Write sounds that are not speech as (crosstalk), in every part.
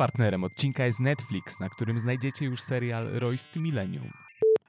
Partnerem odcinka jest Netflix, na którym znajdziecie już serial Royst Millennium.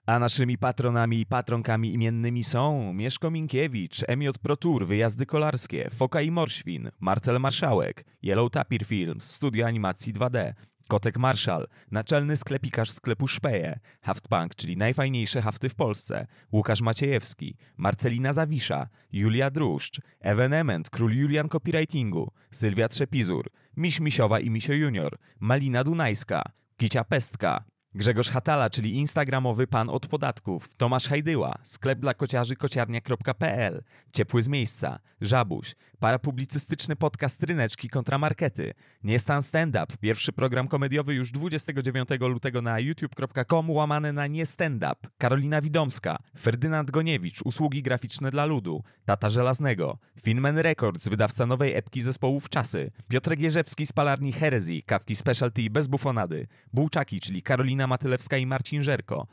A naszymi patronami i patronkami imiennymi są Mieszko Minkiewicz, Emiot Protur, Wyjazdy Kolarskie, Foka i Morświn, Marcel Marszałek, Yellow Tapir Films, Studio Animacji 2D, Kotek Marszal, naczelny sklepikarz sklepu Szpeje, Haftpunk, czyli najfajniejsze hafty w Polsce, Łukasz Maciejewski, Marcelina Zawisza, Julia Druszcz, Ewenement, król Julian Copywritingu, Sylwia Trzepizur, Miś Misiowa i Misio Junior, Malina Dunajska, Kicia Pestka, Grzegorz Hatala, czyli instagramowy pan od podatków, Tomasz Hajdyła, sklep dla kociarzy kociarnia.pl, Ciepły z miejsca, Żabuś, parapublicystyczny podcast Ryneczki kontra markety, Niestan Stand Up, pierwszy program komediowy już 29 lutego na youtube.com łamane na nie stand up, Karolina Widomska, Ferdynand Goniewicz, usługi graficzne dla ludu, Tata Żelaznego, Finman Records, wydawca nowej epki zespołów Czasy, Piotr Gierzewski z palarni Herezji, kawki specialty bez bufonady, Bułczaki, czyli Karolina Karolina Matylewska i Marcin Żerko,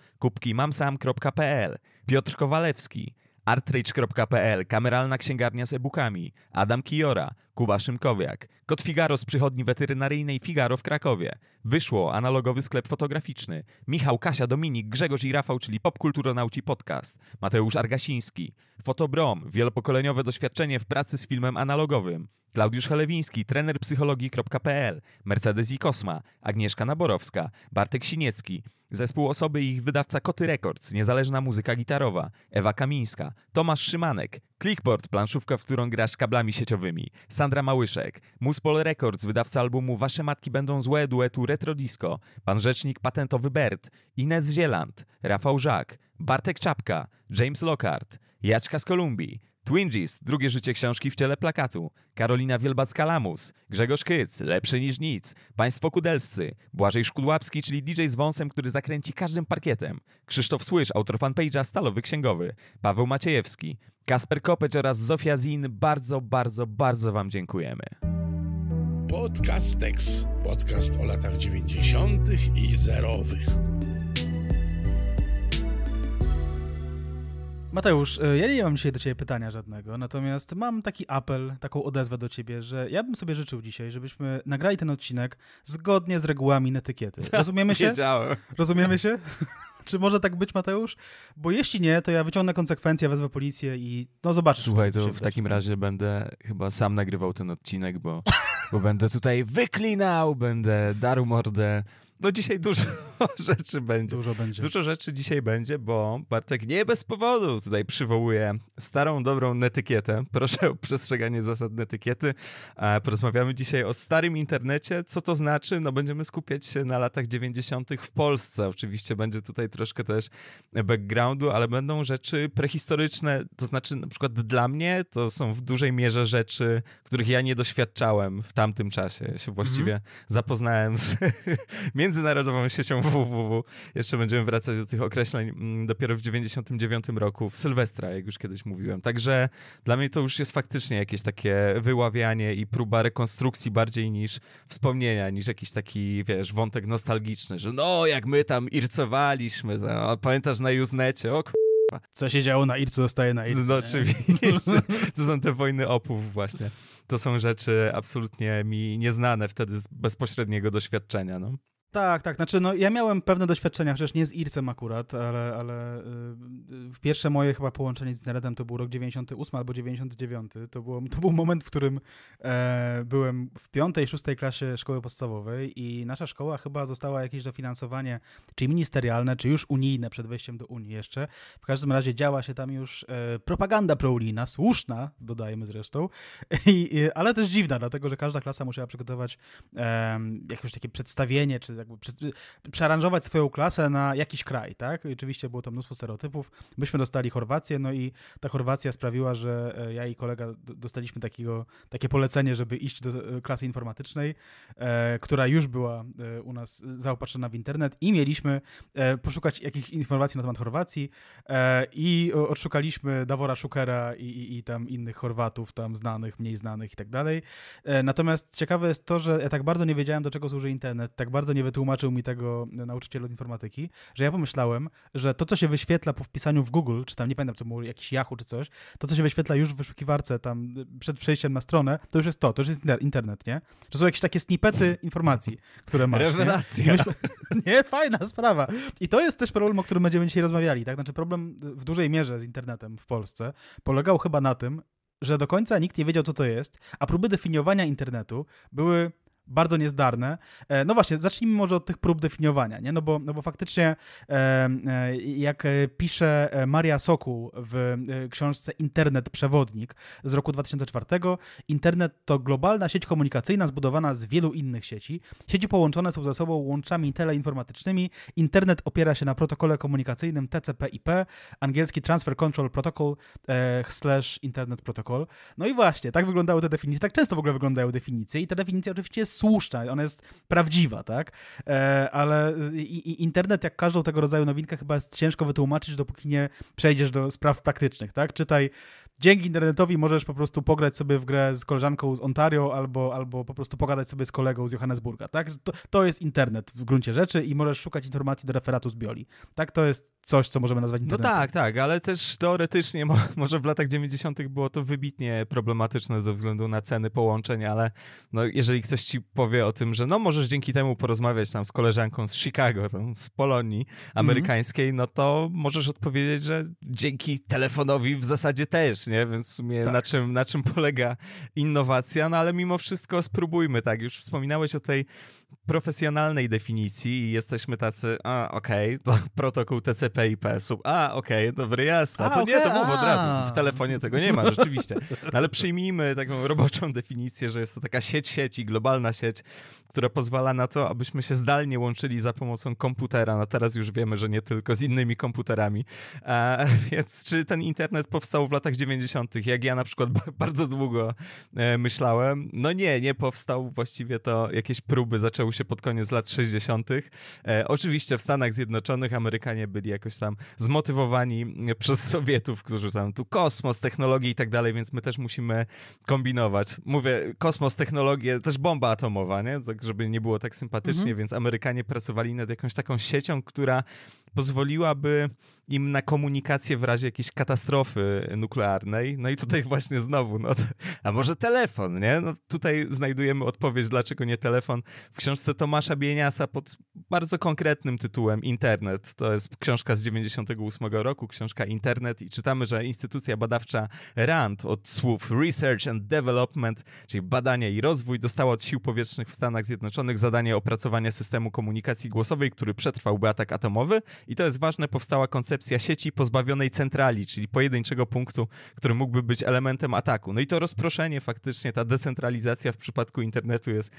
mamsam.pl, Piotr Kowalewski, artridge.pl, kameralna księgarnia z e-bookami, Adam Kijora, Kuba Szymkowiak, Kot Figaro z przychodni weterynaryjnej Figaro w Krakowie, Wyszło, analogowy sklep fotograficzny, Michał, Kasia, Dominik, Grzegorz i Rafał, czyli Popkulturonauci Podcast, Mateusz Argasiński, Fotobrom, wielopokoleniowe doświadczenie w pracy z filmem analogowym, Klaudiusz Helewiński, trener psychologii.pl, Mercedes i Kosma, Agnieszka Naborowska, Bartek Siniecki, zespół osoby i ich wydawca Koty Records, niezależna muzyka gitarowa, Ewa Kamińska, Tomasz Szymanek, Clickboard, planszówka, w którą grasz kablami sieciowymi. Sandra Małyszek, Muspol Records, wydawca albumu Wasze Matki Będą Złe, duetu Retro Disco, Pan Rzecznik Patentowy Bert, Ines Zieland, Rafał Żak, Bartek Czapka, James Lockhart, Jaczka z Kolumbii, Twingies, drugie życie książki w ciele plakatu, Karolina Wielbacka-Lamus, Grzegorz Kyc, Lepszy niż nic, Państwo Kudelscy, Błażej Szkudłapski, czyli DJ z wąsem, który zakręci każdym parkietem, Krzysztof Słysz, autor fanpage'a Stalowy Księgowy, Paweł Maciejewski, Kasper Kopeć oraz Zofia Zin, bardzo, bardzo, bardzo Wam dziękujemy. Podcast Tex. Podcast o latach 90. i zerowych. Mateusz, e, ja nie mam dzisiaj do Ciebie pytania żadnego, natomiast mam taki apel, taką odezwę do Ciebie, że ja bym sobie życzył dzisiaj, żebyśmy nagrali ten odcinek zgodnie z regułami etykiety. Tak, Rozumiemy się? Wiedziałem. Rozumiemy się? (laughs) Czy może tak być, Mateusz? Bo jeśli nie, to ja wyciągnę konsekwencje, wezwę policję i no zobaczysz. Słuchaj, to w takim razie będę chyba sam nagrywał ten odcinek, bo, bo będę tutaj wyklinał, będę darł mordę. No dzisiaj dużo (laughs) rzeczy będzie. Dużo będzie. Dużo rzeczy dzisiaj będzie, bo Bartek nie bez powodu tutaj przywołuje starą, dobrą netykietę. Proszę o przestrzeganie zasad netykiety. Porozmawiamy dzisiaj o starym internecie. Co to znaczy? No będziemy skupiać się na latach 90. w Polsce. Oczywiście będzie tutaj troszkę też backgroundu, ale będą rzeczy prehistoryczne. To znaczy na przykład dla mnie to są w dużej mierze rzeczy, których ja nie doświadczałem w tamtym czasie. Ja się właściwie mhm. zapoznałem z (laughs) międzynarodową siecią (laughs) www. Jeszcze będziemy wracać do tych określeń mm, dopiero w 99 roku, w Sylwestra, jak już kiedyś mówiłem. Także dla mnie to już jest faktycznie jakieś takie wyławianie i próba rekonstrukcji bardziej niż wspomnienia, niż jakiś taki, wiesz, wątek nostalgiczny, że no, jak my tam ircowaliśmy, no, pamiętasz na Usenecie, ok co się działo na Ircu, zostaje na Ircu. No, oczywiście. (laughs) To są te wojny opów właśnie. To są rzeczy absolutnie mi nieznane wtedy z bezpośredniego doświadczenia. No. Tak, tak. Znaczy, no, ja miałem pewne doświadczenia, chociaż nie z Ircem akurat, ale, ale yy, pierwsze moje chyba połączenie z Neredem to był rok 98 albo 99. To, było, to był moment, w którym e, byłem w piątej, szóstej klasie szkoły podstawowej i nasza szkoła chyba została jakieś dofinansowanie, czy ministerialne, czy już unijne przed wejściem do Unii jeszcze. W każdym razie działa się tam już e, propaganda prounijna, słuszna, dodajemy zresztą, i, i, ale też dziwna, dlatego że każda klasa musiała przygotować e, jakieś takie przedstawienie, czy jakby przearanżować swoją klasę na jakiś kraj, tak? oczywiście było to mnóstwo stereotypów. Myśmy dostali Chorwację, no i ta Chorwacja sprawiła, że e, ja i kolega dostaliśmy takiego, takie polecenie, żeby iść do e, klasy informatycznej, e, która już była e, u nas zaopatrzona w internet i mieliśmy e, poszukać jakichś informacji na temat Chorwacji e, i odszukaliśmy Davora Szukera i, i, i, tam innych Chorwatów, tam znanych, mniej znanych i tak dalej. Natomiast ciekawe jest to, że ja tak bardzo nie wiedziałem, do czego służy internet, tak bardzo nie wytłumaczył mi tego nauczyciel od informatyki, że ja pomyślałem, że to, co się wyświetla po wpisaniu w Google, czy tam nie pamiętam, co mu jakiś Yahoo czy coś, to, co się wyświetla już w wyszukiwarce tam przed przejściem na stronę, to już jest to, to już jest internet, nie? To są jakieś takie snippety informacji, które masz. Rewelacja. Nie? (laughs) nie, fajna sprawa. I to jest też problem, o którym będziemy dzisiaj rozmawiali, tak? Znaczy problem w dużej mierze z internetem w Polsce polegał chyba na tym, że do końca nikt nie wiedział, co to jest, a próby definiowania internetu były bardzo niezdarne. E, no właśnie, zacznijmy może od tych prób definiowania, nie? No, bo, no bo faktycznie, e, e, jak pisze Maria Soku w książce Internet Przewodnik z roku 2004, internet to globalna sieć komunikacyjna zbudowana z wielu innych sieci. Sieci połączone są ze sobą łączami teleinformatycznymi. Internet opiera się na protokole komunikacyjnym TCP/IP, angielski Transfer Control Protocol slash Internet Protocol. No i właśnie, tak wyglądały te definicje, tak często w ogóle wyglądają definicje i te definicje oczywiście jest słuszna, ona jest prawdziwa, tak? E, ale internet, jak każdą tego rodzaju nowinkę, chyba jest ciężko wytłumaczyć, dopóki nie przejdziesz do spraw praktycznych, tak? Czytaj, dzięki internetowi możesz po prostu pograć sobie w grę z koleżanką z Ontario albo, albo po prostu pogadać sobie z kolegą z Johannesburga, tak? To, to jest internet w gruncie rzeczy i możesz szukać informacji do referatu z Bioli, tak? To jest coś, co możemy nazwać no internetem. No tak, tak, ale też teoretycznie mo (laughs) może w latach 90. było to wybitnie problematyczne ze względu na ceny połączeń, ale no, jeżeli ktoś ci powie o tym, że no możesz dzięki temu porozmawiać tam z koleżanką z Chicago, tam z Polonii amerykańskiej, no to możesz odpowiedzieć, że dzięki telefonowi w zasadzie też, nie? Więc w sumie tak. na, czym, na czym polega innowacja, no ale mimo wszystko spróbujmy, tak? Już wspominałeś o tej profesjonalnej definicji i jesteśmy tacy, a okej, okay, to (laughs) protokół TCP IP, PSU, a okej, okay, dobry, jasne, a, to okay, nie, to mów od razu, w telefonie tego nie ma, rzeczywiście. No, ale przyjmijmy taką roboczą (laughs) definicję, że jest to taka sieć sieci, globalna sieć, która pozwala na to, abyśmy się zdalnie łączyli za pomocą komputera, no teraz już wiemy, że nie tylko z innymi komputerami, e, (laughs) więc czy ten internet powstał w latach 90., jak ja na przykład bardzo długo e, myślałem, no nie, nie powstał, właściwie to jakieś próby zaczęły zaczęło się pod koniec lat 60. E, oczywiście w Stanach Zjednoczonych Amerykanie byli jakoś tam zmotywowani e, przez Sowietów, którzy tam tu kosmos, technologie i tak dalej, więc my też musimy kombinować. Mówię, kosmos, technologie, też bomba atomowa, nie? Tak, żeby nie było tak sympatycznie, mhm. więc Amerykanie pracowali nad jakąś taką siecią, która pozwoliłaby im na komunikację w razie jakiejś katastrofy nuklearnej. No i tutaj właśnie znowu, no, a może telefon, nie? No, tutaj znajdujemy odpowiedź, dlaczego nie telefon. W książce Tomasza Bieniasa pod bardzo konkretnym tytułem Internet. To jest książka z 98 roku, książka Internet i czytamy, że instytucja badawcza RAND od słów Research and Development, czyli badanie i rozwój, dostała od sił powietrznych w Stanach Zjednoczonych zadanie opracowania systemu komunikacji głosowej, który przetrwałby atak atomowy i to jest ważne, powstała koncepcja sieci pozbawionej centrali, czyli pojedynczego punktu, który mógłby być elementem ataku. No i to rozproszenie faktycznie, ta decentralizacja w przypadku internetu jest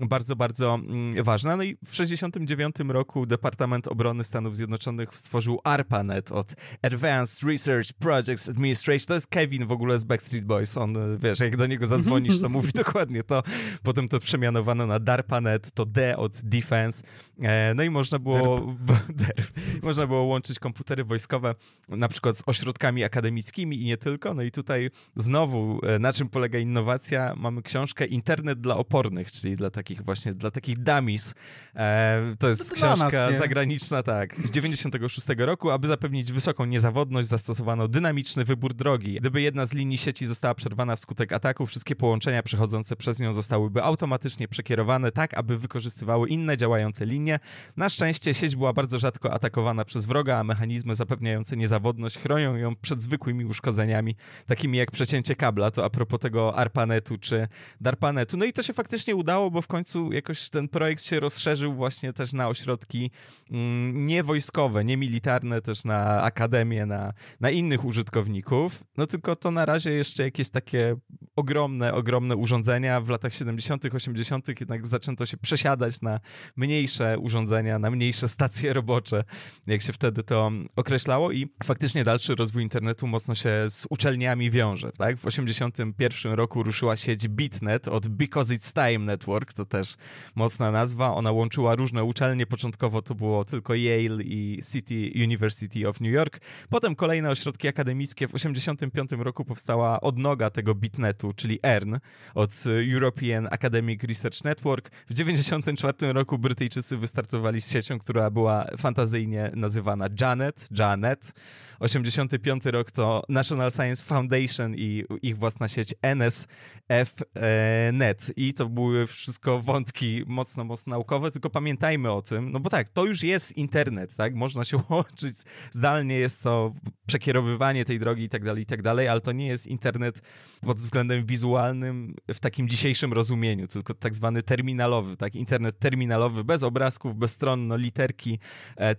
bardzo, bardzo mm, ważna. No i w 1969 roku Departament Obrony Stanów Zjednoczonych stworzył ARPANET od Advanced Research Projects Administration. To jest Kevin w ogóle z Backstreet Boys. On, wiesz, jak do niego zadzwonisz, to mówi (laughs) dokładnie to. Potem to przemianowano na DARPANET, to D od Defense. E, no i można było... Derp. (laughs) Derp. (laughs) Można było łączyć komputery wojskowe na przykład z ośrodkami akademickimi i nie tylko. No i tutaj znowu, e, na czym polega innowacja? Mamy książkę Internet dla opornych, czyli dla takich właśnie, dla takich dummies. E, to jest to książka nas, zagraniczna, tak, z 96 roku. Aby zapewnić wysoką niezawodność, zastosowano dynamiczny wybór drogi. Gdyby jedna z linii sieci została przerwana wskutek ataku, wszystkie połączenia przechodzące przez nią zostałyby automatycznie przekierowane tak, aby wykorzystywały inne działające linie. Na szczęście sieć była bardzo rzadko atakowana zaatakowana przez wroga, a mechanizmy zapewniające niezawodność chronią ją przed zwykłymi uszkodzeniami, takimi jak przecięcie kabla, to a propos tego ARPANETu czy DARPANETu. No i to się faktycznie udało, bo w końcu jakoś ten projekt się rozszerzył właśnie też na ośrodki mm, niewojskowe, niemilitarne, też na akademię, na, na innych użytkowników. No tylko to na razie jeszcze jakieś takie ogromne, ogromne urządzenia. W latach 70., 80. jednak zaczęto się przesiadać na mniejsze urządzenia, na mniejsze stacje robocze jak się wtedy to określało i faktycznie dalszy rozwój internetu mocno się z uczelniami wiąże. Tak? W 81 roku ruszyła sieć Bitnet od Because It's Time Network, to też mocna nazwa. Ona łączyła różne uczelnie, początkowo to było tylko Yale i City University of New York. Potem kolejne ośrodki akademickie. W 85 roku powstała odnoga tego Bitnetu, czyli ERN od European Academic Research Network. W 94 roku Brytyjczycy wystartowali z siecią, która była fantazyjnie nazywana Janet, Janet. 85 rok to National Science Foundation i ich własna sieć NSF.net. E I to były wszystko wątki mocno, mocno naukowe, tylko pamiętajmy o tym, no bo tak, to już jest internet, tak? Można się (laughs) łączyć zdalnie, jest to przekierowywanie tej drogi i tak dalej, i tak dalej, ale to nie jest internet pod względem wizualnym w takim dzisiejszym rozumieniu, tylko tak zwany terminalowy, tak? Internet terminalowy, bez obrazków, bez stron, no, literki, e,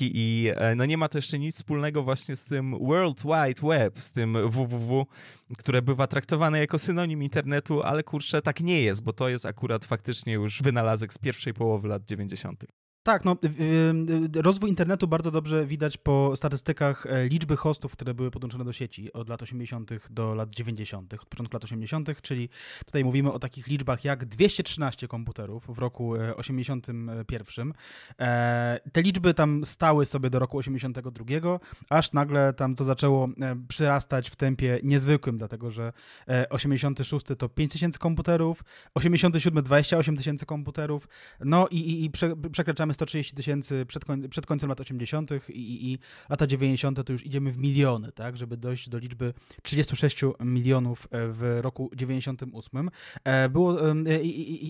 i e, no nie ma to jeszcze nic wspólnego właśnie z tym World Wide Web, z tym www, które bywa traktowane jako synonim internetu, ale kurczę, tak nie jest, bo to jest akurat faktycznie już wynalazek z pierwszej połowy lat 90. Tak, no, rozwój internetu bardzo dobrze widać po statystykach e, liczby hostów, które były podłączone do sieci od lat 80. do lat 90., od początku lat 80., czyli tutaj mówimy o takich liczbach jak 213 komputerów w roku 81. E, e, te liczby tam stały sobie do roku 82, aż nagle tam to zaczęło przyrastać w tempie niezwykłym, dlatego że 86 to 5000 komputerów, 87 28 tysięcy komputerów, no i, i, i przekraczamy mamy 130 tysięcy przed, koń, przed, końcem lat 80. I, i, i lata 90. to już idziemy w miliony, tak, żeby dojść do liczby 36 milionów e, w roku 98. E, było e,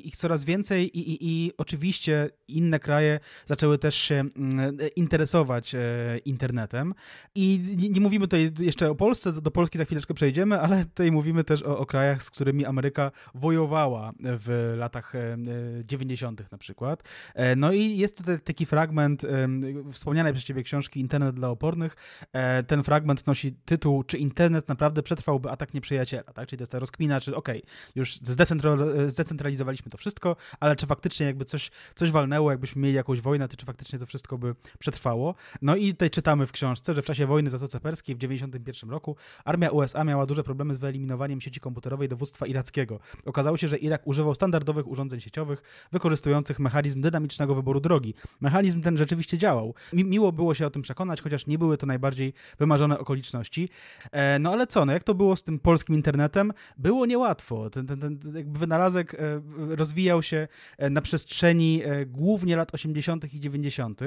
ich coraz więcej i, i oczywiście inne kraje zaczęły też się mm, interesować internetem. I nie mówimy tutaj jeszcze o Polsce, do Polski za chwileczkę przejdziemy, ale tutaj mówimy też o, o krajach, z którymi Ameryka wojowała w latach 90. na przykład. No i jest jest tutaj taki fragment wspomnianej przez ciebie książki Internet dla opornych. E, ten fragment nosi tytuł Czy internet naprawdę przetrwałby atak nieprzyjaciela? Tak? Czyli to jest ta rozkmina, czy okej, okay, już zdecentralizowaliśmy to wszystko, ale czy faktycznie jakby coś, coś walnęło, jakbyśmy mieli jakąś wojnę, to czy faktycznie to wszystko by przetrwało? No i tutaj czytamy w książce, że w czasie wojny w Zatoce Perskiej w 1991 roku armia USA miała duże problemy z wyeliminowaniem sieci komputerowej dowództwa irackiego. Okazało się, że Irak używał standardowych urządzeń sieciowych wykorzystujących mechanizm dynamicznego wyboru drogi drogi. Mechanizm ten rzeczywiście działał. Mi miło było się o tym przekonać, chociaż nie były to najbardziej wymarzone okoliczności. E, no ale co, no jak to było z tym polskim internetem? Było niełatwo. Ten, ten, ten wynalazek e, rozwijał się e, na przestrzeni e, głównie lat 80. i 90.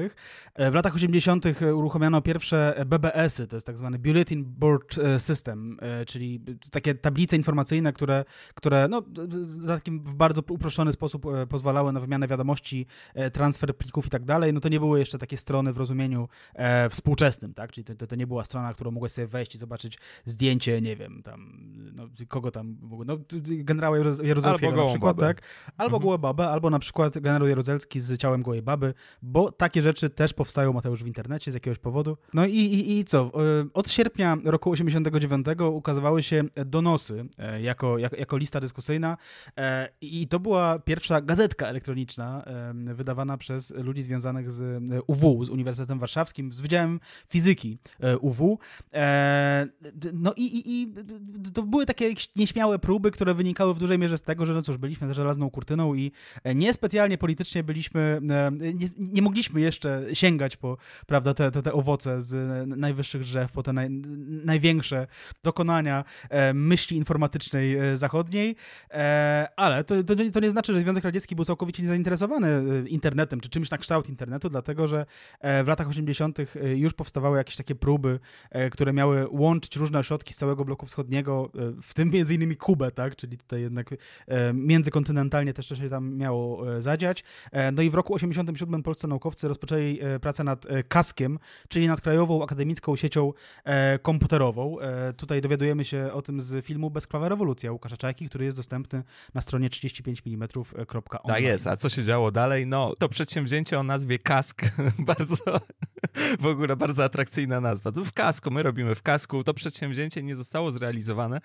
W latach 80. uruchomiono pierwsze BBS-y, to jest tak zwany Bulletin Board System, czyli takie tablice informacyjne, które, które no, w takim bardzo uproszczony sposób pozwalały na wymianę wiadomości, transfer plików i tak dalej, no to nie były jeszcze takie strony w rozumieniu e, współczesnym, tak? Czyli to, to, to, nie była strona, którą mogłeś sobie wejść i zobaczyć zdjęcie, nie wiem, tam, no, kogo tam, no, generała Jaruzelskiego na przykład, babę. tak? Albo mhm. babę, albo na przykład generał Jaruzelski z ciałem gołej baby, bo takie rzeczy też powstają, Mateusz, w internecie z jakiegoś powodu. No i, i, i co? E, od sierpnia roku 89 ukazywały się donosy e, jako, jako, jako lista dyskusyjna e, i to była pierwsza gazetka elektroniczna wydawana przez ludzi związanych z e, UW, z Uniwersytetem Warszawskim, z Wydziałem Fizyki e, UW. E, no i, i, i to były takie nieśmiałe próby, które wynikały w dużej mierze z tego, że no cóż, byliśmy za żelazną kurtyną i niespecjalnie politycznie byliśmy, nie, nie mogliśmy jeszcze sięgać po prawda, te, te, te owoce z najwyższych drzew, po te naj, największe dokonania myśli informatycznej zachodniej, ale to, to, to nie znaczy, że Związek Radziecki był całkowicie niezainteresowany internetem czy czymś czymś na kształt internetu, dlatego że e, w latach 80. E, już powstawały jakieś takie próby, e, które miały łączyć różne ośrodki z całego bloku wschodniego, w tym między innymi Kubę, tak? czyli tutaj jednak międzykontynentalnie też coś się tam miało zadziać. No i w roku 87 polscy naukowcy rozpoczęli pracę nad kaskiem, czyli nad Krajową Akademicką Siecią Komputerową. Tutaj dowiadujemy się o tym z filmu Bezklawa Rewolucja Łukasza Czajki, który jest dostępny na stronie 35mm.online. Tak jest, a co się działo dalej? No to przedsięwzięcie wzięcie o nazwie Kask. (laughs) bardzo, w ogóle bardzo atrakcyjna nazwa. To w kasku, my robimy w kasku. To przedsięwzięcie nie zostało zrealizowane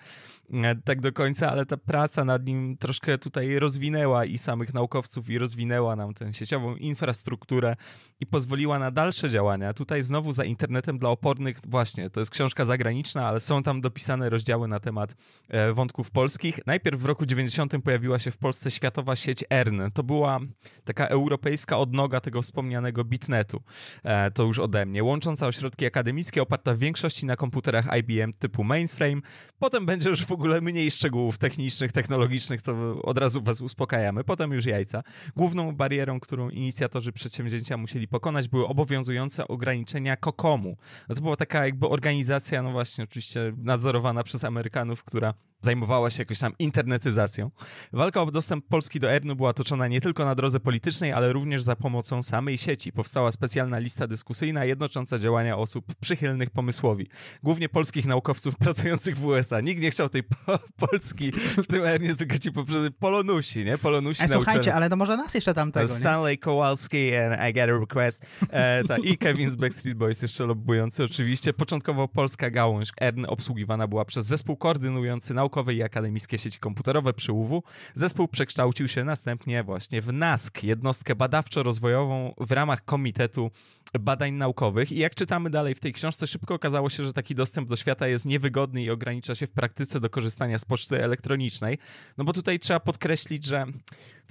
e, tak do końca, ale ta praca nad nim troszkę tutaj rozwinęła i samych naukowców, i rozwinęła nam tę sieciową infrastrukturę i pozwoliła na dalsze działania. Tutaj znowu za internetem dla opornych, właśnie, to jest książka zagraniczna, ale są tam dopisane rozdziały na temat e, wątków polskich. Najpierw w roku 90 pojawiła się w Polsce Światowa Sieć ERN. To była taka europejska od odnoga tego wspomnianego bitnetu. E, to już ode mnie. Łącząca ośrodki akademickie oparta w większości na komputerach IBM typu mainframe. Potem będzie już w ogóle mniej szczegółów technicznych, technologicznych, to od razu was uspokajamy. Potem już jajca. Główną barierą, którą inicjatorzy przedsięwzięcia musieli pokonać, były obowiązujące ograniczenia COCOMu. No to była taka jakby organizacja, no właśnie, oczywiście nadzorowana przez Amerykanów, która zajmowała się jakoś tam internetyzacją. Walka o dostęp Polski do ERN-u była toczona nie tylko na drodze politycznej, ale również za pomocą samej sieci. Powstała specjalna lista dyskusyjna jednocząca działania osób przychylnych pomysłowi, głównie polskich naukowców (laughs) pracujących w USA. Nikt nie chciał tej po Polski w tym ERN-ie, tylko ci prostu Polonusi, nie? Polonusi e, Słuchajcie, ale to może nas jeszcze tam tego, Stanley nie? Kowalski and I Get a request. E, ta, I Kevin z Backstreet Boys jeszcze lobbujący oczywiście. Początkowo polska gałąź ERN obsługiwana była przez zespół koordynujący nauk Naukowej i Akademickie Sieci Komputerowe przy UW. Zespół przekształcił się następnie właśnie w NASK, jednostkę badawczo-rozwojową w ramach Komitetu Badań Naukowych. I jak czytamy dalej w tej książce, szybko okazało się, że taki dostęp do świata jest niewygodny i ogranicza się w praktyce do korzystania z poczty elektronicznej. No bo tutaj trzeba podkreślić, że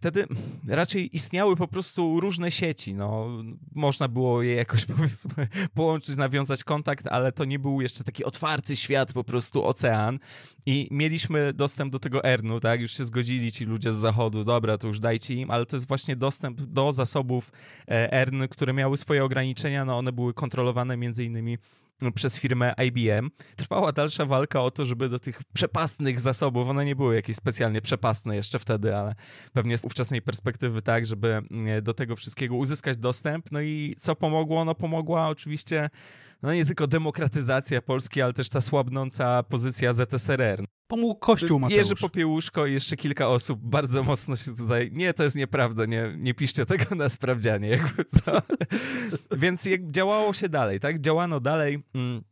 wtedy raczej istniały po prostu różne sieci. No, można było je jakoś (laughs) powiedzmy połączyć, nawiązać kontakt, ale to nie był jeszcze taki otwarty świat, po prostu ocean. I mieliśmy dostęp do tego ERN-u, tak? Już się zgodzili ci ludzie z zachodu, dobra, to już dajcie im, ale to jest właśnie dostęp do zasobów e, ERN, które miały swoje ograniczenia. No, one były kontrolowane między innymi przez firmę IBM. Trwała dalsza walka o to, żeby do tych przepastnych zasobów, one nie były jakieś specjalnie przepastne jeszcze wtedy, ale pewnie z ówczesnej perspektywy tak, żeby mm, do tego wszystkiego uzyskać dostęp. No i co pomogło? No pomogła oczywiście no nie tylko demokratyzacja Polski, ale też ta słabnąca pozycja ZSRR. Pomógł kościół Mateusz. Jerzy Popiełuszko i jeszcze kilka osób bardzo mocno się tutaj... Nie, to jest nieprawda, nie, nie piszcie tego na sprawdzianie, jakby co. (laughs) Więc jak działało się dalej, tak? Działano dalej... Mm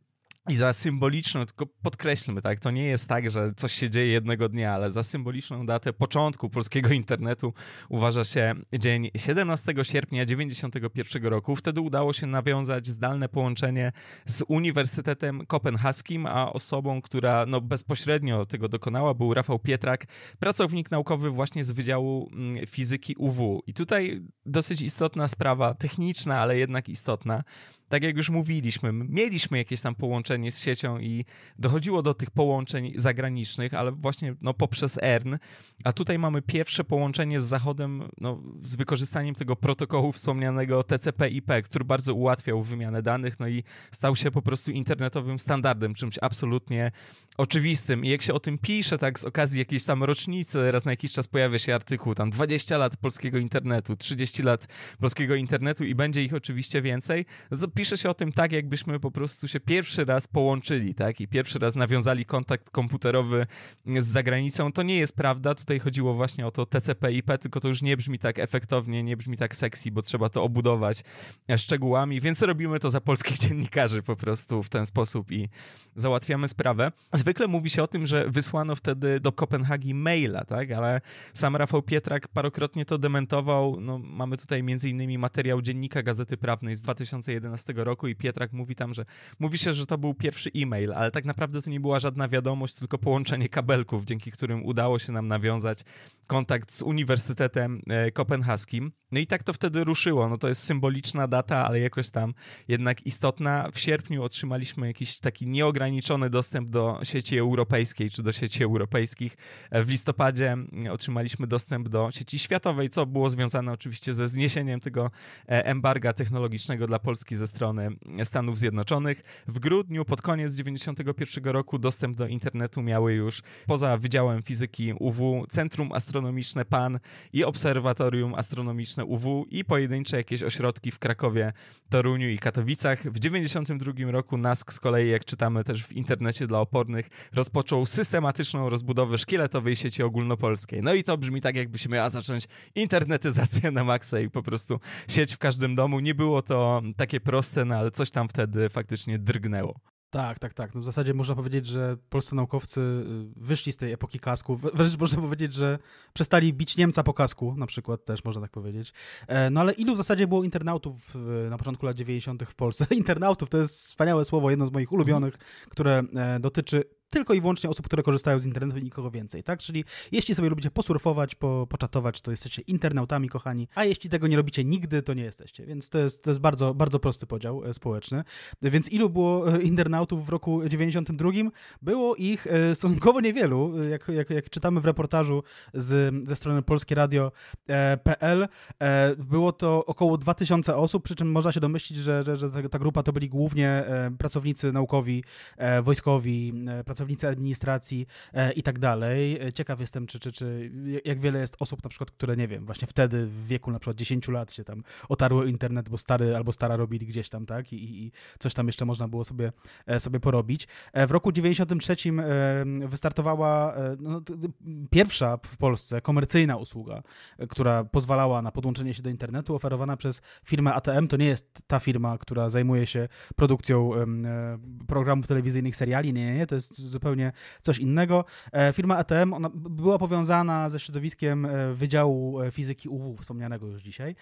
i za symboliczną, tylko podkreślmy, tak, to nie jest tak, że coś się dzieje jednego dnia, ale za symboliczną datę początku polskiego internetu uważa się dzień 17 sierpnia 91 roku. Wtedy udało się nawiązać zdalne połączenie z Uniwersytetem Kopenhaskim, a osobą, która no, bezpośrednio tego dokonała, był Rafał Pietrak, pracownik naukowy właśnie z Wydziału mm, Fizyki UW. I tutaj dosyć istotna sprawa, techniczna, ale jednak istotna tak jak już mówiliśmy, mieliśmy jakieś tam połączenie z siecią i dochodziło do tych połączeń zagranicznych, ale właśnie no, poprzez ERN, a tutaj mamy pierwsze połączenie z Zachodem no, z wykorzystaniem tego protokołu wspomnianego TCP/IP, który bardzo ułatwiał wymianę danych, no i stał się po prostu internetowym standardem, czymś absolutnie oczywistym. I jak się o tym pisze, tak z okazji jakiejś tam rocznicy, raz na jakiś czas pojawia się artykuł, tam 20 lat polskiego internetu, 30 lat polskiego internetu i będzie ich oczywiście więcej, to pisze się o tym tak, jakbyśmy po prostu się pierwszy raz połączyli, tak? I pierwszy raz nawiązali kontakt komputerowy z zagranicą. To nie jest prawda. Tutaj chodziło właśnie o to TCP IP, tylko to już nie brzmi tak efektownie, nie brzmi tak sexy, bo trzeba to obudować szczegółami, więc robimy to za polskich (laughs) dziennikarzy po prostu w ten sposób i załatwiamy sprawę zwykle mówi się o tym, że wysłano wtedy do Kopenhagi maila, tak? ale sam Rafał Pietrak parokrotnie to dementował. No, mamy tutaj między innymi materiał Dziennika Gazety Prawnej z 2011 roku i Pietrak mówi tam, że mówi się, że to był pierwszy e-mail, ale tak naprawdę to nie była żadna wiadomość, tylko połączenie kabelków, dzięki którym udało się nam nawiązać kontakt z Uniwersytetem e, Kopenhaskim. No i tak to wtedy ruszyło. No to jest symboliczna data, ale jakoś tam jednak istotna. W sierpniu otrzymaliśmy jakiś taki nieograniczony dostęp do sieci sieci europejskiej czy do sieci europejskich. E, w listopadzie otrzymaliśmy dostęp do sieci światowej, co było związane oczywiście ze zniesieniem tego e, embarga technologicznego dla Polski ze strony e, Stanów Zjednoczonych. W grudniu, pod koniec 1991 roku, dostęp do internetu miały już poza Wydziałem Fizyki UW Centrum Astronomiczne PAN i Obserwatorium Astronomiczne UW i pojedyncze jakieś ośrodki w Krakowie, Toruniu i Katowicach. W 1992 roku NASK z kolei, jak czytamy też w internecie dla opornych, rozpoczął systematyczną rozbudowę szkieletowej sieci ogólnopolskiej. No i to brzmi tak, jakbyśmy miała zacząć internetyzację na maksa i po prostu sieć w każdym domu. Nie było to takie proste, no ale coś tam wtedy faktycznie drgnęło. Tak, tak, tak. No w zasadzie można powiedzieć, że polscy naukowcy y, wyszli z tej epoki kasku. Wręcz można powiedzieć, że przestali bić Niemca po kasku, na przykład też można tak powiedzieć. E, no ale ilu w zasadzie było internautów na początku lat 90. w Polsce? (laughs) Internautów to jest wspaniałe słowo, jedno z moich ulubionych, które e, dotyczy tylko i wyłącznie osób, które korzystają z internetu i nikogo więcej, tak? Czyli jeśli sobie lubicie posurfować, po, poczatować, to jesteście internautami, kochani, a jeśli tego nie robicie nigdy, to nie jesteście, więc to jest, to jest bardzo, bardzo prosty podział e, społeczny. Więc ilu było e, internautów w roku 92? Było ich e, stosunkowo niewielu, jak, jak, jak czytamy w reportażu z, ze strony polskieradio.pl, było to około 2000 osób, przy czym można się domyślić, że, że, że ta grupa to byli głównie pracownicy naukowi, wojskowi, pracownicy pracownicy administracji e, i tak dalej. E, ciekaw jestem, czy, czy, czy jak wiele jest osób na przykład, które nie wiem, właśnie wtedy w wieku na przykład 10 lat się tam otarło internet, bo stary albo stara robili gdzieś tam, tak? I, i coś tam jeszcze można było sobie, e, sobie porobić. W roku 93 wystartowała no, pierwsza w Polsce komercyjna usługa, która pozwalała na podłączenie się do internetu, oferowana przez firmę ATM. To nie jest ta firma, która zajmuje się produkcją programów telewizyjnych, seriali. Nie, nie, nie. To jest zupełnie coś innego. E, firma ATM ona była powiązana ze środowiskiem e, Wydziału e, Fizyki UW, wspomnianego już dzisiaj.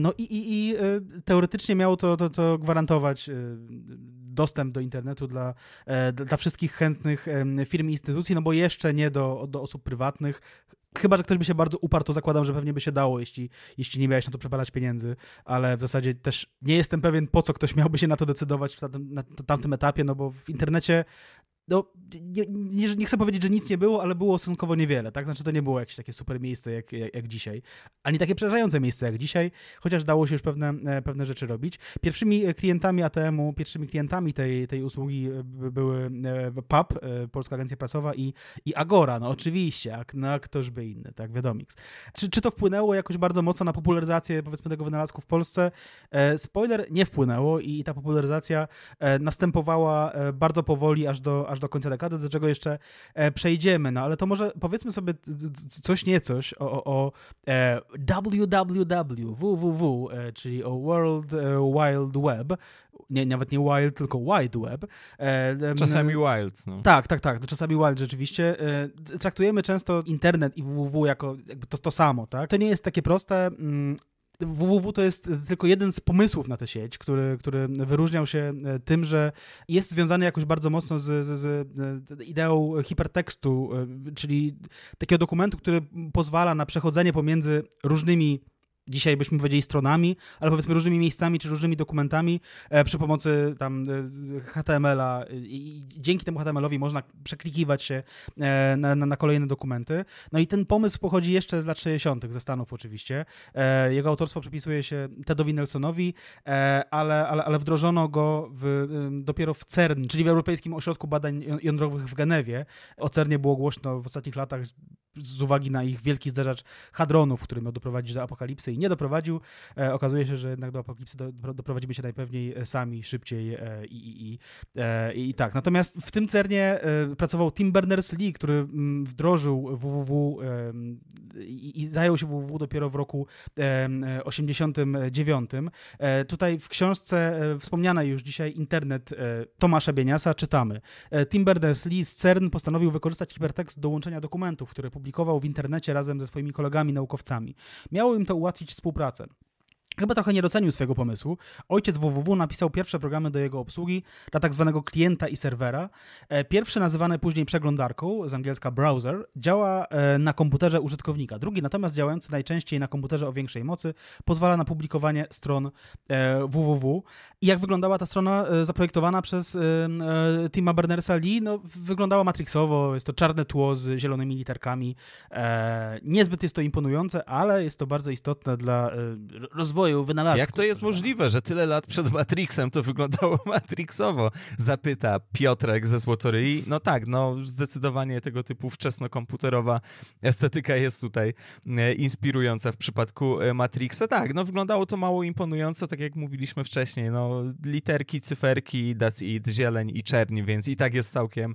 No i, i, i teoretycznie miało to, to, to gwarantować dostęp do internetu dla, dla wszystkich chętnych firm i instytucji, no bo jeszcze nie do, do osób prywatnych, Chyba, że ktoś by się bardzo uparł, to zakładam, że pewnie by się dało, jeśli, jeśli nie miałeś na to przepalać pieniędzy, ale w zasadzie też nie jestem pewien, po co ktoś miałby się na to decydować w tamtym, na tamtym etapie, no bo w internecie no, nie, nie, nie, chcę powiedzieć, że nic nie było, ale było stosunkowo niewiele, tak? Znaczy to nie było jakieś takie super miejsce jak, jak, jak, dzisiaj, ani takie przerażające miejsce jak dzisiaj, chociaż dało się już pewne, e, pewne rzeczy robić. Pierwszymi e, klientami ATM-u, pierwszymi klientami tej, tej usługi e, były PAP, Polska Agencja Prasowa i, i Agora, no oczywiście, a no, ktoś by inny, tak? Wiadomix. Czy, czy to wpłynęło jakoś bardzo mocno na popularyzację, powiedzmy, tego wynalazku w Polsce? Spoiler, nie wpłynęło i ta popularyzacja następowała bardzo powoli aż do, aż aż do końca dekady, do czego jeszcze e, przejdziemy. No ale to może powiedzmy sobie coś niecoś o, o, o www, e, www, e, czyli o World Wild Web, nie, nawet nie wild, tylko wide web. Czasami wild. No. Tak, tak, tak. Czasami wild rzeczywiście. Traktujemy często internet i www jako to, to samo, tak? To nie jest takie proste, mm, WWW to jest tylko jeden z pomysłów na tę sieć, który, który wyróżniał się e, tym, że jest związany jakoś bardzo mocno z, z, z e, ideą hipertekstu, e, czyli takiego dokumentu, który pozwala na przechodzenie pomiędzy różnymi dzisiaj byśmy powiedzieli stronami, ale powiedzmy różnymi miejscami czy różnymi dokumentami e, przy pomocy tam e, HTML-a i, i dzięki temu HTML-owi można przeklikiwać się e, na, na, kolejne dokumenty. No i ten pomysł pochodzi jeszcze z lat 60. ze Stanów oczywiście. E, jego autorstwo przypisuje się Tedowi Nelsonowi, e, ale, ale, ale wdrożono go w, dopiero w CERN, czyli w Europejskim Ośrodku Badań Jądrowych w Genewie. O CERNie było głośno w ostatnich latach z uwagi na ich wielki zderzacz hadronów, który miał doprowadzić do apokalipsy nie doprowadził. E, okazuje się, że jednak do apokalipsy doprowadzimy się najpewniej e, sami, szybciej e, i, i, i, i tak. Natomiast w tym CERNie pracował Tim Berners-Lee, który mm, wdrożył www i zajął się www dopiero w roku 89. Tutaj w książce wspomniana już dzisiaj internet Tomasza Bieniasa czytamy. Tim Berners-Lee z CERN postanowił wykorzystać hipertekst do łączenia dokumentów, które publikował w internecie razem ze swoimi kolegami naukowcami. Miało im to ułatwić współpracę. Chyba trochę nie docenił swojego pomysłu. Ojciec WWW napisał pierwsze programy do jego obsługi dla tak zwanego klienta i serwera. E, pierwszy, nazywany później przeglądarką, z angielska browser, działa e, na komputerze użytkownika. Drugi, natomiast działający najczęściej na komputerze o większej mocy, pozwala na publikowanie stron www. E, I jak wyglądała ta strona zaprojektowana przez Tima Bernersa-Lee? No, wyglądała matrixowo, jest to czarne tło z zielonymi literkami. Niezbyt jest to imponujące, ale jest to bardzo istotne dla rozwoju rozwoju wynalazku. Jak to jest możliwe, że tyle lat przed Matrixem to wyglądało (laughs) Matrixowo? Zapyta Piotrek ze Złotoryi. No tak, no zdecydowanie tego typu wczesnokomputerowa estetyka jest tutaj e, inspirująca w przypadku e, Matrixa. Tak, no wyglądało to mało imponująco, tak jak mówiliśmy wcześniej. No literki, cyferki, that's it, zieleń i czerni, więc i tak jest całkiem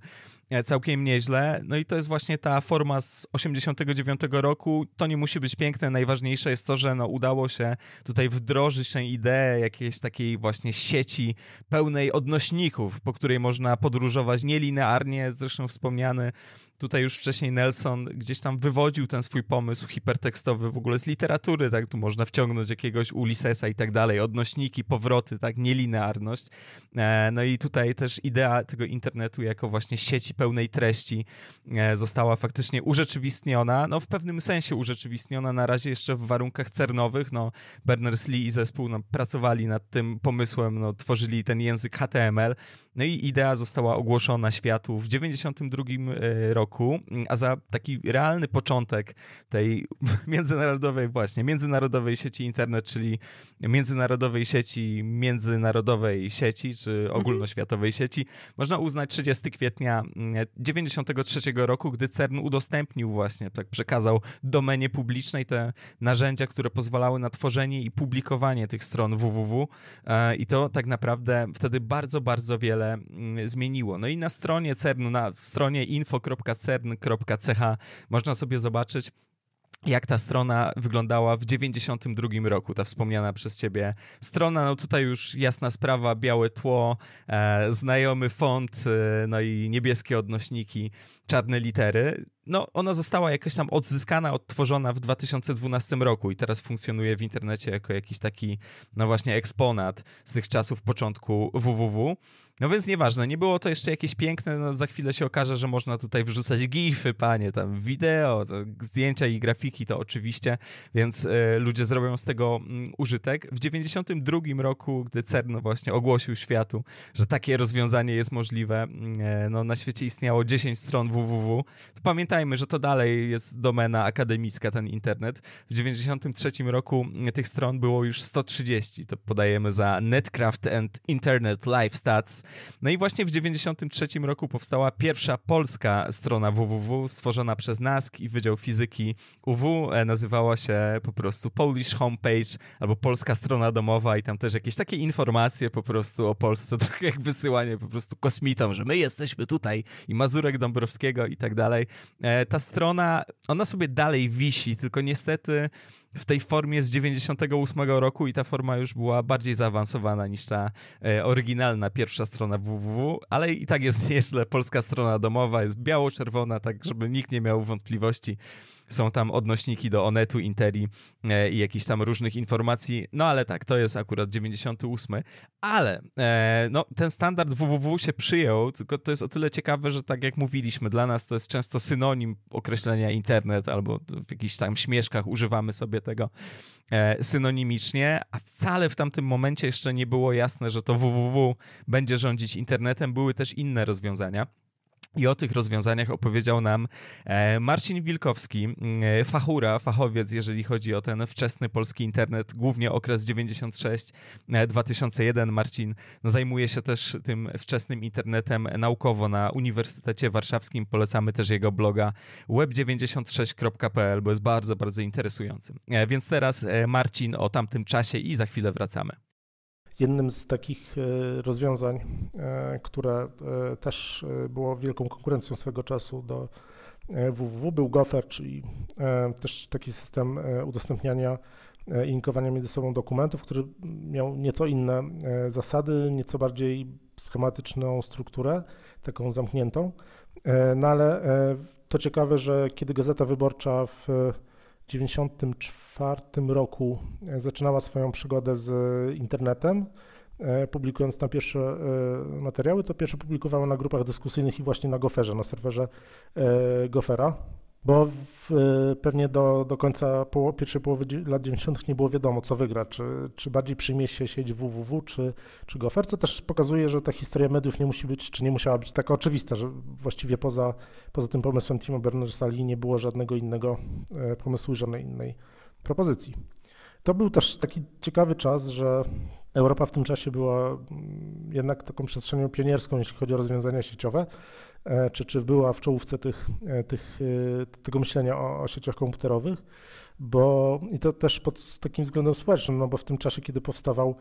E, całkiem nieźle. No i to jest właśnie ta forma z 89 roku. To nie musi być piękne. Najważniejsze jest to, że no, udało się tutaj wdrożyć tę ideę jakiejś takiej właśnie sieci pełnej odnośników, po której można podróżować nielinearnie. Zresztą wspomniany tutaj już wcześniej Nelson gdzieś tam wywodził ten swój pomysł hipertekstowy w ogóle z literatury, tak, tu można wciągnąć jakiegoś Ulyssesa i tak dalej, odnośniki, powroty, tak, nielinearność. E, no i tutaj też idea tego internetu jako właśnie sieci pełnej treści e, została faktycznie urzeczywistniona, no w pewnym sensie urzeczywistniona na razie jeszcze w warunkach cernowych, no Berners-Lee i zespół no, pracowali nad tym pomysłem, no tworzyli ten język HTML, no i idea została ogłoszona światu w 1992 e, roku, mm, a za taki realny początek tej (laughs) międzynarodowej właśnie, międzynarodowej sieci internet, czyli międzynarodowej sieci, międzynarodowej sieci, czy mhm. ogólnoświatowej sieci, można uznać 30 kwietnia 1993 mm, roku, gdy CERN udostępnił właśnie, tak przekazał domenie publicznej te narzędzia, które pozwalały na tworzenie i publikowanie tych stron www. E, I to tak naprawdę wtedy bardzo, bardzo wiele wiele mm, zmieniło. No i na stronie CERN, na stronie info.cern.ch można sobie zobaczyć, jak ta strona wyglądała w 92 roku, ta wspomniana przez ciebie strona. No tutaj już jasna sprawa, białe tło, e, znajomy font, e, no i niebieskie odnośniki czarne litery. No, ona została jakoś tam odzyskana, odtworzona w 2012 roku i teraz funkcjonuje w internecie jako jakiś taki, no właśnie, eksponat z tych czasów początku www. No więc nieważne, nie było to jeszcze jakieś piękne, no za chwilę się okaże, że można tutaj wrzucać gify, panie, tam wideo, zdjęcia i grafiki to oczywiście, więc y, ludzie zrobią z tego mm, użytek. W 92 roku, gdy CERN no właśnie ogłosił światu, że takie rozwiązanie jest możliwe, y, no na świecie istniało 10 stron www, to pamiętajmy, że to dalej jest domena akademicka, ten internet. W 93 roku tych stron było już 130, to podajemy za Netcraft and Internet Live Stats. No i właśnie w 93 roku powstała pierwsza polska strona www, stworzona przez NASK i Wydział Fizyki UW. E, nazywała się po prostu Polish Homepage albo Polska Strona Domowa i tam też jakieś takie informacje po prostu o Polsce, (laughs) trochę jak wysyłanie po prostu kosmitom, że my jesteśmy tutaj i Mazurek Dąbrowski i tak dalej. E, ta strona, ona sobie dalej wisi, tylko niestety w tej formie z 98 roku i ta forma już była bardziej zaawansowana niż ta e, oryginalna pierwsza strona www, ale i tak jest (laughs) nieźle polska strona domowa, jest biało-czerwona, tak żeby nikt nie miał wątpliwości. Są tam odnośniki do Onetu, Interi e, i jakichś tam różnych informacji. No ale tak, to jest akurat 98. Ale e, no, ten standard www się przyjął, tylko to jest o tyle ciekawe, że tak jak mówiliśmy, dla nas to jest często synonim określenia internet albo w jakichś tam śmieszkach używamy sobie tego e, synonimicznie, a wcale w tamtym momencie jeszcze nie było jasne, że to www będzie rządzić internetem. Były też inne rozwiązania. I o tych rozwiązaniach opowiedział nam e, Marcin Wilkowski, e, fachura, fachowiec, jeżeli chodzi o ten wczesny polski internet, głównie okres 96-2001. E, Marcin zajmuje się też tym wczesnym internetem naukowo na Uniwersytecie Warszawskim. Polecamy też jego bloga web96.pl, bo jest bardzo, bardzo interesujący. Więc teraz Marcin o tamtym czasie i za chwilę wracamy. Jednym z takich e, rozwiązań, e, które e, też było wielką konkurencją swego czasu do www, był Gopher, czyli też taki system udostępniania i linkowania między sobą dokumentów, który miał nieco inne zasady, nieco bardziej schematyczną strukturę, taką zamkniętą. No ale to ciekawe, że kiedy Gazeta Wyborcza w 1994 roku e, zaczynała swoją przygodę z e, internetem, e, publikując tam pierwsze materiały. To pierwsze publikowała na grupach dyskusyjnych i właśnie na Goferze, na serwerze Gofera. Bo w, y, pewnie do, do końca pierwszej połowy lat 90. nie było wiadomo, co wygra. Czy, czy bardziej przyjmie się sieć www, czy, czy gofer, co też pokazuje, że ta historia mediów nie musi być, czy nie musiała być taka oczywista, że właściwie poza, poza tym pomysłem Timo Berners-Sali nie było żadnego innego y, pomysłu, żadnej innej propozycji. To był też taki ciekawy czas, że Europa w tym czasie była mm, jednak taką przestrzenią pionierską, jeśli chodzi o rozwiązania sieciowe. E, czy, czy była w czołówce tych, e, tych, e, tego myślenia o, o sieciach komputerowych, bo i to też pod takim względem społecznym, no bo w tym czasie, kiedy powstawał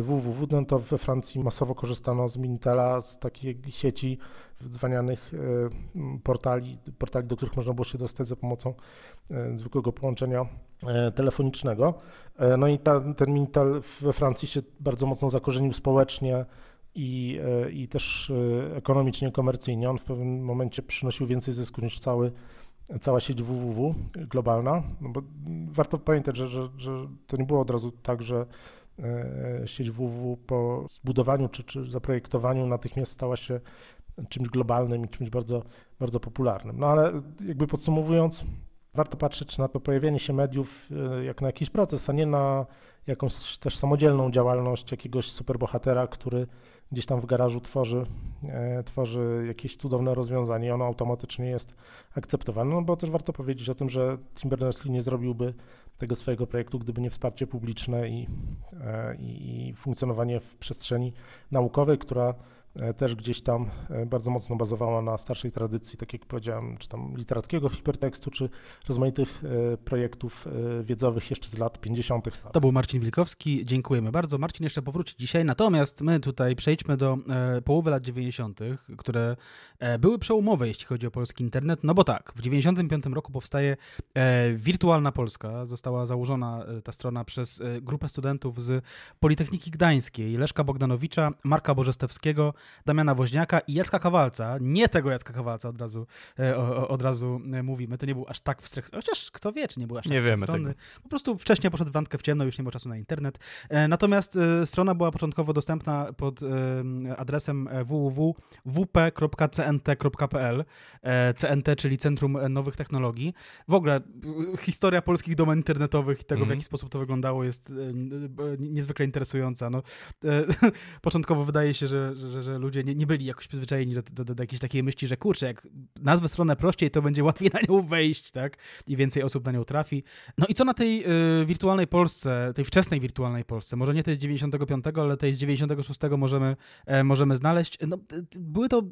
www, no to we Francji masowo korzystano z Minitela, z takich sieci dzwanianych portali, portali, do których można było się dostać za pomocą zwykłego połączenia telefonicznego. No i ta, ten Minitel we Francji się bardzo mocno zakorzenił społecznie, i, e, i też e, ekonomicznie, komercyjnie. On w pewnym momencie przynosił więcej zysku niż cały, cała sieć WWW globalna. No bo warto pamiętać, że, że, że to nie było od razu tak, że e, sieć WWW po zbudowaniu czy, czy zaprojektowaniu natychmiast stała się czymś globalnym i czymś bardzo, bardzo popularnym. No ale jakby podsumowując, warto patrzeć na to pojawienie się mediów jak na jakiś proces, a nie na jakąś też samodzielną działalność jakiegoś superbohatera, który gdzieś tam w garażu tworzy, e, tworzy jakieś cudowne rozwiązanie i ono automatycznie jest akceptowane. No bo też warto powiedzieć o tym, że Tim Berners-Lee nie zrobiłby tego swojego projektu, gdyby nie wsparcie publiczne i, e, i funkcjonowanie w przestrzeni naukowej, która E, też gdzieś tam e, bardzo mocno bazowała na starszej tradycji, tak jak powiedziałem, czy tam literackiego hipertekstu, czy rozmaitych e, projektów wiedzowych jeszcze z lat 50. To był Marcin Wilkowski, dziękujemy bardzo. Marcin jeszcze powróci dzisiaj, natomiast my tutaj przejdźmy do połowy lat 90., które były przełomowe, jeśli chodzi o polski internet, no bo tak, w 95 roku powstaje Wirtualna Polska, została założona ta strona przez grupę studentów z Politechniki Gdańskiej, Leszka Bogdanowicza, Marka Bożestewskiego, Damiana Woźniaka i Jacka Kowalca. Nie tego Jacka Kowalca od razu, e, o, od razu e, mówimy. To nie był aż tak wstrzech... Chociaż kto wie, czy nie był aż tak nie wiemy tego. Po prostu wcześniej poszedł w wandkę w ciemno, już nie było czasu na internet. E, natomiast strona była początkowo dostępna pod adresem www.wp.cnt.pl CNT, czyli Centrum Nowych Technologii. W ogóle historia polskich domen internetowych i tego, mm. w mhm. jaki sposób to wyglądało jest niezwykle interesująca. No, (laughs) początkowo wydaje się, że, że, że że ludzie nie, nie byli jakoś przyzwyczajeni do, do, do, do jakiejś takiej myśli, że kurczę, jak nazwę stronę prościej, to będzie łatwiej na nią wejść, tak? I więcej osób na nią trafi. No i co na tej y, wirtualnej Polsce, tej wczesnej wirtualnej Polsce, może nie tej z 95, ale tej z 96 możemy, e, możemy znaleźć. No, były to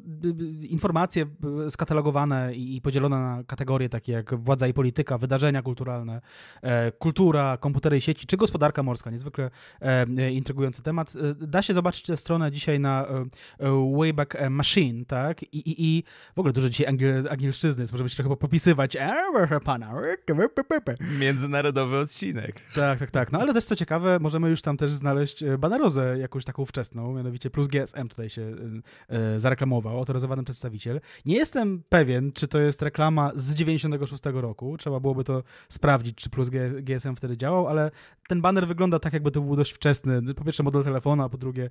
informacje skatalogowane i, i podzielone na kategorie takie jak władza i polityka, wydarzenia kulturalne, e, kultura, komputery i sieci, czy gospodarka morska. Niezwykle e, intrygujący temat. E, da się zobaczyć tę stronę dzisiaj na e, E, Wayback e, Machine, tak? I, i, i w ogóle dużo dzisiaj angiel, angielszczyzny, więc możemy się trochę popisywać. Międzynarodowy odcinek. Tak, tak, tak. No ale też co ciekawe, możemy już tam też znaleźć e, banerozę jakąś taką wczesną, mianowicie plus GSM tutaj się zareklamował, autoryzowany przedstawiciel. Nie jestem pewien, czy to jest reklama z 96 roku. Trzeba byłoby to sprawdzić, czy plus GSM wtedy działał, ale ten baner wygląda tak, jakby to był dość wczesny. Po pierwsze model telefonu, a po drugie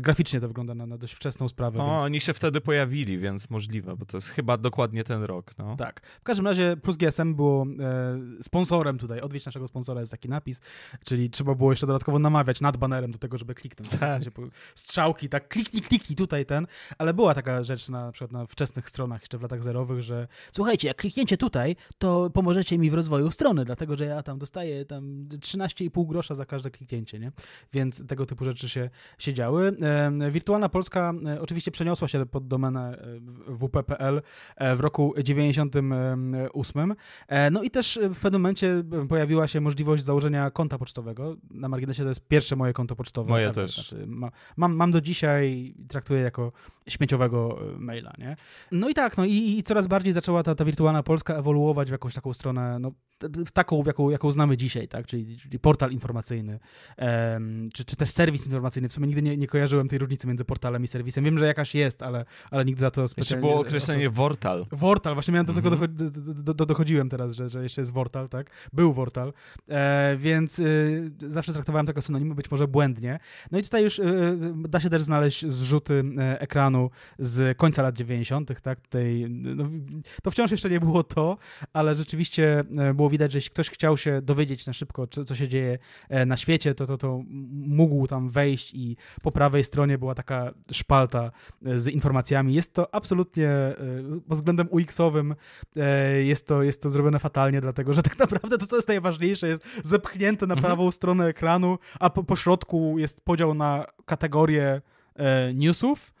graficznie to wygląda na, na dość wczesną sprawę. O, więc... oni się wtedy pojawili, więc możliwe, bo to jest chyba dokładnie ten rok. No. Tak. W każdym razie Plus GSM było e, sponsorem tutaj. Odwiedź naszego sponsora jest taki napis, czyli trzeba było jeszcze dodatkowo namawiać nad banerem do tego, żeby kliknąć. Tak. W sensie strzałki, tak kliknij, kliknij tutaj ten, ale była taka rzecz na, na przykład na wczesnych stronach jeszcze w latach zerowych, że słuchajcie, jak klikniecie tutaj, to pomożecie mi w rozwoju strony, dlatego że ja tam dostaję tam 13,5 grosza za każde kliknięcie, nie? Więc tego typu rzeczy się, się działy. E, Wirtualna Polska E, oczywiście przeniosła się pod domenę e, WP.pl e, w roku 98. No i też w pewnym momencie pojawiła się możliwość założenia konta pocztowego. Na marginesie to jest pierwsze moje konto pocztowe. Moje też. Znaczy, mam, mam do dzisiaj, traktuję jako śmieciowego maila, nie? No i tak, no i, i coraz bardziej zaczęła ta, ta wirtualna Polska ewoluować w jakąś taką stronę, no w taką, jaką, jaką znamy dzisiaj, tak? czyli, czyli portal informacyjny, um, czy, czy też serwis informacyjny. W sumie nigdy nie, nie kojarzyłem tej różnicy między portalem i serwisem. Wiem, że jakaś jest, ale, ale nigdy za to specjalnie... Jeszcze było określenie to... Wortal. Wortal, właśnie miałem do tego mm -hmm. dochod... do, do, dochodziłem teraz, że, że jeszcze jest Wortal, tak? Był Wortal, e, więc y, zawsze traktowałem to jako synonimy, być może błędnie. No i tutaj już y, y, da się też znaleźć zrzuty e, ekranu z końca lat 90., tak? Tej, no, to wciąż jeszcze nie było to, ale rzeczywiście e, było było widać, że jeśli ktoś chciał się dowiedzieć na szybko, co, co się dzieje e, na świecie, to, to, to mógł tam wejść i po prawej stronie była taka szpalta e, z informacjami. Jest to absolutnie e, pod względem UX-owym jest to, jest to zrobione fatalnie, dlatego że (laughs) tak naprawdę to, co jest najważniejsze, jest zepchnięte na mhm. prawą stronę ekranu, a po, po środku jest podział na kategorie newsów.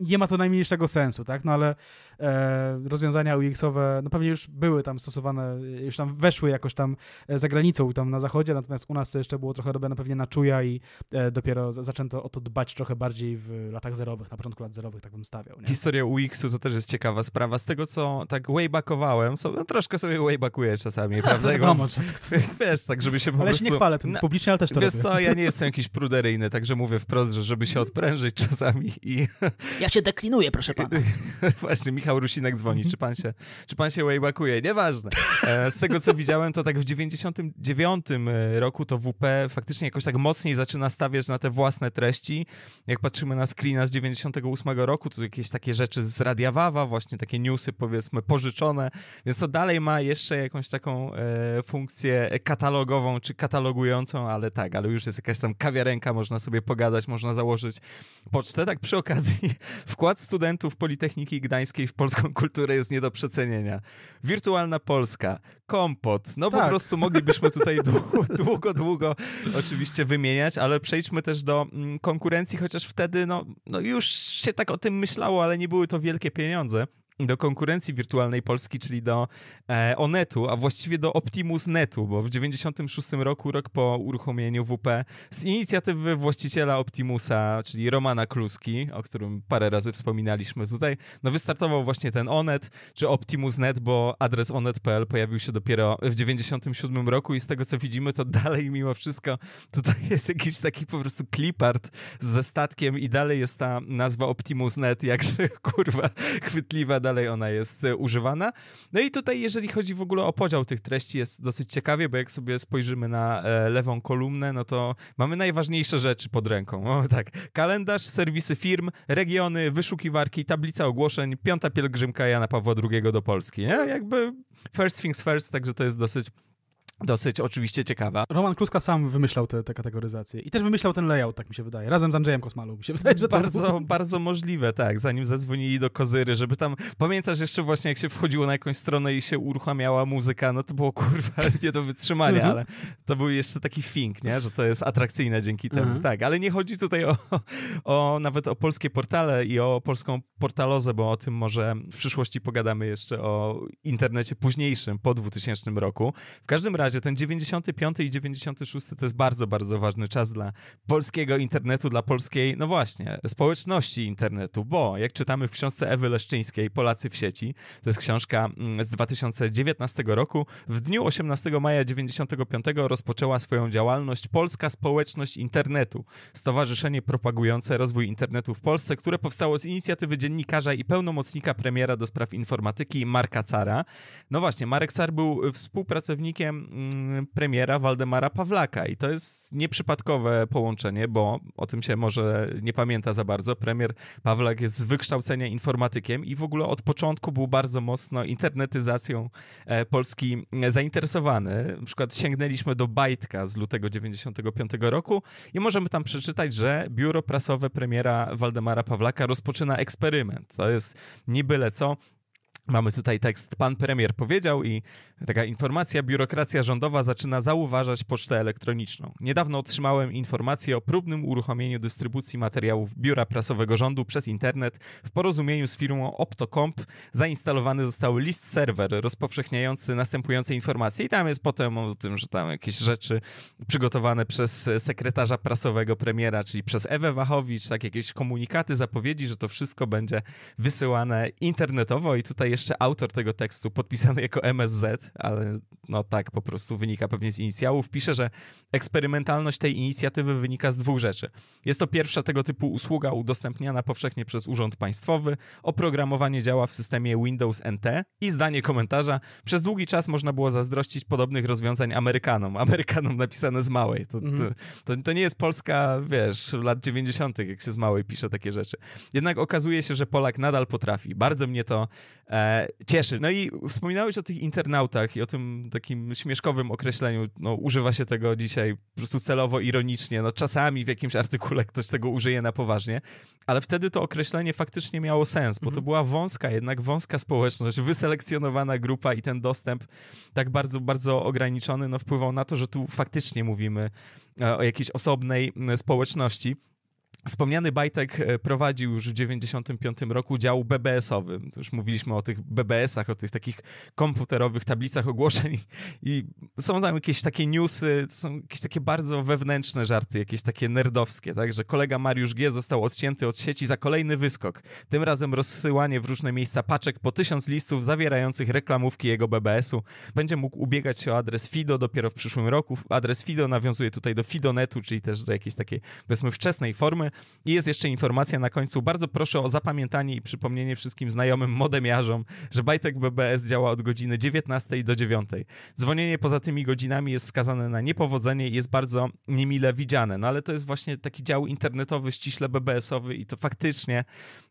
Nie ma to najmniejszego sensu, tak? No ale E, rozwiązania UX-owe, no pewnie już były tam stosowane, już tam weszły jakoś tam e, za granicą, tam na zachodzie, natomiast u nas to jeszcze było trochę robione pewnie na czuja i e, dopiero zaczęto o to dbać trochę bardziej w latach zerowych, na początku lat zerowych, tak bym stawiał. Nie? Historia UX-u to też jest ciekawa sprawa. Z tego, co tak waybackowałem, no, troszkę sobie waybackuję czasami, (laughs) prawda? Jak no, mam, wiesz, tak, żeby się po ale prostu... Ale nie chwalę publicznie, ale też to Wiesz robię. co, ja nie (laughs) jestem jakiś pruderyjny, także mówię wprost, że żeby się odprężyć czasami i... Ja się deklinuję, proszę pana. (laughs) Właśnie, Michał Michał Rusinek dzwoni, czy pan się, czy pan się waybackuje, nieważne. E, z tego, co widziałem, to tak w 99 e, roku to WP faktycznie jakoś tak mocniej zaczyna stawiać na te własne treści. Jak patrzymy na screena z 98 roku, to jakieś takie rzeczy z Radia Wawa, właśnie takie newsy powiedzmy pożyczone, więc to dalej ma jeszcze jakąś taką e, funkcję katalogową, czy katalogującą, ale tak, ale już jest jakaś tam kawiarenka, można sobie pogadać, można założyć pocztę. Tak przy okazji (laughs) wkład studentów Politechniki Gdańskiej w polską kulturę jest nie do przecenienia. Wirtualna Polska, kompot. No tak. po prostu moglibyśmy tutaj długo, (laughs) długo, długo oczywiście wymieniać, ale przejdźmy też do mm, konkurencji, chociaż wtedy no, no już się tak o tym myślało, ale nie były to wielkie pieniądze do konkurencji wirtualnej Polski, czyli do e, Onetu, a właściwie do Optimus Netu, bo w 96 roku, rok po uruchomieniu WP, z inicjatywy właściciela Optimusa, czyli Romana Kluski, o którym parę razy wspominaliśmy tutaj, no wystartował właśnie ten Onet, czy Optimus Net, bo adres onet.pl pojawił się dopiero w 97 roku i z tego co widzimy, to dalej mimo wszystko tutaj (laughs) jest jakiś taki po prostu klipart ze statkiem i dalej jest ta nazwa Optimus Net, jakże kurwa chwytliwa dalej dalej ona jest e, używana. No i tutaj, jeżeli chodzi w ogóle o podział tych treści, jest dosyć ciekawie, bo jak sobie spojrzymy na e, lewą kolumnę, no to mamy najważniejsze rzeczy pod ręką. tak, kalendarz, serwisy firm, regiony, wyszukiwarki, tablica ogłoszeń, piąta pielgrzymka Jana Pawła II do Polski. Nie? Jakby first things first, także to jest dosyć Dosyć oczywiście ciekawa. Roman Kluska sam wymyślał te, te kategoryzacje i też wymyślał ten layout, tak mi się wydaje, razem z Andrzejem Kosmalą. Mi się (laughs) wydaje, że bardzo, bardzo możliwe, tak, zanim zadzwonili do Kozyry, żeby tam, pamiętasz jeszcze właśnie jak się wchodziło na jakąś stronę i się uruchamiała muzyka, no to było kurwa (laughs) nie do wytrzymania, mhm. ale to był jeszcze taki fink, nie, że to jest atrakcyjne dzięki temu, mhm. tak, ale nie chodzi tutaj o, o nawet o polskie portale i o polską portalozę, bo o tym może w przyszłości pogadamy jeszcze o internecie późniejszym, po 2000 roku. W każdym razie że ten 95 i 96 to jest bardzo, bardzo ważny czas dla polskiego internetu, dla polskiej, no właśnie, społeczności internetu, bo jak czytamy w książce Ewy Leszczyńskiej Polacy w sieci, to jest książka mm, z 2019 roku, w dniu 18 maja 95 rozpoczęła swoją działalność Polska Społeczność Internetu, stowarzyszenie propagujące rozwój internetu w Polsce, które powstało z inicjatywy dziennikarza i pełnomocnika premiera do spraw informatyki Marka Cara. No właśnie, Marek Car był współpracownikiem Mm, premiera Waldemara Pawlaka. I to jest nieprzypadkowe połączenie, bo o tym się może nie pamięta za bardzo. Premier Pawlak jest z wykształcenia informatykiem i w ogóle od początku był bardzo mocno internetyzacją e, Polski e, zainteresowany. Na przykład sięgnęliśmy do Bajtka z lutego 95 roku i możemy tam przeczytać, że biuro prasowe premiera Waldemara Pawlaka rozpoczyna eksperyment. To jest nie byle co. Mamy tutaj tekst, pan premier powiedział i taka informacja, biurokracja rządowa zaczyna zauważać pocztę elektroniczną. Niedawno otrzymałem informację o próbnym uruchomieniu dystrybucji materiałów biura prasowego rządu przez internet. W porozumieniu z firmą Optocomp zainstalowany został list serwer rozpowszechniający następujące informacje i tam jest potem o tym, że tam jakieś rzeczy przygotowane przez sekretarza prasowego premiera, czyli przez Ewę Wachowicz, tak jakieś komunikaty, zapowiedzi, że to wszystko będzie wysyłane internetowo i tutaj jeszcze jeszcze autor tego tekstu, podpisany jako MSZ, ale no tak po prostu wynika pewnie z inicjałów, pisze, że eksperymentalność tej inicjatywy wynika z dwóch rzeczy. Jest to pierwsza tego typu usługa udostępniana powszechnie przez Urząd Państwowy, oprogramowanie działa w systemie Windows NT i zdanie komentarza, przez długi czas można było zazdrościć podobnych rozwiązań Amerykanom. Amerykanom napisane z małej. To, mhm. to, to, to nie jest Polska, wiesz, lat 90., jak się z małej pisze takie rzeczy. Jednak okazuje się, że Polak nadal potrafi. Bardzo mnie to e, E, cieszy. No i wspominałeś o tych internautach i o tym takim śmieszkowym określeniu. No, używa się tego dzisiaj po prostu celowo, ironicznie. No, czasami w jakimś artykule ktoś tego użyje na poważnie, ale wtedy to określenie faktycznie miało sens, bo mhm. to była wąska, jednak wąska społeczność, wyselekcjonowana grupa i ten dostęp tak bardzo, bardzo ograniczony no, wpływał na to, że tu faktycznie mówimy e, o jakiejś osobnej społeczności. Wspomniany Bajtek e, prowadził już w 1995 roku dział BBS-owy. Już mówiliśmy o tych BBS-ach, o tych takich komputerowych tablicach ogłoszeń i są tam jakieś takie newsy, są jakieś takie bardzo wewnętrzne żarty, jakieś takie nerdowskie, tak, że kolega Mariusz G. został odcięty od sieci za kolejny wyskok. Tym razem rozsyłanie w różne miejsca paczek po tysiąc listów zawierających reklamówki jego BBS-u. Będzie mógł ubiegać się o adres FIDO dopiero w przyszłym roku. Adres FIDO nawiązuje tutaj do FIDONetu, czyli też do jakiejś takiej, powiedzmy, wczesnej formy i jest jeszcze informacja na końcu. Bardzo proszę o zapamiętanie i przypomnienie wszystkim znajomym modemiarzom, że Bajtek BBS działa od godziny 19 do 9. Dzwonienie poza tymi godzinami jest skazane na niepowodzenie i jest bardzo niemile widziane. No ale to jest właśnie taki dział internetowy, ściśle BBS-owy i to faktycznie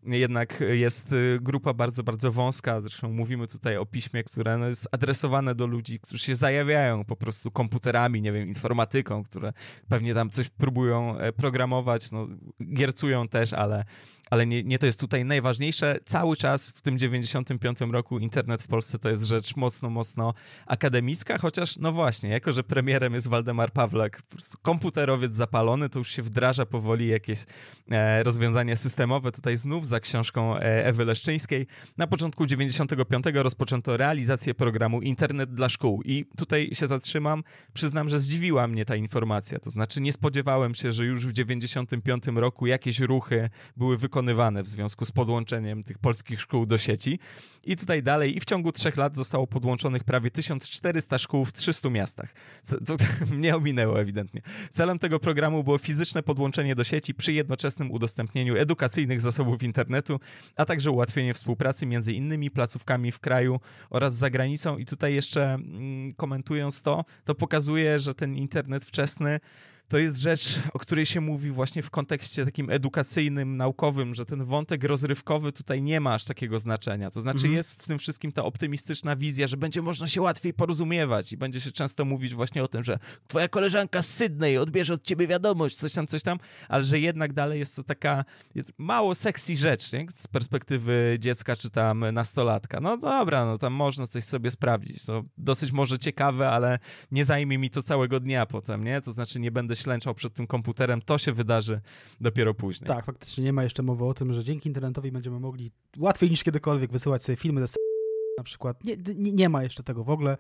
jednak jest y, grupa bardzo, bardzo wąska. Zresztą mówimy tutaj o piśmie, które no, jest adresowane do ludzi, którzy się zajawiają po prostu komputerami, nie wiem, informatyką, które pewnie tam coś próbują e, programować, no, giercują też, ale ale nie, nie to jest tutaj najważniejsze. Cały czas w tym 95 roku internet w Polsce to jest rzecz mocno, mocno akademicka, chociaż no właśnie, jako że premierem jest Waldemar Pawlak, komputerowiec zapalony, to już się wdraża powoli jakieś e, rozwiązania systemowe. Tutaj znów za książką e, Ewy Leszczyńskiej. Na początku 95 rozpoczęto realizację programu Internet dla szkół i tutaj się zatrzymam. Przyznam, że zdziwiła mnie ta informacja, to znaczy nie spodziewałem się, że już w 95 roku jakieś ruchy były wykonane wykonywane w związku z podłączeniem tych polskich szkół do sieci. I tutaj dalej, i w ciągu trzech lat zostało podłączonych prawie 1400 szkół w 300 miastach. Co, to, to (laughs) mnie ominęło ewidentnie. Celem tego programu było fizyczne podłączenie do sieci przy jednoczesnym udostępnieniu edukacyjnych zasobów internetu, a także ułatwienie współpracy między innymi placówkami w kraju oraz za granicą. I tutaj jeszcze mm, komentując to, to pokazuje, że ten internet wczesny to jest rzecz, o której się mówi właśnie w kontekście takim edukacyjnym, naukowym, że ten wątek rozrywkowy tutaj nie ma aż takiego znaczenia. To znaczy, mm. jest w tym wszystkim ta optymistyczna wizja, że będzie można się łatwiej porozumiewać i będzie się często mówić właśnie o tym, że twoja koleżanka z Sydney odbierze od ciebie wiadomość, coś tam, coś tam, ale że jednak dalej jest to taka mało sexy rzecz nie? z perspektywy dziecka czy tam nastolatka. No dobra, no tam można coś sobie sprawdzić. To dosyć może ciekawe, ale nie zajmie mi to całego dnia potem, nie? To znaczy, nie będę się ślęczał przed tym komputerem, to się wydarzy dopiero później. Tak, faktycznie nie ma jeszcze mowy o tym, że dzięki internetowi będziemy mogli łatwiej niż kiedykolwiek wysyłać sobie filmy ze na przykład. Nie, nie, nie, ma jeszcze tego w ogóle.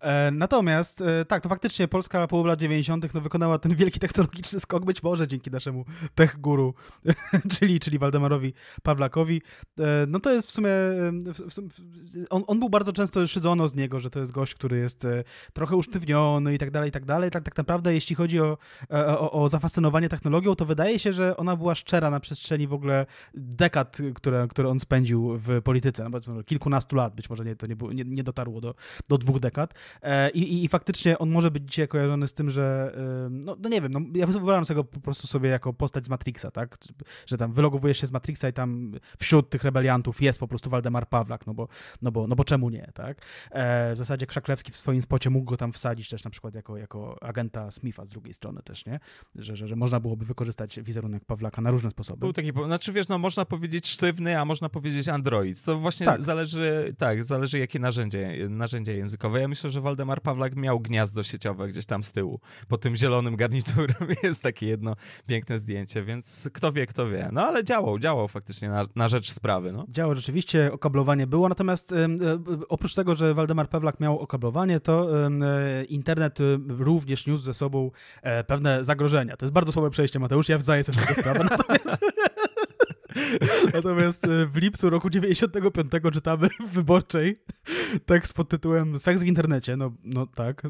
E, natomiast e, tak, to faktycznie Polska połowa lat 90. No, wykonała ten wielki technologiczny skok, być może dzięki naszemu tech guru, (laughs) czyli, czyli Waldemarowi Pawlakowi. E, no to jest w sumie, w, w, on, on, był bardzo często szydzono z niego, że to jest gość, który jest e, trochę usztywniony i tak dalej, i tak dalej. Tak, tak naprawdę jeśli chodzi e, o, o, o zafascynowanie technologią, to wydaje się, że ona była szczera na przestrzeni w ogóle dekad, które, które on spędził w polityce, no powiedzmy no, kilkunastu lat być może nie, to nie, było, nie, nie dotarło do, do dwóch dekad. E, I, i, i faktycznie on może być dzisiaj kojarzony z tym, że no, no nie wiem, no, ja wyobrażam sobie go po prostu sobie jako postać z Matrixa, tak? Że tam wylogowujesz się z Matrixa i tam wśród tych rebeliantów jest po prostu Waldemar Pawlak, no bo, no bo, no bo czemu nie, tak? E, w zasadzie Krzaklewski w swoim spocie mógł go tam wsadzić też na przykład jako, jako agenta Smitha z drugiej strony też, nie? Że, że, że można byłoby wykorzystać wizerunek Pawlaka na różne sposoby. Był taki, znaczy wiesz, no można powiedzieć sztywny, a można powiedzieć android. To właśnie tak. zależy, tak, tak, zależy jakie narzędzie, narzędzia językowe. Ja myślę, że Waldemar Pawlak miał gniazdo sieciowe gdzieś tam z tyłu. Po tym zielonym garniturem (laughs) jest takie jedno piękne zdjęcie, więc kto wie, kto wie. No ale działał, działał faktycznie na, na rzecz sprawy. No. Działał rzeczywiście, okablowanie było, natomiast y, y, oprócz tego, że Waldemar Pawlak miał okablowanie, to e, y, internet również niósł ze sobą e, pewne zagrożenia. To jest bardzo słabe przejście, Mateusz, ja zdaję sobie sprawę, (laughs) natomiast... Natomiast e, w lipcu roku 95 czytamy w Wyborczej, tekst pod tytułem Seks w internecie. No, no tak.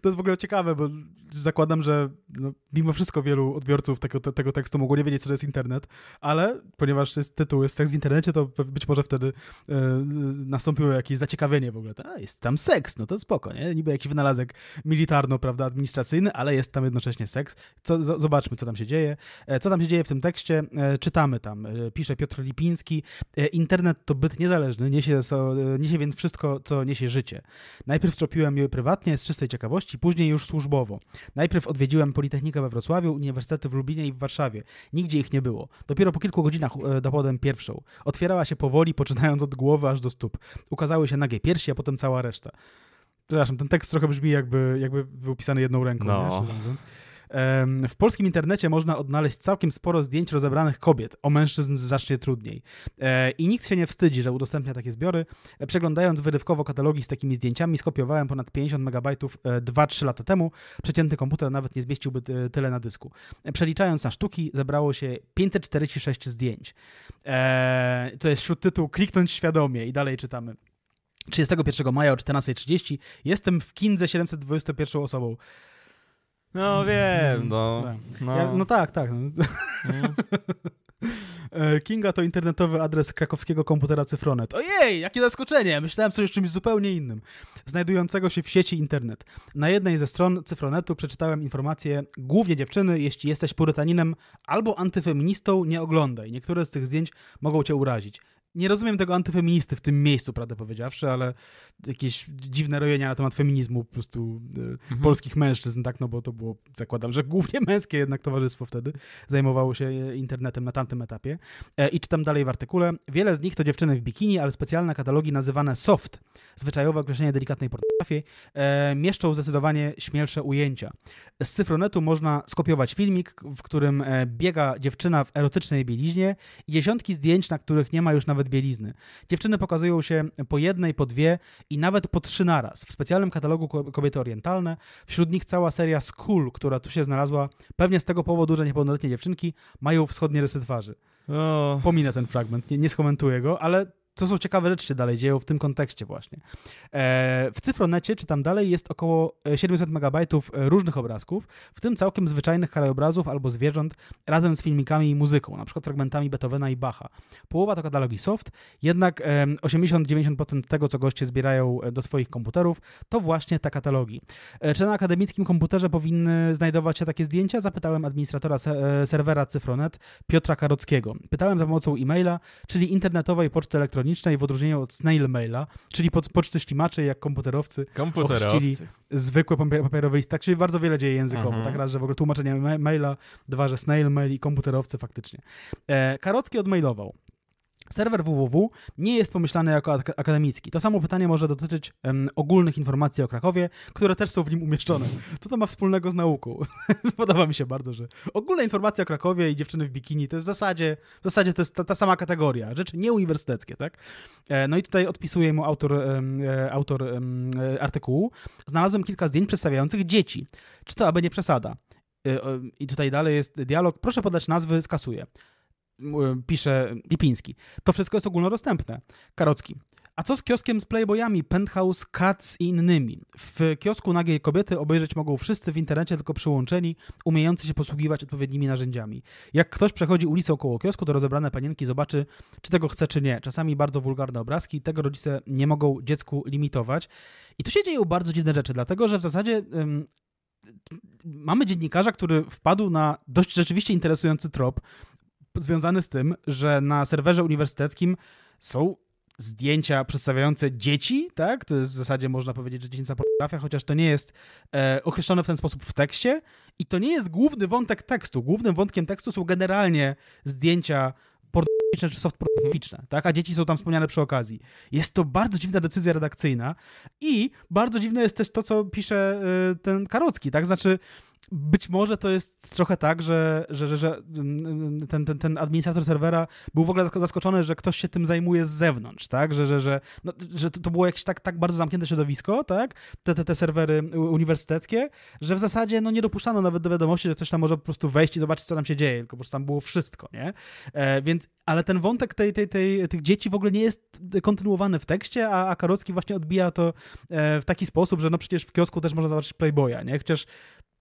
to jest w ogóle ciekawe, bo zakładam, że no, mimo wszystko wielu odbiorców tego, te, tego tekstu mogło nie wiedzieć, co to jest internet, ale ponieważ jest tytuł jest Seks w internecie, to być może wtedy e, nastąpiło jakieś zaciekawienie w ogóle. A, jest tam seks, no to spoko, nie? Niby jakiś wynalazek militarno, prawda, administracyjny, ale jest tam jednocześnie seks. Co, z, zobaczmy, co tam się dzieje. E, co tam się dzieje w tym tekście? E, czytamy tam. E, pisze Piotr Lipiński. E, internet to byt niezależny, niesie, e, niesie więc wszystko wszystko, co niesie życie. Najpierw stropiłem je prywatnie z czystej ciekawości, później już służbowo. Najpierw odwiedziłem Politechnikę we Wrocławiu, uniwersytety w Lublinie i w Warszawie. Nigdzie ich nie było. Dopiero po kilku godzinach e, dopadłem pierwszą. Otwierała się powoli, poczynając od głowy aż do stóp. Ukazały się nagie piersi, a potem cała reszta. Przepraszam, ten tekst trochę brzmi jakby, jakby był pisany jedną ręką, no. nie? W polskim internecie można odnaleźć całkiem sporo zdjęć rozebranych kobiet, o mężczyzn znacznie trudniej. E, I nikt się nie wstydzi, że udostępnia takie zbiory. E, przeglądając wyrywkowo katalogi z takimi zdjęciami, skopiowałem ponad 50 MB 2-3 lata temu. Przeciętny komputer nawet nie zmieściłby tyle na dysku. E, przeliczając na sztuki, zebrało się 546 zdjęć. To jest wśród tytułu Kliknąć świadomie i dalej czytamy. 31 maja o 14.30 jestem w Kindze 721 osobą. No mm, wiem, mm, no. Tak. No. Ja, no tak, tak. No. Mm. (laughs) E, Kinga to internetowy adres krakowskiego komputera Cyfronet. Ojej, jakie zaskoczenie! Myślałem coś o czymś zupełnie innym. Znajdującego się w sieci internet. Na jednej ze stron Cyfronetu przeczytałem informację głównie dziewczyny, jeśli jesteś purytaninem albo antyfeministą, nie oglądaj. Niektóre z tych zdjęć mogą cię urazić nie rozumiem tego antyfeministy w tym miejscu, prawdę powiedziawszy, ale jakieś dziwne rojenia na temat feminizmu po prostu e, mhm. polskich mężczyzn, tak, no bo to było, zakładam, że głównie (laughs) męskie jednak towarzystwo wtedy zajmowało się e, internetem na tamtym etapie. E, I czytam dalej w artykule. Wiele z nich to dziewczyny w bikini, ale specjalne katalogi nazywane soft, zwyczajowe określenie delikatnej pornografii, mieszczą zdecydowanie śmielsze ujęcia. Z cyfronetu można skopiować filmik, w którym biega dziewczyna w erotycznej bieliźnie i dziesiątki zdjęć, na których nie ma już nawet nawet bielizny. Dziewczyny pokazują się po jednej, po dwie i nawet po trzy naraz w specjalnym katalogu kobiety orientalne. Wśród nich cała seria Skul, która tu się znalazła. Pewnie z tego powodu, że niepełnoletnie dziewczynki mają wschodnie rysy twarzy. Oh. Pominę ten fragment, nie, nie skomentuję go, ale co są ciekawe rzeczy się dalej dzieją w tym kontekście właśnie. E, w Cyfronecie, czy tam dalej, jest około 700 e, MB e, różnych obrazków, w tym całkiem zwyczajnych krajobrazów albo zwierząt, razem z filmikami i muzyką, na przykład fragmentami Beethovena i Bacha. Połowa to katalogi soft, jednak 80-90% tego, co goście zbierają do swoich komputerów, to właśnie te katalogi. Czy na akademickim komputerze powinny znajdować się takie zdjęcia? Zapytałem administratora serwera Cyfronet, Piotra Karockiego. Pytałem za pomocą e-maila, czyli internetowej poczty elektronicznej, elektronicznej w odróżnieniu od snail maila, czyli pod poczty ślimaczej, jak komputerowcy, komputerowcy. zwykłe papierowe listy. Tak się bardzo wiele dzieje językowo. Mhm. Tak raz, że w ogóle tłumaczenie ma maila, dwa, że snail mail i komputerowcy faktycznie. E, Karocki odmailował. Serwer www nie jest pomyślany jako ak akademicki. To samo pytanie może dotyczyć um, ogólnych informacji o Krakowie, które też są w nim umieszczone. Co to ma wspólnego z nauką? (laughs) Podoba mi się bardzo, że ogólna informacja o Krakowie i dziewczyny w bikini to jest w zasadzie, w zasadzie to jest ta, ta sama kategoria, rzeczy nieuniwersyteckie, tak? E, no i tutaj odpisuje mu autor, e, autor e, artykułu. Znalazłem kilka zdjęć przedstawiających dzieci. Czy to aby nie przesada? E, I tutaj dalej jest dialog. Proszę podać nazwy, skasuję. E, pisze Lipiński. To wszystko jest ogólnodostępne. Karocki. A co z kioskiem z Playboyami, Penthouse, Cats i innymi? W kiosku Nagiej Kobiety obejrzeć mogą wszyscy w internecie, tylko przyłączeni, umiejący się posługiwać odpowiednimi narzędziami. Jak ktoś przechodzi ulicą koło kiosku, to rozebrane panienki zobaczy, czy tego chce, czy nie. Czasami bardzo wulgarne obrazki tego rodzice nie mogą dziecku limitować. I tu się dzieją bardzo dziwne rzeczy, dlatego że w zasadzie... Ym, mamy dziennikarza, który wpadł na dość rzeczywiście interesujący trop, związany z tym, że na serwerze uniwersyteckim są zdjęcia przedstawiające dzieci, tak? To jest w zasadzie można powiedzieć, że dziecięca pornografia, chociaż to nie jest e, określone w ten sposób w tekście i to nie jest główny wątek tekstu. Głównym wątkiem tekstu są generalnie zdjęcia pornograficzne czy soft pornograficzne, tak? A dzieci są tam wspomniane przy okazji. Jest to bardzo dziwna decyzja redakcyjna i bardzo dziwne jest też to, co pisze y, ten Karocki, tak? Znaczy być może to jest trochę tak, że, że, że, że ten, ten, ten administrator serwera był w ogóle zaskoczony, że ktoś się tym zajmuje z zewnątrz, tak? Że, że, że, no, że to było jakieś tak, tak bardzo zamknięte środowisko, tak? Te, te, te serwery uniwersyteckie, że w zasadzie no, nie dopuszczano nawet do wiadomości, że ktoś tam może po prostu wejść i zobaczyć, co tam się dzieje, tylko po prostu tam było wszystko, nie? E, więc, ale ten wątek tej, tej, tej, tych dzieci w ogóle nie jest kontynuowany w tekście, a, a Karocki właśnie odbija to e, w taki sposób, że no przecież w kiosku też można zobaczyć Playboya, nie? Chociaż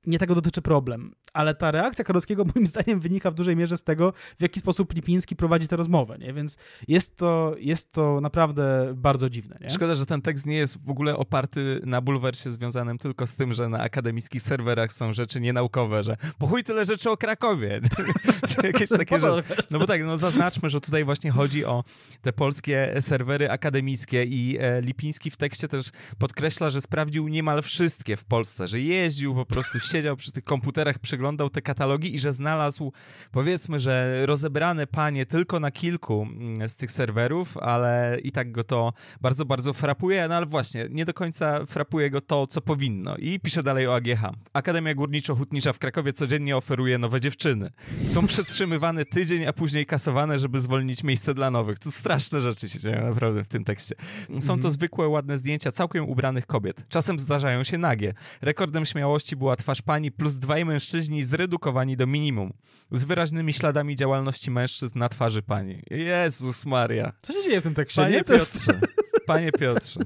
nie tego dotyczy problem. Ale ta reakcja Karolskiego moim (laughs) zdaniem wynika w dużej mierze z tego, w jaki sposób Lipiński prowadzi tę rozmowę, nie? Więc jest to, jest to naprawdę bardzo dziwne, nie? Szkoda, że ten tekst nie jest w ogóle oparty na bulwersie związanym tylko z tym, że na akademickich serwerach są rzeczy nienaukowe, że po chuj tyle rzeczy o Krakowie. (laughs) Jakieś (laughs) takie rzeczy. No bo tak, no zaznaczmy, że tutaj właśnie chodzi o te polskie serwery akademickie i e, Lipiński w tekście też podkreśla, że sprawdził niemal wszystkie w Polsce, że jeździł po prostu siedział przy tych komputerach, przeglądał te katalogi i że znalazł, powiedzmy, że rozebrane panie tylko na kilku mm, z tych serwerów, ale i tak go to bardzo, bardzo frapuje, no ale właśnie, nie do końca frapuje go to, co powinno. I pisze dalej o AGH. Akademia Górniczo-Hutnicza w Krakowie codziennie oferuje nowe dziewczyny. Są przetrzymywane tydzień, a później kasowane, żeby zwolnić miejsce dla nowych. To straszne rzeczy się dzieją naprawdę w tym tekście. Są to mhm. zwykłe, ładne zdjęcia całkiem ubranych kobiet. Czasem zdarzają się nagie. Rekordem śmiałości była twarz pani plus dwaj mężczyźni zredukowani do minimum, z wyraźnymi śladami działalności mężczyzn na twarzy pani. Jezus Maria. Co się dzieje w tym tekście? Panie Piotrze. Panie Piotrze.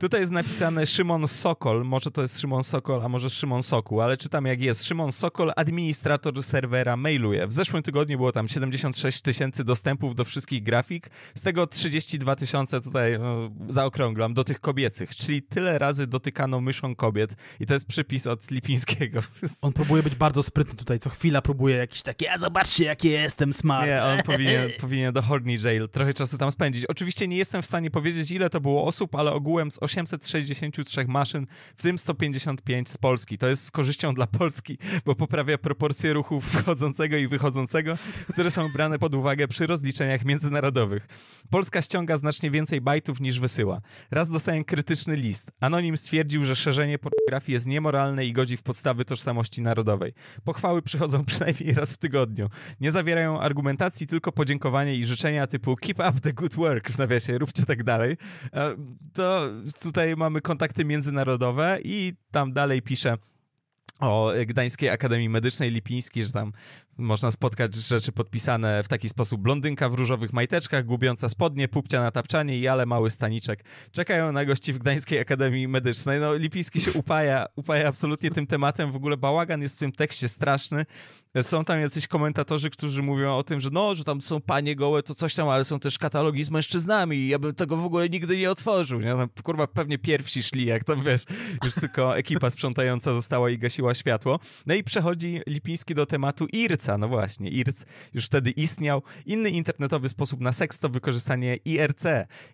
Tutaj jest napisane Szymon Sokol. Może to jest Szymon Sokol, a może Szymon Soku, ale czytam jak jest. Szymon Sokol, administrator serwera, mailuje. W zeszłym tygodniu było tam 76 tysięcy dostępów do wszystkich grafik, z tego 32 tysiące tutaj no, zaokrąglam do tych kobiecych, czyli tyle razy dotykano myszą kobiet i to jest przypis od Lipińskiego. On próbuje być bardzo sprytny tutaj, co chwila próbuje jakiś taki, a zobaczcie jaki jestem smart. Nie, on (laughs) powinien, powinien do Horny Jail trochę czasu tam spędzić. Oczywiście nie jestem w stanie powiedzieć ile to było było osób, ale ogółem z 863 maszyn, w tym 155 z Polski. To jest z korzyścią dla Polski, bo poprawia proporcje ruchów wchodzącego i wychodzącego, które są brane pod uwagę przy rozliczeniach międzynarodowych. Polska ściąga znacznie więcej bajtów niż wysyła. Raz dostałem krytyczny list. Anonim stwierdził, że szerzenie pornografii jest niemoralne i godzi w podstawy tożsamości narodowej. Pochwały przychodzą przynajmniej raz w tygodniu. Nie zawierają argumentacji, tylko podziękowania i życzenia typu keep up the good work, w nawiasie róbcie tak dalej, E, to tutaj mamy kontakty międzynarodowe i tam dalej pisze o Gdańskiej Akademii Medycznej Lipińskiej, że tam można spotkać rzeczy podpisane w taki sposób. Blondynka w różowych majteczkach, gubiąca spodnie, pupcia na tapczanie i ale mały staniczek. Czekają na gości w Gdańskiej Akademii Medycznej. No, Lipiński się upaja, upaja absolutnie tym tematem. W ogóle bałagan jest w tym tekście straszny. Są tam jacyś komentatorzy, którzy mówią o tym, że no, że tam są panie gołe, to coś tam, ale są też katalogi z mężczyznami. i Ja bym tego w ogóle nigdy nie otworzył. Nie? Tam, kurwa, pewnie pierwsi szli, jak tam wiesz, już tylko ekipa sprzątająca została i gasiła światło. No i przechodzi Lipiński do tematu IRC no właśnie, IRC już wtedy istniał. Inny internetowy sposób na seks to wykorzystanie IRC,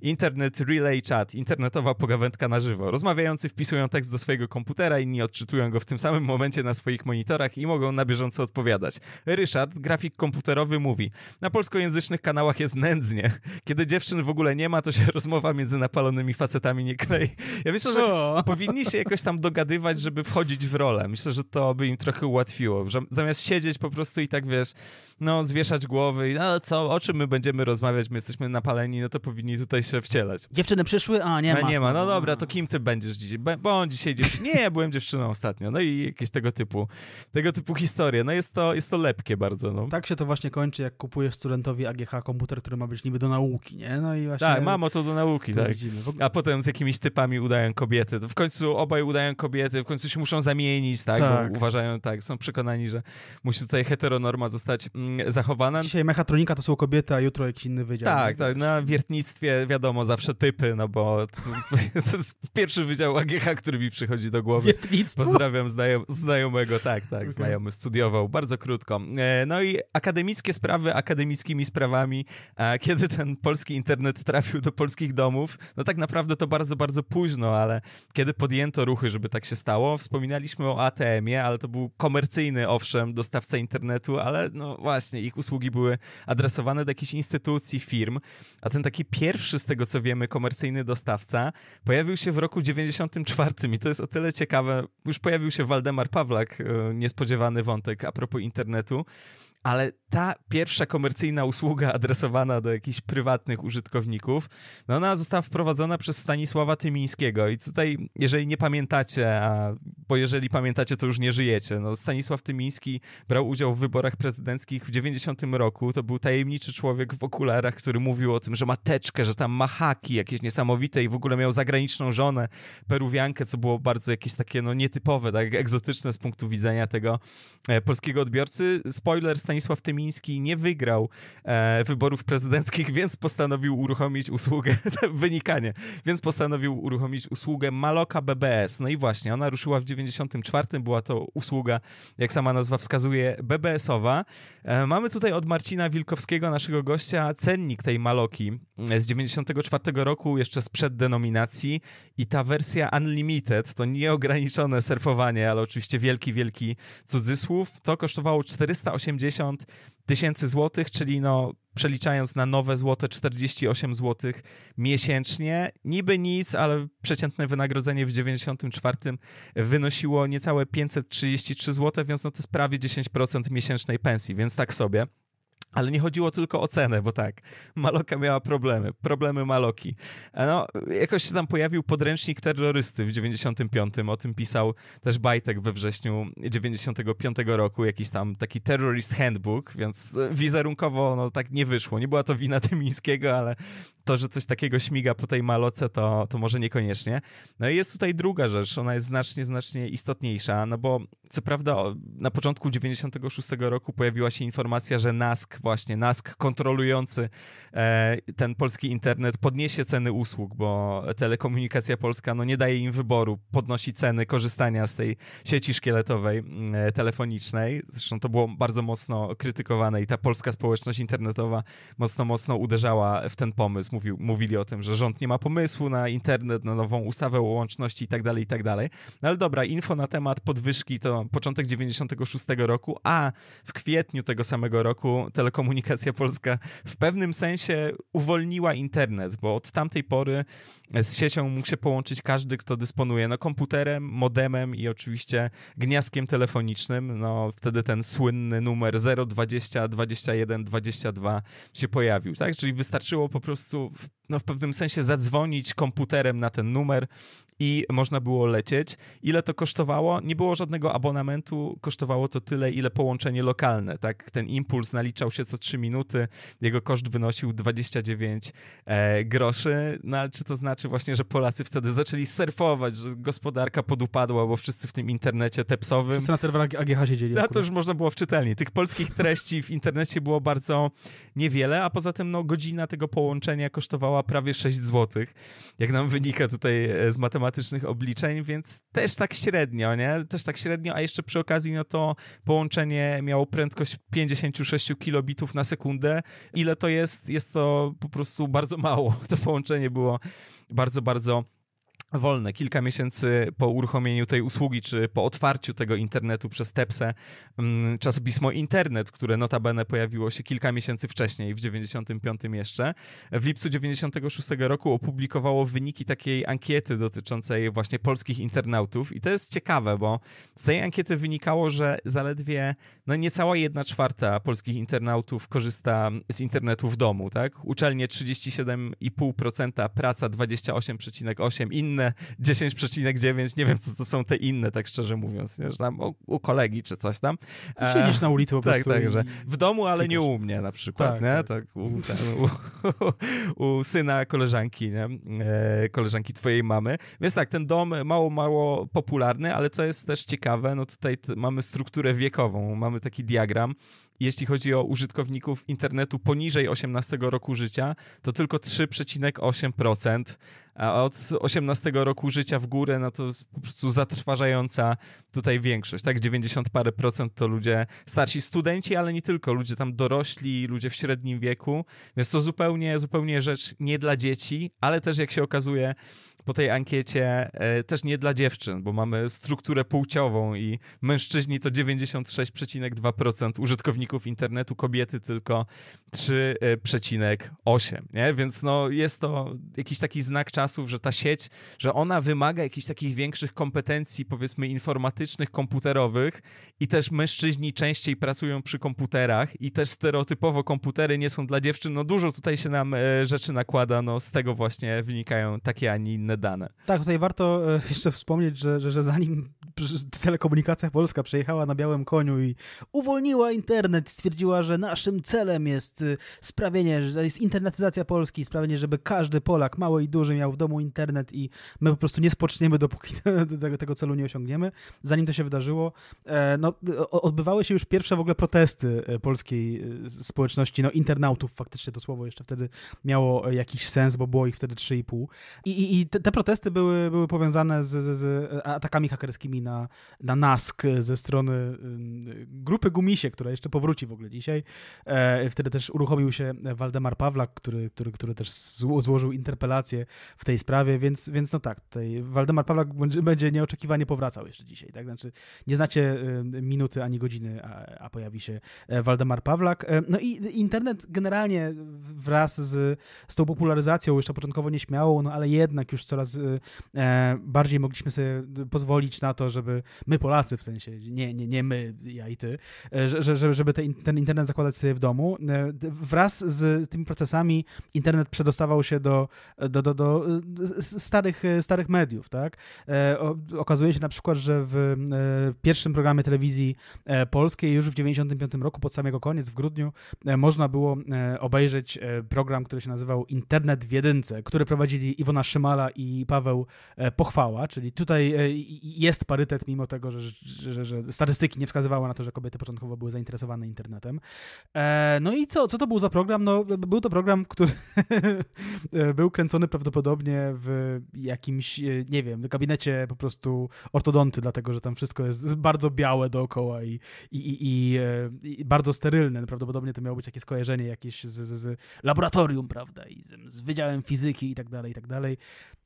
Internet Relay Chat, internetowa pogawędka na żywo. Rozmawiający wpisują tekst do swojego komputera, inni odczytują go w tym samym momencie na swoich monitorach i mogą na bieżąco odpowiadać. Ryszard, grafik komputerowy, mówi: Na polskojęzycznych kanałach jest nędznie. Kiedy dziewczyn w ogóle nie ma, to się rozmowa między napalonymi facetami nie klei. Ja myślę, że o. powinni się jakoś tam dogadywać, żeby wchodzić w rolę. Myślę, że to by im trochę ułatwiło. Zamiast siedzieć po prostu i i tak wiesz, no zwieszać głowy i no co, o czym my będziemy rozmawiać, my jesteśmy napaleni, no to powinni tutaj się wcielać. Dziewczyny przyszły, a nie ma. No, nie ma, no dobra, to kim ty będziesz dzisiaj? Bądź dzisiaj dziewczyną. Nie, byłem dziewczyną ostatnio. No i jakieś tego typu, tego typu historie. No jest to, jest to lepkie bardzo. No. Tak się to właśnie kończy, jak kupujesz studentowi AGH komputer, który ma być niby do nauki, nie? No i właśnie... Tak, mamo to do nauki, tak. Widzimy. A potem z jakimiś typami udają kobiety. W końcu obaj udają kobiety, w końcu się muszą zamienić, tak? tak. Bo uważają tak, są przekonani, że musi tutaj hetero heteronorma zostać mm, zachowana. Dzisiaj mechatronika to są kobiety, a jutro jakiś inny wydział. Tak, tak. Na wiertnictwie wiadomo, zawsze typy, no bo to, (laughs) to jest pierwszy wydział AGH, który mi przychodzi do głowy. Wiertnictwo? Pozdrawiam znajom, znajomego, tak, tak, znajomy studiował, bardzo krótko. E, no i akademickie sprawy akademickimi sprawami. E, kiedy ten polski internet trafił do polskich domów, no tak naprawdę to bardzo, bardzo późno, ale kiedy podjęto ruchy, żeby tak się stało, wspominaliśmy o ATM-ie, ale to był komercyjny, owszem, dostawca internetu, ale no właśnie, ich usługi były adresowane do jakichś instytucji, firm, a ten taki pierwszy, z tego co wiemy, komercyjny dostawca pojawił się w roku 94 i to jest o tyle ciekawe, już pojawił się Waldemar Pawlak, e, niespodziewany wątek a propos internetu, ale ta pierwsza komercyjna usługa adresowana do jakichś prywatnych użytkowników, no ona została wprowadzona przez Stanisława Tymińskiego. I tutaj, jeżeli nie pamiętacie, a, bo jeżeli pamiętacie, to już nie żyjecie, no Stanisław Tymiński brał udział w wyborach prezydenckich w 90 roku. To był tajemniczy człowiek w okularach, który mówił o tym, że ma teczkę, że tam ma haki jakieś niesamowite i w ogóle miał zagraniczną żonę, peruwiankę, co było bardzo jakieś takie no, nietypowe, tak egzotyczne z punktu widzenia tego e, polskiego odbiorcy. Spoiler, Stanisław Stanisław Tymiński nie wygrał e, wyborów prezydenckich, (laughs) więc postanowił uruchomić usługę, (laughs) wynikanie, więc postanowił uruchomić usługę Maloka BBS. No i właśnie, ona ruszyła w 94, była to usługa, jak sama nazwa wskazuje, BBS-owa. E, mamy tutaj od Marcina Wilkowskiego, naszego gościa, cennik tej Maloki e, z 94 roku, jeszcze sprzed denominacji i ta wersja Unlimited, to nieograniczone surfowanie, ale oczywiście wielki, wielki cudzysłów, to kosztowało 480 150 tysięcy złotych, czyli no przeliczając na nowe złote 48 złotych miesięcznie. Niby nic, ale przeciętne wynagrodzenie w 94 wynosiło niecałe 533 złote, więc no to jest prawie 10% miesięcznej pensji, więc tak sobie. Ale nie chodziło tylko o cenę, bo tak, Maloka miała problemy, problemy Maloki. No, jakoś się tam pojawił podręcznik terrorysty w 95, o tym pisał też Bajtek we wrześniu 95 roku, jakiś tam taki terrorist handbook, więc wizerunkowo no tak nie wyszło. Nie była to wina Tymińskiego, ale to, że coś takiego śmiga po tej maloce, to, to może niekoniecznie. No i jest tutaj druga rzecz, ona jest znacznie, znacznie istotniejsza, no bo co prawda na początku 96 roku pojawiła się informacja, że NASK właśnie, NASK kontrolujący e, ten polski internet podniesie ceny usług, bo telekomunikacja polska no nie daje im wyboru, podnosi ceny korzystania z tej sieci szkieletowej mm, e, telefonicznej. Zresztą to było bardzo mocno krytykowane i ta polska społeczność internetowa mocno, mocno uderzała w ten pomysł mówił, mówili o tym, że rząd nie ma pomysłu na internet, na nową ustawę o łączności tak, tak dalej. No ale dobra, info na temat podwyżki to początek 96 roku, a w kwietniu tego samego roku Telekomunikacja Polska w pewnym sensie uwolniła internet, bo od tamtej pory z siecią mógł się połączyć każdy, kto dysponuje no, komputerem, modemem i oczywiście gniazdkiem telefonicznym. No, wtedy ten słynny numer 020 21 22 się pojawił, tak? Czyli wystarczyło po prostu no, w pewnym sensie zadzwonić komputerem na ten numer i można było lecieć. Ile to kosztowało? Nie było żadnego abonamentu, kosztowało to tyle, ile połączenie lokalne. Tak, ten impuls naliczał się co 3 minuty, jego koszt wynosił 29 e, groszy. No ale czy to znaczy właśnie, że Polacy wtedy zaczęli surfować, że gospodarka podupadła, bo wszyscy w tym internecie tepsowym. Wszyscy na serwerach AGH siedzieli. No to już można było w czytelni. Tych polskich treści w internecie było bardzo niewiele, a poza tym no, godzina tego połączenia kosztowała prawie 6 zł. Jak nam wynika tutaj e, z matematyki, matematycznych obliczeń, więc też tak średnio, nie? Też tak średnio, a jeszcze przy okazji no to połączenie miało prędkość 56 kilobitów na sekundę. Ile to jest? Jest to po prostu bardzo mało. (laughs) To połączenie było bardzo, bardzo wolne. Kilka miesięcy po uruchomieniu tej usługi, czy po otwarciu tego internetu przez Tepsę, mm, czasopismo Internet, które notabene pojawiło się kilka miesięcy wcześniej, w 95 jeszcze, w lipcu 96 roku opublikowało wyniki takiej ankiety dotyczącej właśnie polskich internautów. I to jest ciekawe, bo z tej ankiety wynikało, że zaledwie no niecała jedna czwarta polskich internautów korzysta z internetu w domu. Tak? Uczelnie 37,5%, praca 28,8%, inne inne 10,9, nie wiem co to są te inne, tak szczerze mówiąc, nie? że tam u, u kolegi czy coś tam. E, Siedzisz na ulicy po tak, prostu. Tak, tak, że w domu, ale nie u mnie na przykład, tak, nie? Tak, tak u, u, u, syna koleżanki, nie? E, koleżanki twojej mamy. Więc tak, ten dom mało, mało popularny, ale co jest też ciekawe, no tutaj mamy strukturę wiekową, mamy taki diagram, jeśli chodzi o użytkowników internetu poniżej 18 roku życia, to tylko 3,8% a od 18 roku życia w górę, no to po prostu zatrważająca tutaj większość, tak? 90 parę procent to ludzie starsi, studenci, ale nie tylko, ludzie tam dorośli, ludzie w średnim wieku, więc to zupełnie, zupełnie rzecz nie dla dzieci, ale też jak się okazuje, po tej ankiecie e, też nie dla dziewczyn, bo mamy strukturę płciową i mężczyźni to 96,2% użytkowników internetu, kobiety tylko 3,8%, nie? Więc no jest to jakiś taki znak czasów, że ta sieć, że ona wymaga jakichś takich większych kompetencji, powiedzmy informatycznych, komputerowych i też mężczyźni częściej pracują przy komputerach i też stereotypowo komputery nie są dla dziewczyn, no dużo tutaj się nam e, rzeczy nakłada, no z tego właśnie wynikają takie, a nie inne dane. Tak, tutaj warto e, (laughs) jeszcze wspomnieć, że, że, że zanim telekomunikacja polska przejechała na białym koniu i uwolniła internet, stwierdziła, że naszym celem jest y, sprawienie, że jest internetyzacja Polski, sprawienie, żeby każdy Polak, mały i duży, miał w domu internet i my po prostu nie spoczniemy, dopóki (laughs) tego, tego celu nie osiągniemy. Zanim to się wydarzyło, e, no, odbywały się już pierwsze w ogóle protesty e, polskiej społeczności, no internautów faktycznie to słowo jeszcze wtedy miało jakiś sens, bo było ich wtedy 3,5. I, i, i te protesty były, były powiązane z, z, z e, atakami hakerskimi na, na NASK ze strony grupy Gumisie, która jeszcze powróci w ogóle dzisiaj. E, wtedy też uruchomił się Waldemar Pawlak, który, który, który też złożył interpelację w tej sprawie, więc, więc no tak, tutaj Waldemar Pawlak będzie nieoczekiwanie powracał jeszcze dzisiaj. Tak? Znaczy, nie znacie minuty ani godziny, a, a pojawi się e, Waldemar Pawlak. No i internet generalnie wraz z, z tą popularyzacją, jeszcze początkowo nieśmiałą, no ale jednak już co coraz y, e, bardziej mogliśmy sobie pozwolić na to, żeby my Polacy w sensie, nie, nie, nie my, ja i ty, e, że, żeby ten internet zakładać sobie w domu. E, wraz z tymi procesami internet przedostawał się do, do, do, do starych, starych mediów. Tak? Okazuje się na przykład, że w pierwszym programie telewizji polskiej już w 1995 roku, pod sam jego koniec, w grudniu, można było obejrzeć program, który się nazywał Internet w Jedynce, który prowadzili Iwona Szymala i i Paweł e, Pochwała, czyli tutaj e, jest parytet, mimo tego, że, że, że statystyki nie wskazywały na to, że kobiety początkowo były zainteresowane internetem. E, no i co, co to był za program? No, był to program, który (laughs) był kręcony prawdopodobnie w jakimś, nie wiem, w gabinecie po prostu ortodonty, dlatego że tam wszystko jest bardzo białe dookoła i, i, i, i bardzo sterylne. Prawdopodobnie to miało być jakieś skojarzenie jakieś z, z, z laboratorium, prawda, i z, z Wydziałem Fizyki i tak dalej, i tak dalej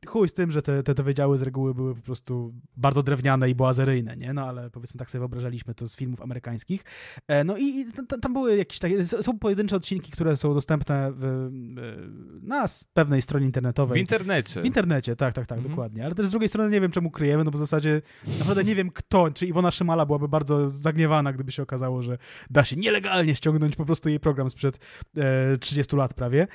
chuj z tym, że te, te, te wydziały z reguły były po prostu bardzo drewniane i boazeryjne, nie? No ale powiedzmy tak sobie wyobrażaliśmy to z filmów amerykańskich. E, no i tam, tam były jakieś takie, są pojedyncze odcinki, które są dostępne w, e, na pewnej stronie internetowej. W internecie. W internecie, tak, tak, tak, mhm. dokładnie. Ale też z drugiej strony nie wiem, czemu kryjemy, no bo w zasadzie naprawdę nie wiem kto, czy Iwona Szymala byłaby bardzo zagniewana, gdyby się okazało, że da się nielegalnie ściągnąć po prostu jej program sprzed 30 e, lat prawie.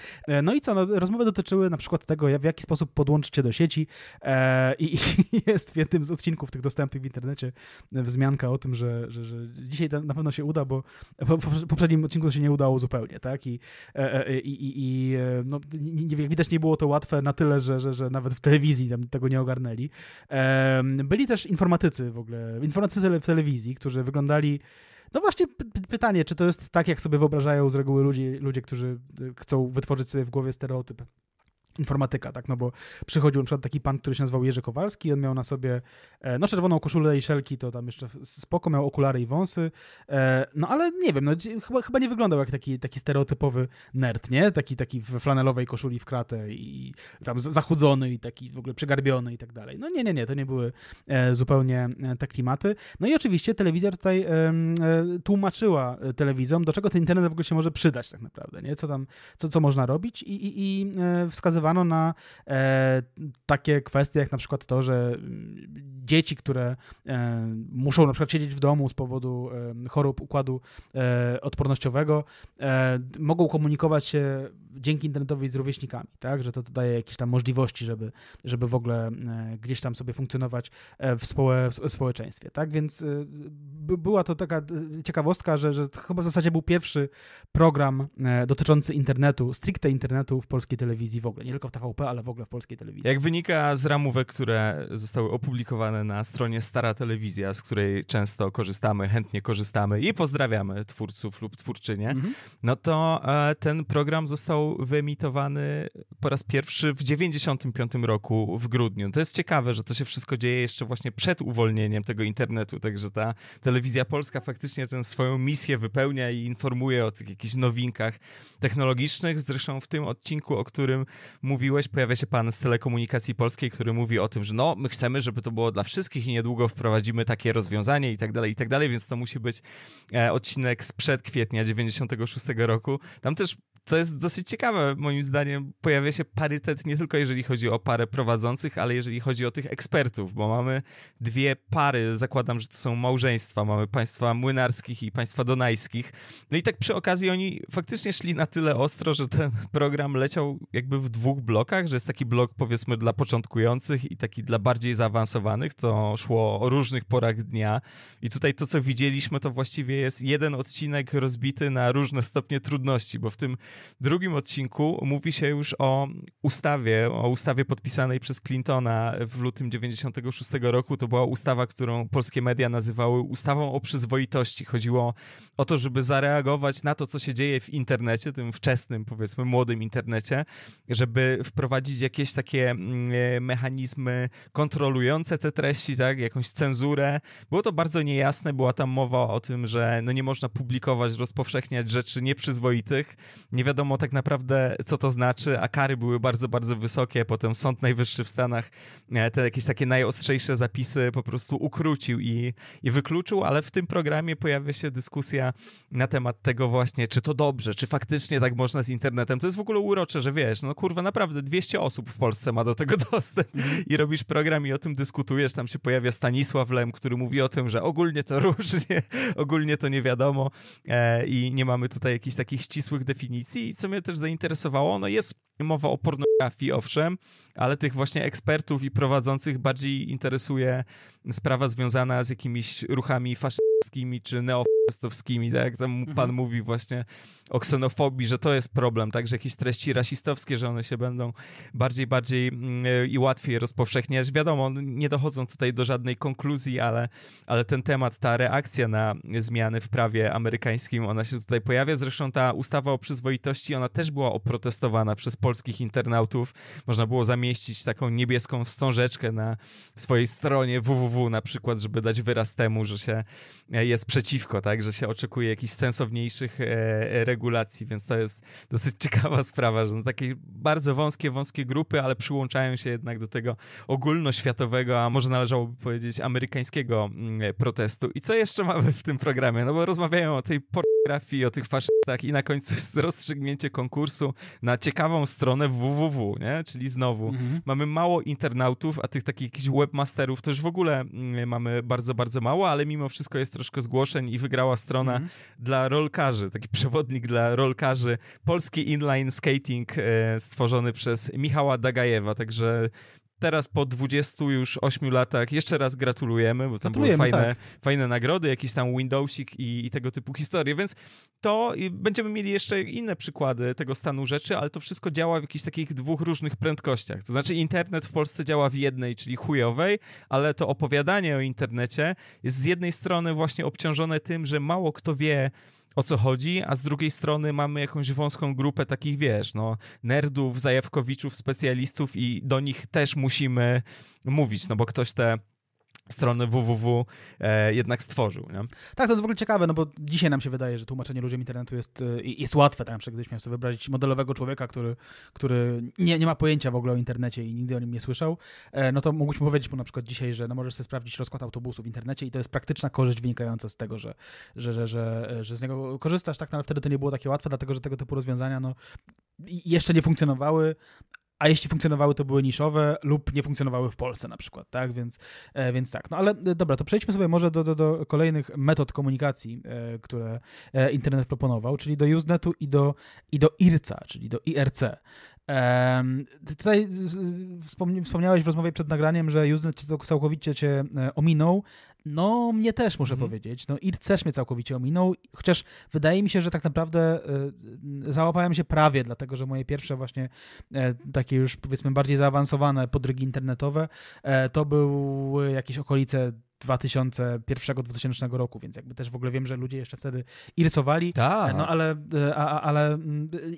No i co, no, rozmowy dotyczyły na przykład tego, w jaki sposób podłączyć do sieci e, i, i, (laughs) jest w jednym z odcinków tych dostępnych w internecie wzmianka o tym, że, że, że dzisiaj na pewno się uda, bo w poprzednim odcinku to się nie udało zupełnie, tak? I, e, e, i, i no, nie, jak widać nie było to łatwe na tyle, że, że, że nawet w telewizji tego nie ogarnęli. E, byli też informatycy w ogóle, informatycy w telewizji, którzy wyglądali no właśnie pytanie, czy to jest tak, jak sobie wyobrażają z reguły ludzie, ludzie którzy e, chcą wytworzyć sobie w głowie stereotyp informatyka, tak, no bo przychodził na przykład taki pan, który się nazywał Jerzy Kowalski, on miał na sobie, e, no czerwoną koszulę i szelki, to tam jeszcze spoko, miał okulary i wąsy, e, no ale nie wiem, no chyba, chyba nie wyglądał jak taki, taki stereotypowy nerd, nie? Taki, taki w flanelowej koszuli w kratę i tam zachudzony i taki w ogóle przegarbiony i tak dalej. No nie, nie, nie, to nie były e, zupełnie te klimaty. No i oczywiście telewizja tutaj tłumaczyła telewizją, do czego ten internet w ogóle się może przydać tak naprawdę, nie? Co tam, co, co można robić i, i, i wskazywać wskazywano na e, takie kwestie, jak na przykład to, że mm, dzieci, które e, muszą na przykład siedzieć w domu z powodu chorób układu e, odpornościowego, mogą komunikować się dzięki internetowi z rówieśnikami, tak? Że to daje jakieś tam możliwości, żeby, żeby w ogóle gdzieś tam sobie funkcjonować w, społe, w społeczeństwie, tak? Więc była to taka ciekawostka, że, że chyba w zasadzie był pierwszy program dotyczący internetu, stricte internetu w polskiej telewizji w ogóle. Nie tylko w TVP, ale w ogóle w polskiej telewizji. Jak wynika z ramówek, które zostały opublikowane na stronie Stara Telewizja, z której często korzystamy, chętnie korzystamy i pozdrawiamy twórców lub twórczynie, mhm. no to e, ten program został wyemitowany po raz pierwszy w 1995 roku w grudniu. To jest ciekawe, że to się wszystko dzieje jeszcze właśnie przed uwolnieniem tego internetu, także ta telewizja polska faktycznie tę swoją misję wypełnia i informuje o tych jakichś nowinkach technologicznych. Zresztą w tym odcinku, o którym mówiłeś, pojawia się pan z telekomunikacji polskiej, który mówi o tym, że no, my chcemy, żeby to było dla wszystkich i niedługo wprowadzimy takie rozwiązanie i tak dalej, i tak dalej, więc to musi być e, odcinek sprzed kwietnia 96 roku. Tam też co jest dosyć ciekawe, moim zdaniem, pojawia się parytet nie tylko jeżeli chodzi o parę prowadzących, ale jeżeli chodzi o tych ekspertów, bo mamy dwie pary, zakładam, że to są małżeństwa, mamy państwa młynarskich i państwa donajskich. No i tak przy okazji oni faktycznie szli na tyle ostro, że ten program leciał jakby w dwóch dwóch blokach, że jest taki blok powiedzmy dla początkujących i taki dla bardziej zaawansowanych. To szło o różnych porach dnia. I tutaj to, co widzieliśmy, to właściwie jest jeden odcinek rozbity na różne stopnie trudności, bo w tym drugim odcinku mówi się już o ustawie, o ustawie podpisanej przez Clintona w lutym 96 roku. To była ustawa, którą polskie media nazywały ustawą o przyzwoitości. Chodziło o to, żeby zareagować na to, co się dzieje w internecie, tym wczesnym, powiedzmy, młodym internecie, żeby wprowadzić jakieś takie mm, e, mechanizmy kontrolujące te treści, tak, jakąś cenzurę. Było to bardzo niejasne, była tam mowa o tym, że no nie można publikować, rozpowszechniać rzeczy nieprzyzwoitych. Nie wiadomo tak naprawdę, co to znaczy, a kary były bardzo, bardzo wysokie. Potem Sąd Najwyższy w Stanach e, te jakieś takie najostrzejsze zapisy po prostu ukrócił i, i wykluczył, ale w tym programie pojawia się dyskusja na temat tego właśnie, czy to dobrze, czy faktycznie tak można z internetem. To jest w ogóle urocze, że wiesz, no kurwa, na naprawdę 200 osób w Polsce ma do tego (laughs) dostęp mhm. i robisz program i o tym dyskutujesz. Tam się pojawia Stanisław Lem, który mówi o tym, że ogólnie to (laughs) różnie, ogólnie to nie wiadomo e, i nie mamy tutaj jakichś takich ścisłych definicji. I co mnie też zainteresowało, no jest mowa o pornografii, owszem, ale tych właśnie ekspertów i prowadzących bardziej interesuje sprawa związana z jakimiś ruchami faszystowskimi czy neofaszystowskimi, tak? Tam mhm. pan mówi właśnie o ksenofobii, że to jest problem, tak? Że jakieś treści rasistowskie, że one się będą bardziej, bardziej mm, i łatwiej rozpowszechniać. Wiadomo, nie dochodzą tutaj do żadnej konkluzji, ale, ale ten temat, ta reakcja na zmiany w prawie amerykańskim, ona się tutaj pojawia. Zresztą ta ustawa o przyzwoitości, ona też była oprotestowana przez polskich internautów. Można było zamienić mieścić taką niebieską wstążeczkę na swojej stronie www na przykład, żeby dać wyraz temu, że się e, jest przeciwko, tak, że się oczekuje jakichś sensowniejszych e, e, regulacji, więc to jest dosyć (laughs) ciekawa sprawa, że no takie bardzo wąskie, wąskie grupy, ale przyłączają się jednak do tego ogólnoświatowego, a może należałoby powiedzieć amerykańskiego mm, protestu. I co jeszcze mamy w tym programie? No bo rozmawiają o tej pornografii, o tych faszystach i na końcu jest rozstrzygnięcie konkursu na ciekawą stronę www, nie? Czyli znowu Mhm. Mamy mało internautów, a tych takich jakichś webmasterów to już w ogóle mm, mamy bardzo, bardzo mało, ale mimo wszystko jest troszkę zgłoszeń i wygrała strona mhm. dla rolkarzy, taki przewodnik dla rolkarzy, polski inline skating e, stworzony przez Michała Dagajewa, także teraz po 28 już 8 latach jeszcze raz gratulujemy, bo tam gratulujemy, były fajne, tak. fajne nagrody, jakiś tam Windowsik i, i, tego typu historie, więc to i będziemy mieli jeszcze inne przykłady tego stanu rzeczy, ale to wszystko działa w jakichś takich dwóch różnych prędkościach. To znaczy internet w Polsce działa w jednej, czyli chujowej, ale to opowiadanie o internecie jest z jednej strony właśnie obciążone tym, że mało kto wie, o co chodzi, a z drugiej strony mamy jakąś wąską grupę takich, wiesz, no, nerdów, zajawkowiczów, specjalistów i do nich też musimy mówić, no bo ktoś te strony www e, jednak stworzył. Nie? Tak, to jest w ogóle ciekawe, no bo dzisiaj nam się wydaje, że tłumaczenie ludziom internetu jest, e, jest łatwe. Tak, gdyś miał sobie wyobrazić modelowego człowieka, który, który nie, nie ma pojęcia w ogóle o internecie i nigdy o nim nie słyszał, e, no to mógłbyśmy powiedzieć mu na przykład dzisiaj, że no możesz sobie sprawdzić rozkład autobusu w internecie i to jest praktyczna korzyść wynikająca z tego, że, że, że, że, że z niego korzystasz, tak, no, ale wtedy to nie było takie łatwe, dlatego że tego typu rozwiązania no, jeszcze nie funkcjonowały, a jeśli funkcjonowały, to były niszowe lub nie funkcjonowały w Polsce na przykład, tak? Więc, e, więc tak. No ale e, dobra, to przejdźmy sobie może do, do, do kolejnych metod komunikacji, e, które internet proponował, czyli do Usenetu i do, i do IRCA, czyli do IRC. tutaj wspomniałeś w rozmowie przed nagraniem, że Usenet całkowicie cię ominął, no, mnie też muszę mhm. powiedzieć. No, IR też mnie całkowicie ominął, chociaż wydaje mi się, że tak naprawdę e, e, załapałem się prawie, dlatego że moje pierwsze właśnie e, takie już powiedzmy bardziej zaawansowane podrygi internetowe to były jakieś okolice 2001-2000 roku, więc jakby też w ogóle wiem, że ludzie jeszcze wtedy ircowali, tak. e, no ale, e, a, ale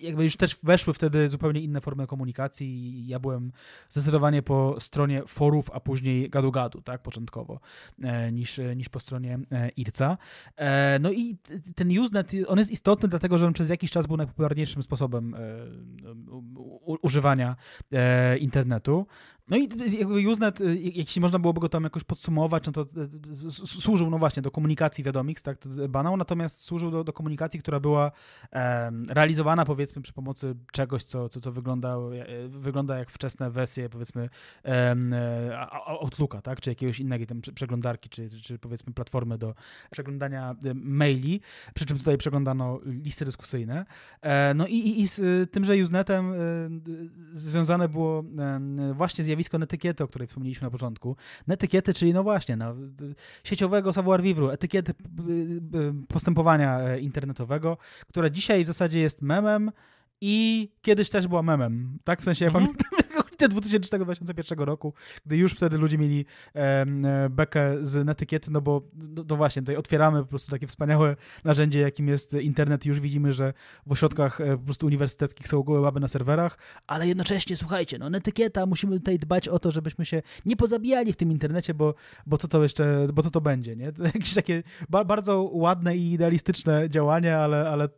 jakby już też weszły wtedy zupełnie inne formy komunikacji i ja byłem zdecydowanie po stronie forów, a później gadu-gadu, tak, początkowo, e, niż, niż po stronie irca. No i ten Usenet, on jest istotny, dlatego że on przez jakiś czas był najpopularniejszym sposobem używania internetu. No i jakby Usenet, y, jeśli można byłoby go tam jakoś podsumować, no to y, y, służył, no właśnie, do komunikacji wiadomix, tak, banał, natomiast służył do, do komunikacji, która była realizowana, powiedzmy, przy pomocy czegoś, co, co, co wygląda, wygląda jak wczesne wersje, powiedzmy, um, Outlooka, tak, czy jakiegoś innego tam przeglądarki, czy, czy powiedzmy platformy do przeglądania maili, przy czym tutaj przeglądano listy dyskusyjne. E, no i, i, i z tymże Usenetem e, związane było e, właśnie z zjawisko netykiety, o której wspomnieliśmy na początku. Netykiety, czyli no właśnie, no, sieciowego savoir vivre, etykiety postępowania e, internetowego, która dzisiaj w zasadzie jest memem i kiedyś też była memem. Tak? W sensie ja mhm. pamiętam, (laughs) lipca 2001 roku, gdy już wtedy ludzie mieli e, bekę z netykiety, no bo no, no, właśnie, tutaj otwieramy po prostu takie wspaniałe narzędzie, jakim jest internet. Już widzimy, że w ośrodkach e, po prostu uniwersyteckich są gołe łaby na serwerach, ale jednocześnie, słuchajcie, no netykieta, musimy tutaj dbać o to, żebyśmy się nie pozabijali w tym internecie, bo, bo co to jeszcze, bo co to będzie, nie? To jakieś takie bardzo ładne i idealistyczne działanie, ale, ale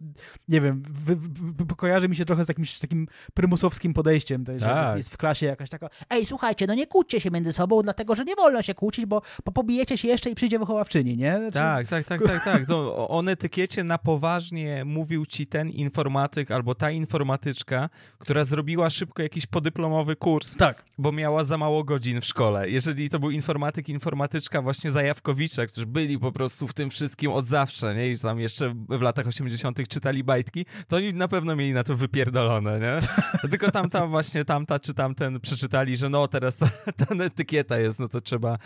nie wiem, wy, wy, wy, kojarzy mi się trochę z jakimś takim prymusowskim podejściem, tak. że jest w klasie jakaś taka, ej, słuchajcie, no nie kłóćcie się między sobą, dlatego, że nie wolno się kłócić, bo pobijecie się jeszcze i przyjdzie wychowawczyni, nie? Znaczy... Tak, tak, tak, tak, tak. No, on etykiecie na poważnie mówił ci ten informatyk albo ta informatyczka, która zrobiła szybko jakiś podyplomowy kurs, tak. bo miała za mało godzin w szkole. Jeżeli to był informatyk, informatyczka, właśnie Zajawkowicza, którzy byli po prostu w tym wszystkim od zawsze, nie? I tam jeszcze w latach 80. czytali bajtki, to oni na pewno mieli na to wypierdolone, nie? (laughs) Tylko tam, tam właśnie tamta czy tam ten przeczytali, że no teraz ta, ta etykieta jest, no to trzeba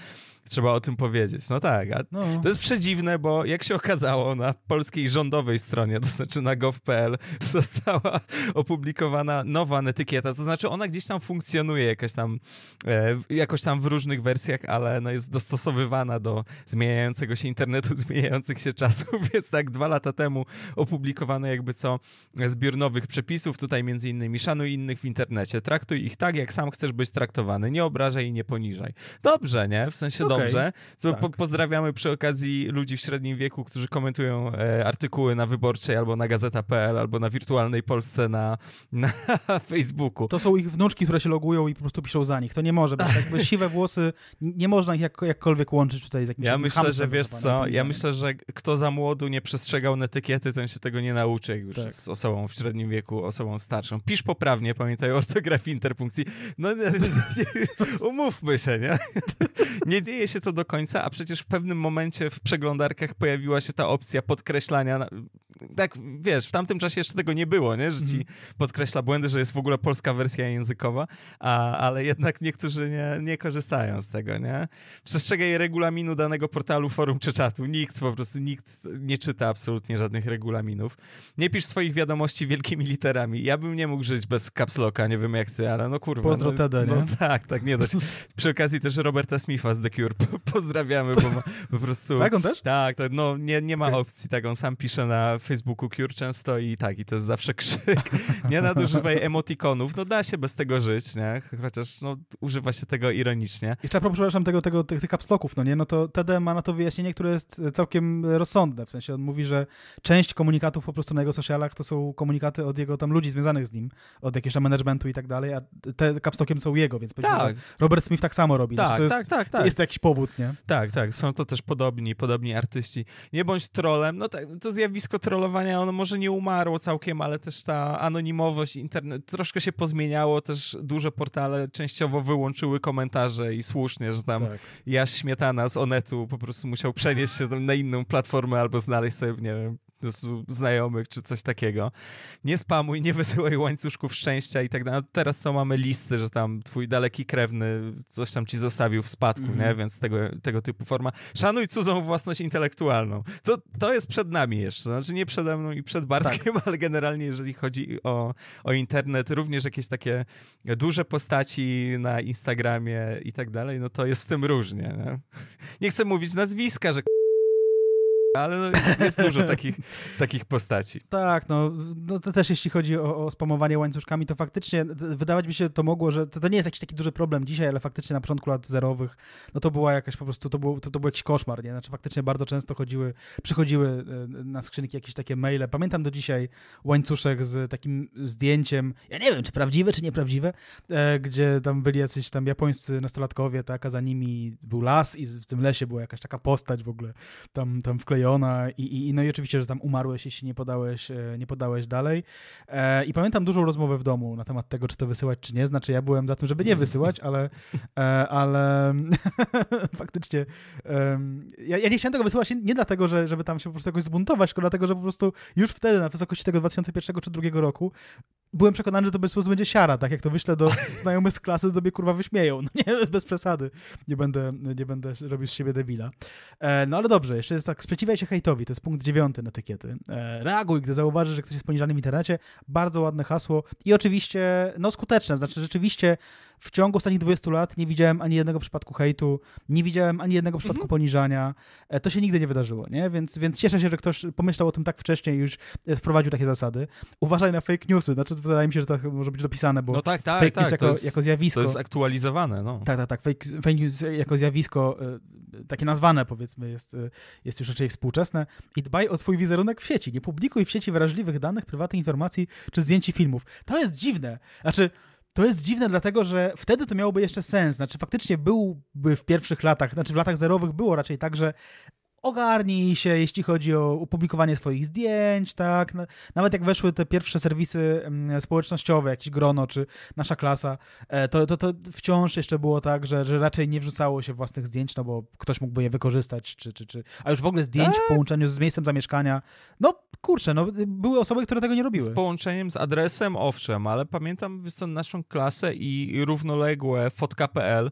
Trzeba o tym powiedzieć. No tak, no. to jest przedziwne, bo jak się okazało, na polskiej rządowej stronie, to znaczy na gov.pl, (laughs) została opublikowana nowa etykieta, to znaczy ona gdzieś tam funkcjonuje tam, e, jakoś tam w różnych wersjach, ale no jest dostosowywana do zmieniającego się internetu, (laughs) zmieniających się czasów, więc tak dwa lata temu opublikowano jakby co zbiór nowych przepisów, tutaj między innymi szanuj innych w internecie, traktuj ich tak, jak sam chcesz być traktowany, nie obrażaj i nie poniżaj. Dobrze, nie? W sensie dobrze. Co tak. po pozdrawiamy przy okazji ludzi w średnim wieku, którzy komentują e, artykuły na Wyborczej albo na gazeta.pl albo na Wirtualnej Polsce na, na (laughs) Facebooku. To są ich wnuczki, które się logują i po prostu piszą za nich. To nie może być. Jakby siwe włosy, nie można ich jak, jakkolwiek łączyć tutaj z jakimś... Ja myślę, że wiesz co, ja myślę, że kto za młodu nie przestrzegał netykiety, ten się tego nie nauczy, już tak. z osobą w średnim wieku, osobą starszą. Pisz poprawnie, pamiętaj o ortografii interpunkcji. No (laughs) nie, nie, nie, umówmy się, nie? (laughs) Nie dzieje dzieje się to do końca, a przecież w pewnym momencie w przeglądarkach pojawiła się ta opcja podkreślania tak wiesz, w tamtym czasie jeszcze tego nie było, nie? że ci mhm. podkreśla błędy, że jest w ogóle polska wersja językowa, a, ale jednak niektórzy nie, nie korzystają z tego. Nie? Przestrzegaj regulaminu danego portalu, forum czy czatu. Nikt po prostu, nikt nie czyta absolutnie żadnych regulaminów. Nie pisz swoich wiadomości wielkimi literami. Ja bym nie mógł żyć bez kapsloka, nie wiem jak ty, ale no kurwa. Pozdro no, tada, no, tak, tak, nie dość. (laughs) Przy okazji też Roberta Smitha z The Cure pozdrawiamy, bo ma, po prostu... Tak, on też? Tak, tak, no nie, nie ma opcji, tak, on sam pisze na Facebooku Cure często i tak, i to jest zawsze krzyk. (laughs) Nie nadużywaj emotikonów. No da się bez tego żyć, nie? Chociaż no, używa się tego ironicznie. Jeszcze przepraszam, tego, tego, tych, tych kapsloków, no nie? No to TD ma na to wyjaśnienie, które jest całkiem rozsądne. W sensie on mówi, że część komunikatów po prostu na jego socialach to są komunikaty od jego tam ludzi związanych z nim, od jakiegoś tam managementu i tak dalej, a te kapstokiem są jego, więc tak. Robert Smith tak samo robi. Znaczy, tak, jest, tak, tak, tak. Jest to jakiś powód, nie? Tak, tak. Są to też podobni, podobni artyści. Nie bądź trolem. No tak, to zjawisko trolem trollowania, ono może nie umarło całkiem, ale też ta anonimowość, internet troszkę się pozmieniało, też duże portale częściowo wyłączyły komentarze i słusznie, że tam tak. Jaś Śmietana z Onetu po prostu musiał przenieść się na inną platformę albo znaleźć sobie, nie wiem, znajomych czy coś takiego. Nie spamuj, nie wysyłaj łańcuszków szczęścia i tak dalej. No, teraz to mamy listy, że tam twój daleki krewny coś tam ci zostawił w spadku, mm -hmm. nie? Mhm. więc tego, tego typu forma. Szanuj cudzą własność intelektualną. To, to jest przed nami jeszcze, znaczy nie przede mną i przed Bartkiem, tak. ale generalnie jeżeli chodzi o, o internet, również jakieś takie duże postaci na Instagramie i tak dalej, no to jest z tym różnie. Nie, nie chcę mówić nazwiska, że ale no, jest dużo takich, takich postaci. (laughs) Tak, no, no to też jeśli chodzi o, o spamowanie łańcuszkami, to faktycznie wydawać mi się to mogło, że to, to, nie jest jakiś taki duży problem dzisiaj, ale faktycznie na początku lat zerowych, no to była jakaś po prostu, to był, to, to był jakiś koszmar, nie? Znaczy faktycznie bardzo często chodziły, przychodziły e, na skrzynki jakieś takie maile. Pamiętam do dzisiaj łańcuszek z takim zdjęciem, ja nie wiem, czy prawdziwe, czy nieprawdziwe, e, gdzie tam byli jacyś tam japońscy nastolatkowie, tak, a za nimi był las i w tym lesie była jakaś taka postać w ogóle tam, tam wklejona Liona i, i, no i oczywiście, że tam umarłeś, jeśli nie podałeś, e, nie podałeś dalej. E, I pamiętam dużą rozmowę w domu na temat tego, czy to wysyłać, czy nie. Znaczy ja byłem za tym, żeby nie wysyłać, ale, e, ale (laughs) faktycznie um, ja, ja, nie chciałem tego wysyłać nie dlatego, że, żeby tam się po prostu jakoś zbuntować, tylko dlatego, że po prostu już wtedy na wysokości tego 2001 czy 2002 roku byłem przekonany, że to bez będzie siara, tak jak to wyślę do (laughs) znajomych z klasy, to mnie kurwa wyśmieją. No nie, (laughs) bez przesady. Nie będę, nie będę robił z siebie debila. E, no ale dobrze, jeszcze jest tak sprzeciwia przeciwstawiaj się hejtowi, to jest punkt dziewiąty etykiety. E, reaguj, gdy zauważysz, że ktoś jest poniżany w internecie. Bardzo ładne hasło i oczywiście, no skuteczne, znaczy rzeczywiście w ciągu ostatnich 20 lat nie widziałem ani jednego przypadku hejtu, nie widziałem ani jednego przypadku mhm. poniżania. E, to się nigdy nie wydarzyło, nie? Więc, więc cieszę się, że ktoś pomyślał o tym tak wcześnie i już e, wprowadził takie zasady. Uważaj na fake newsy, znaczy wydaje mi się, że to może być dopisane, bo no tak, tak, fake tak, news jako, jest, jako, zjawisko... To jest aktualizowane, no. Tak, tak, tak. Fake, fake news jako zjawisko takie nazwane, powiedzmy, jest, jest już raczej współczesne i dbaj o swój wizerunek w sieci. Nie publikuj w sieci wrażliwych danych, prywatnych informacji czy zdjęci filmów. To jest dziwne. Znaczy, to jest dziwne, dlatego że wtedy to miałoby jeszcze sens. Znaczy, faktycznie byłby w pierwszych latach, znaczy w latach zerowych było raczej tak, że ogarnij się, jeśli chodzi o opublikowanie swoich zdjęć, tak? Nawet jak weszły te pierwsze serwisy mm, społecznościowe, jakieś grono czy nasza klasa, e, to, to, to wciąż jeszcze było tak, że, że raczej nie wrzucało się własnych zdjęć, no bo ktoś mógłby je wykorzystać, czy, czy, czy. a już w ogóle zdjęć tak. w połączeniu z miejscem zamieszkania. No kurczę, no, były osoby, które tego nie robiły. Z połączeniem z adresem, owszem, ale pamiętam naszą klasę i równoległe fotka.pl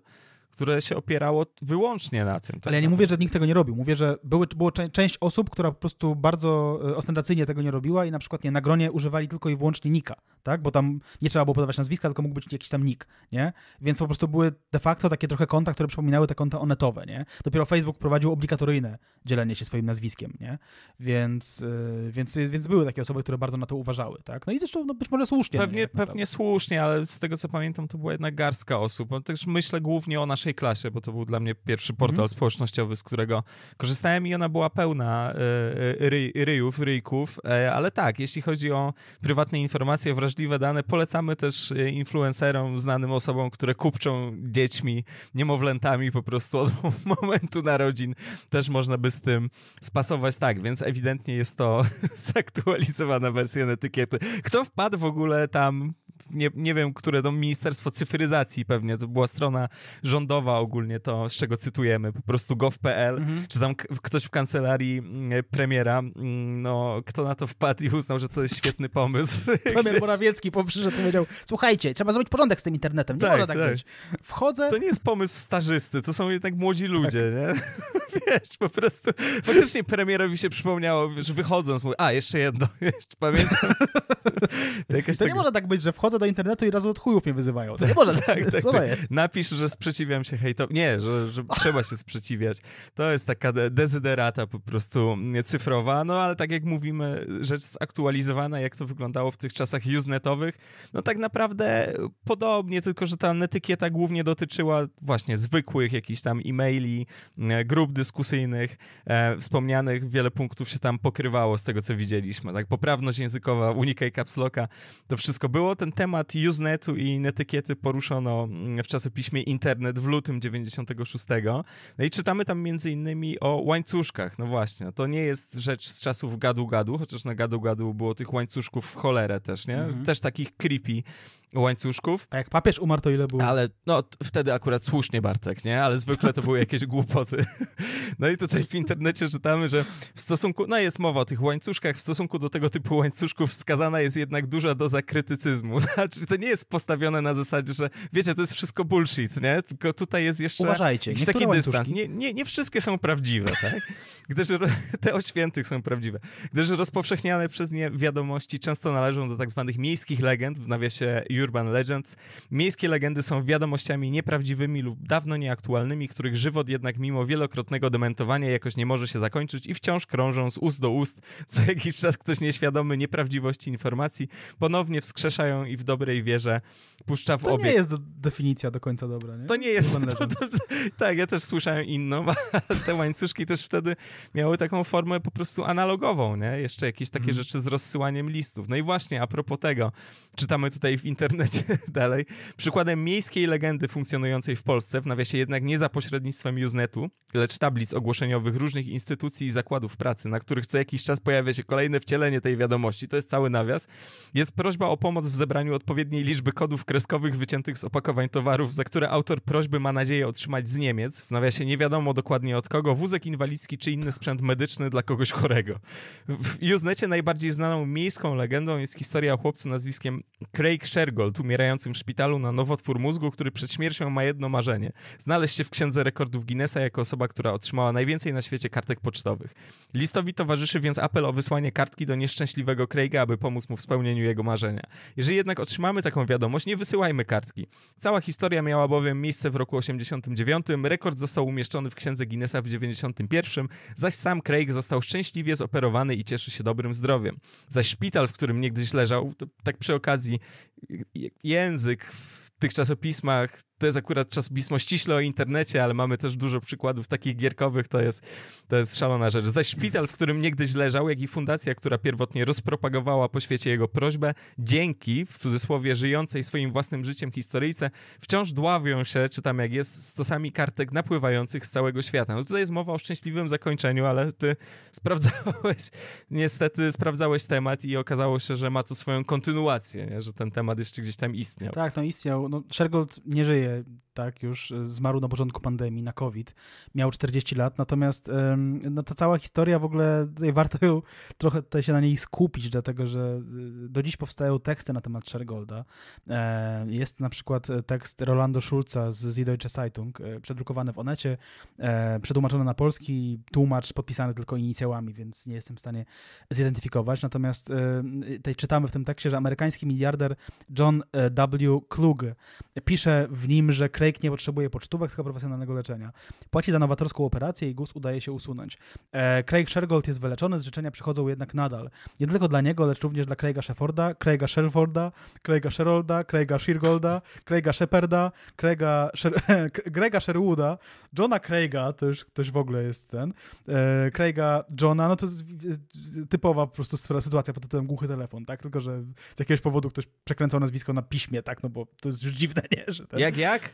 które się opierało wyłącznie na tym. Tak ale ja nie mówię, że nikt tego nie robił. Mówię, że były, było część osób, która po prostu bardzo e, ostentacyjnie tego nie robiła i na przykład nie, na gronie używali tylko i wyłącznie nika, tak? Bo tam nie trzeba było podawać nazwiska, tylko mógł być jakiś tam nick, nie? Więc po prostu były de facto takie trochę konta, które przypominały te konta onetowe, nie? Dopiero Facebook prowadził obligatoryjne dzielenie się swoim nazwiskiem, nie? Więc, e, więc, więc były takie osoby, które bardzo na to uważały, tak? No i zresztą no, być może słusznie. Pewnie, nie, pewnie słusznie, ale z tego co pamiętam, to była jednak garstka osób. No, też myślę głównie o naszej pierwszej klasie, bo to był dla mnie pierwszy portal mhm. społecznościowy, z którego korzystałem i ona była pełna e, e, ry, ryjów, ryjków, e, ale tak, jeśli chodzi o prywatne informacje, wrażliwe dane, polecamy też influencerom, znanym osobom, które kupczą dziećmi, niemowlętami po prostu od (laughs) momentu narodzin, też można by z tym spasować tak, więc ewidentnie jest to (laughs) zaktualizowana wersja etykiety. Kto wpadł w ogóle tam nie, nie wiem, które to Ministerstwo Cyfryzacji pewnie, to była strona rządowa ogólnie to, z czego cytujemy, po prostu gov.pl, mhm. czy tam ktoś w kancelarii mm, premiera, mm, no kto na to wpadł i uznał, że to jest świetny pomysł. (laughs) Premier Morawiecki przyszedł i powiedział, słuchajcie, trzeba zrobić porządek z tym internetem, nie tak, tak, tak być. Wchodzę... To nie jest pomysł stażysty, to są jednak młodzi tak. ludzie, tak. nie? (laughs) Wiesz, po prostu, faktycznie premierowi się przypomniało, że wychodząc, mówię, a, jeszcze jedno, (laughs) jeszcze pamiętam. to, to nie tego... Tak- może tak być, że wchodzę do internetu i razu od chujów mnie wyzywają. To nie może (laughs) tak. tak, tak Napisz, że sprzeciwiam się hejtowi. Nie, że, że (laughs) trzeba się sprzeciwiać. To jest taka dezyderata po prostu cyfrowa, no ale tak jak mówimy, rzecz zaktualizowana, jak to wyglądało w tych czasach usenetowych, no tak naprawdę podobnie, tylko że ta etykieta głównie dotyczyła właśnie zwykłych jakichś tam e-maili, e, grup dyskusyjnych, e, wspomnianych, wiele punktów się tam pokrywało z tego, co widzieliśmy. Tak, poprawność językowa, unikaj caps locka, to wszystko było. Ten temat temat Usenetu i netykiety poruszono mm, w czasopiśmie Internet w lutym 96. No i czytamy tam między innymi o łańcuszkach. No właśnie, to nie jest rzecz z czasów gadu-gadu, chociaż na gadu-gadu było tych łańcuszków w cholerę też, nie? Mhm. Też takich creepy łańcuszków. A jak papież umarł, to ile było? Ale no wtedy akurat słusznie Bartek, nie? Ale zwykle to były jakieś głupoty. (laughs) No i tutaj w internecie czytamy, że w stosunku, no jest mowa o tych łańcuszkach, w stosunku do tego typu łańcuszków wskazana jest jednak duża doza krytycyzmu. (laughs) Znaczy to nie jest postawione na zasadzie, że wiecie, to jest wszystko bullshit, nie? Tylko tutaj jest jeszcze Uważajcie, jakiś taki łańcuszki... dystans. Nie, nie, nie wszystkie są prawdziwe, tak? (laughs) Gdyż te o świętych są prawdziwe. Gdyż rozpowszechniane przez nie wiadomości często należą do tak zwanych miejskich legend, w nawiasie Urban Legends. Miejskie legendy są wiadomościami nieprawdziwymi lub dawno nieaktualnymi, których żywot jednak mimo wielokrotnego dementowania jakoś nie może się zakończyć i wciąż krążą z ust do ust. Co jakiś czas ktoś nieświadomy nieprawdziwości informacji ponownie wskrzeszają i w dobrej wierze puszcza w to obieg. To nie jest do, definicja do końca dobra, nie? To nie jest. (laughs) To, to, tak, ja też słyszałem inną, (laughs) ale te łańcuszki też wtedy miały taką formę po prostu analogową, nie? Jeszcze jakieś takie mm. rzeczy z rozsyłaniem listów. No i właśnie, a propos tego, czytamy tutaj w internecie (laughs) dalej, przykładem miejskiej legendy funkcjonującej w Polsce, w nawiasie jednak nie za pośrednictwem Usenetu, lecz tablic ogłoszeniowych różnych instytucji i zakładów pracy, na których co jakiś czas pojawia się kolejne wcielenie tej wiadomości, to jest cały nawias, jest prośba o pomoc w zebraniu odpowiedniej liczby kodów kreskowych wyciętych z opakowań towarów, za które autor prośby ma nadzieję otrzymać z Niemiec, w nawiasie nie wiadomo dokładnie od kogo, wózek inwalidzki czy inny sprzęt medyczny dla kogoś chorego. W Usenecie najbardziej znaną miejską legendą jest historia o chłopcu nazwiskiem Craig Shergold, umierającym w szpitalu na nowotwór mózgu, który przed śmiercią ma jedno marzenie. Znaleźć się w księdze rekordów Guinnessa jako osoba, która otrzymała najwięcej na świecie kartek pocztowych. Listowi towarzyszy więc apel o wysłanie kartki do nieszczęśliwego Craiga, aby pomóc mu w spełnieniu jego marzenia. Jeżeli jednak otrzymamy taką wiadomość, nie wysyłajmy kartki. Cała historia miała bowiem miejsce w roku 89, rekord został umieszczony w księdze Guinnessa w 91, zaś sam Craig został szczęśliwie zoperowany i cieszy się dobrym zdrowiem. Zaś szpital, w którym niegdyś leżał, to tak przy okazji język w tych czasopismach to jest akurat czas pismo ściśle o internecie, ale mamy też dużo przykładów takich gierkowych, to jest, to jest szalona rzecz. Zaś szpital, w którym niegdyś leżał, jak i fundacja, która pierwotnie rozpropagowała po świecie jego prośbę, dzięki, w cudzysłowie, żyjącej swoim własnym życiem historyjce, wciąż dławią się, czy tam jak jest, stosami kartek napływających z całego świata. No tutaj jest mowa o szczęśliwym zakończeniu, ale ty (laughs) sprawdzałeś, niestety sprawdzałeś temat i okazało się, że ma to swoją kontynuację, nie? że ten temat jeszcze gdzieś tam istniał. Tak, to no istniał. No, Shergold nie żyje to tak, już e, zmarł na początku pandemii na COVID, miał 40 lat, natomiast no, ta cała historia w ogóle, warto ją trochę tutaj się na niej skupić, dlatego że e, do dziś powstają teksty na temat Shergolda. E, jest na przykład tekst Rolando Schulza z Süddeutsche Zeitung, przedrukowany w Onecie, przetłumaczony na polski, tłumacz podpisany tylko inicjałami, więc nie jestem w stanie zidentyfikować, natomiast tutaj czytamy w tym tekście, że amerykański miliarder John W. Klug pisze w nim, że Craig nie potrzebuje pocztówek, tylko profesjonalnego leczenia. Płaci za nowatorską operację i guz udaje się usunąć. E, Craig Shergold jest wyleczony, z życzenia przychodzą jednak nadal. Nie tylko dla niego, lecz również dla Craiga Shefforda, Craiga Sherforda, Craiga Sherolda, Craiga Shirgolda, Craiga Sheparda, Craiga Sher (laughs) Grega Sherwooda, Johna Craiga, to już, ktoś w ogóle jest ten, e, Craiga Johna, no to jest typowa po prostu sytuacja pod tytułem głuchy telefon, tak? Tylko, że z jakiegoś powodu ktoś przekręcał nazwisko na piśmie, tak? No bo to jest już dziwne, nie? Że ten... Jak, jak?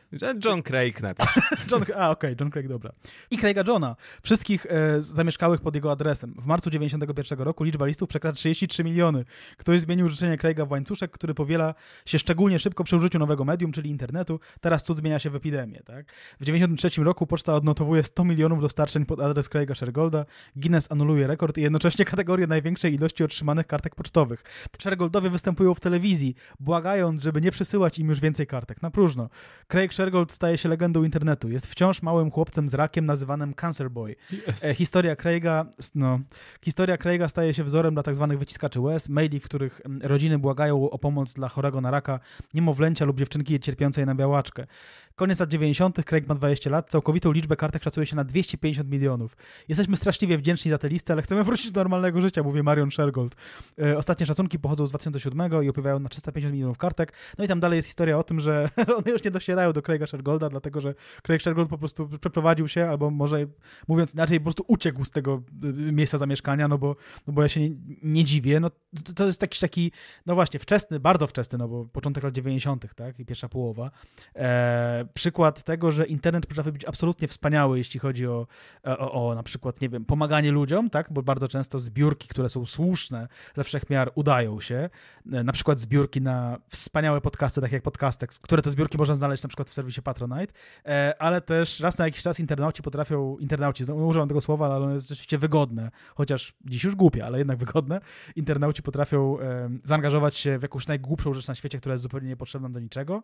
John Craig napisał. (laughs) John, a, okej, okay, John Craig, dobra. I Craiga Johna, wszystkich e, zamieszkałych pod jego adresem. W marcu 1991 roku liczba listów przekracza 33 miliony. Ktoś zmienił życzenie Craiga w łańcuszek, który powiela się szczególnie szybko przy użyciu nowego medium, czyli internetu. Teraz cud zmienia się w epidemię, tak? W 1993 roku poczta odnotowuje 100 milionów dostarczeń pod adres Craiga Shergolda. Guinness anuluje rekord i jednocześnie (laughs) kategorię największej ilości otrzymanych kartek pocztowych. Shergoldowie występują w telewizji, błagając, żeby nie przesyłać im już więcej kartek. Na próżno. Craig Sher Shergold staje się legendą internetu. Jest wciąż małym chłopcem z rakiem nazywanym Cancer Boy. Yes. E, historia Craiga, no, historia Craiga staje się wzorem dla tzw. Tak wyciskaczy łez, maili, w których mm, rodziny błagają o pomoc dla chorego na raka, niemowlęcia lub dziewczynki cierpiącej na białaczkę. Koniec lat 90. Craig ma 20 lat, całkowitą liczbę kartek szacuje się na 250 milionów. Jesteśmy straszliwie wdzięczni za tę listę, ale chcemy wrócić do normalnego życia, mówi Marion Shergold. E, ostatnie szacunki pochodzą z 2007 i opiewają na 350 milionów kartek. No i tam dalej jest historia o tym, że (laughs) one już nie dosierają do Craiga Craiga Shergolda, dlatego że Craig Shergold po prostu przeprowadził się, albo może mówiąc inaczej, po prostu uciekł z tego y, miejsca zamieszkania, no bo, no bo ja się nie, nie dziwię. No, to, to jest jakiś taki, no właśnie, wczesny, bardzo wczesny, no bo początek lat 90., tak, i pierwsza połowa. E, przykład tego, że internet potrafi być absolutnie wspaniały, jeśli chodzi o, e, o, o na przykład, nie wiem, pomaganie ludziom, tak, bo bardzo często zbiórki, które są słuszne ze wszechmiar udają się. E, na przykład zbiórki na wspaniałe podcasty, takie jak podcastek, które te zbiórki można znaleźć na przykład w serwisie serwisie Patronite, e, ale też raz na jakiś czas internauci potrafią, internauci, używam tego słowa, ale ono jest rzeczywiście wygodne, chociaż dziś już głupie, ale jednak wygodne, internauci potrafią zaangażować się w jakąś najgłupszą rzecz na świecie, która jest zupełnie niepotrzebna do niczego,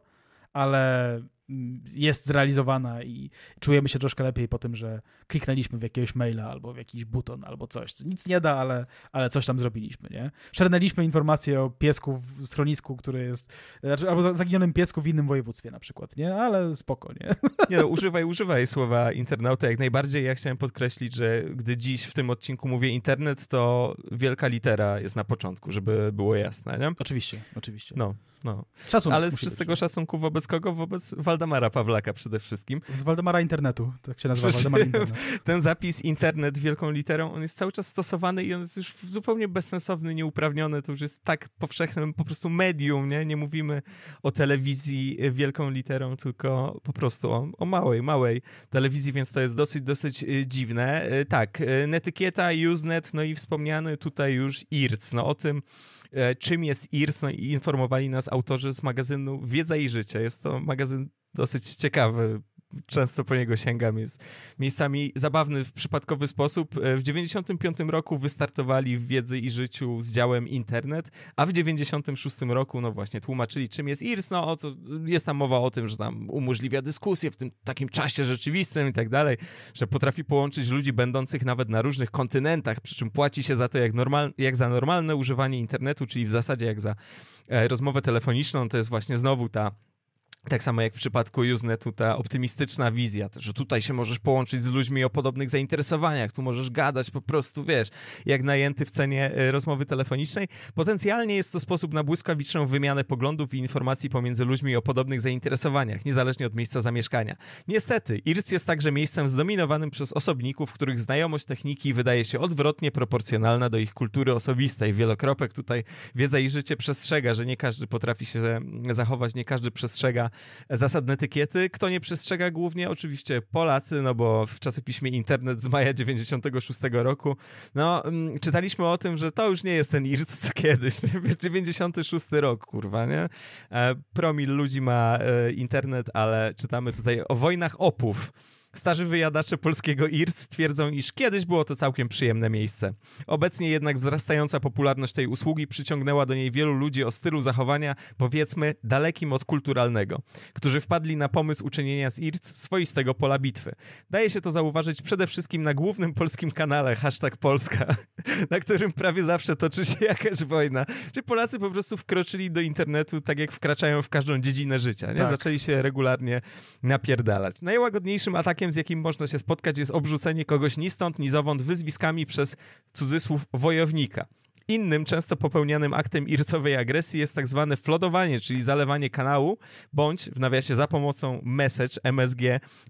ale jest zrealizowana i czujemy się troszkę lepiej po tym, że kliknęliśmy w jakiegoś maila albo w jakiś buton albo coś. Nic nie da, ale, ale coś tam zrobiliśmy, nie? Szernęliśmy informację o piesku w schronisku, który jest, znaczy, albo zaginionym piesku w innym województwie na przykład, nie? Ale spoko, nie? (laughs) Nie no, używaj, używaj słowa internauta jak najbardziej. Ja chciałem podkreślić, że gdy dziś w tym odcinku mówię internet, to wielka litera jest na początku, żeby było jasne, nie? Oczywiście, oczywiście. No. No. Szacunek Ale z czystego no. szacunku wobec kogo? Wobec Waldemara Pawlaka przede wszystkim. Z Waldemara Internetu, tak się nazywa, Waldemar (laughs) Ten zapis internet wielką literą, on jest cały czas stosowany i on jest już zupełnie bezsensowny, nieuprawniony, to już jest tak powszechnym po prostu medium, nie? Nie mówimy o telewizji wielką literą, tylko po prostu o, o małej, małej telewizji, więc to jest dosyć, dosyć y, dziwne. Y, tak, y, netykieta, Usenet, no i wspomniany tutaj już IRC. No o tym E, czym jest IRS, no i informowali nas autorzy z magazynu Wiedza i Życie. Jest to magazyn dosyć ciekawy często po niego sięgam, jest miejscami zabawny w przypadkowy sposób. E, w 95 roku wystartowali w Wiedzy i Życiu z działem internet, a w 96 roku, no właśnie, tłumaczyli czym jest IRS, no to jest tam mowa o tym, że tam umożliwia dyskusję w tym takim czasie rzeczywistym i tak dalej, że potrafi połączyć ludzi będących nawet na różnych kontynentach, przy czym płaci się za to jak, normal, jak za normalne używanie internetu, czyli w zasadzie jak za e, rozmowę telefoniczną, to jest właśnie znowu ta tak samo jak w przypadku Usenetu ta optymistyczna wizja, że tutaj się możesz połączyć z ludźmi o podobnych zainteresowaniach, tu możesz gadać po prostu, wiesz, jak najęty w cenie e, rozmowy telefonicznej. Potencjalnie jest to sposób na błyskawiczną wymianę poglądów i informacji pomiędzy ludźmi o podobnych zainteresowaniach, niezależnie od miejsca zamieszkania. Niestety, IRC jest także miejscem zdominowanym przez osobników, których znajomość techniki wydaje się odwrotnie proporcjonalna do ich kultury osobistej. Wielokropek tutaj wiedza i życie przestrzega, że nie każdy potrafi się mm, zachować, nie każdy przestrzega zasad etykiety. Kto nie przestrzega głównie? Oczywiście Polacy, no bo w czasopiśmie Internet z maja 96 roku, no mm, czytaliśmy o tym, że to już nie jest ten IRC co kiedyś, nie? 96 rok, kurwa, nie? E, promil ludzi ma e, internet, ale czytamy tutaj o wojnach opów Starzy wyjadacze polskiego IRS twierdzą, iż kiedyś było to całkiem przyjemne miejsce. Obecnie jednak wzrastająca popularność tej usługi przyciągnęła do niej wielu ludzi o stylu zachowania, powiedzmy, dalekim od kulturalnego, którzy wpadli na pomysł uczynienia z IRS swoistego pola bitwy. Daje się to zauważyć przede wszystkim na głównym polskim kanale hashtag Polska, (laughs) na którym prawie zawsze toczy się jakaś wojna. Czy Polacy po prostu wkroczyli do internetu tak jak wkraczają w każdą dziedzinę życia, nie? Tak. Zaczęli się regularnie napierdalać. Najłagodniejszym atakiem atakiem, z jakim można się spotkać, jest obrzucenie kogoś ni stąd, ni zowąd wyzwiskami przez cudzysłów wojownika. Innym, często popełnianym aktem ircowej agresji jest tak zwane flodowanie, czyli zalewanie kanału, bądź w nawiasie za pomocą message MSG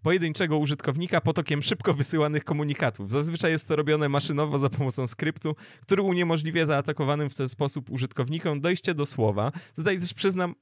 pojedynczego użytkownika potokiem szybko wysyłanych komunikatów. Zazwyczaj jest to robione maszynowo za pomocą skryptu, który uniemożliwia zaatakowanym w ten sposób użytkownikom dojście do słowa. Tutaj też przyznam,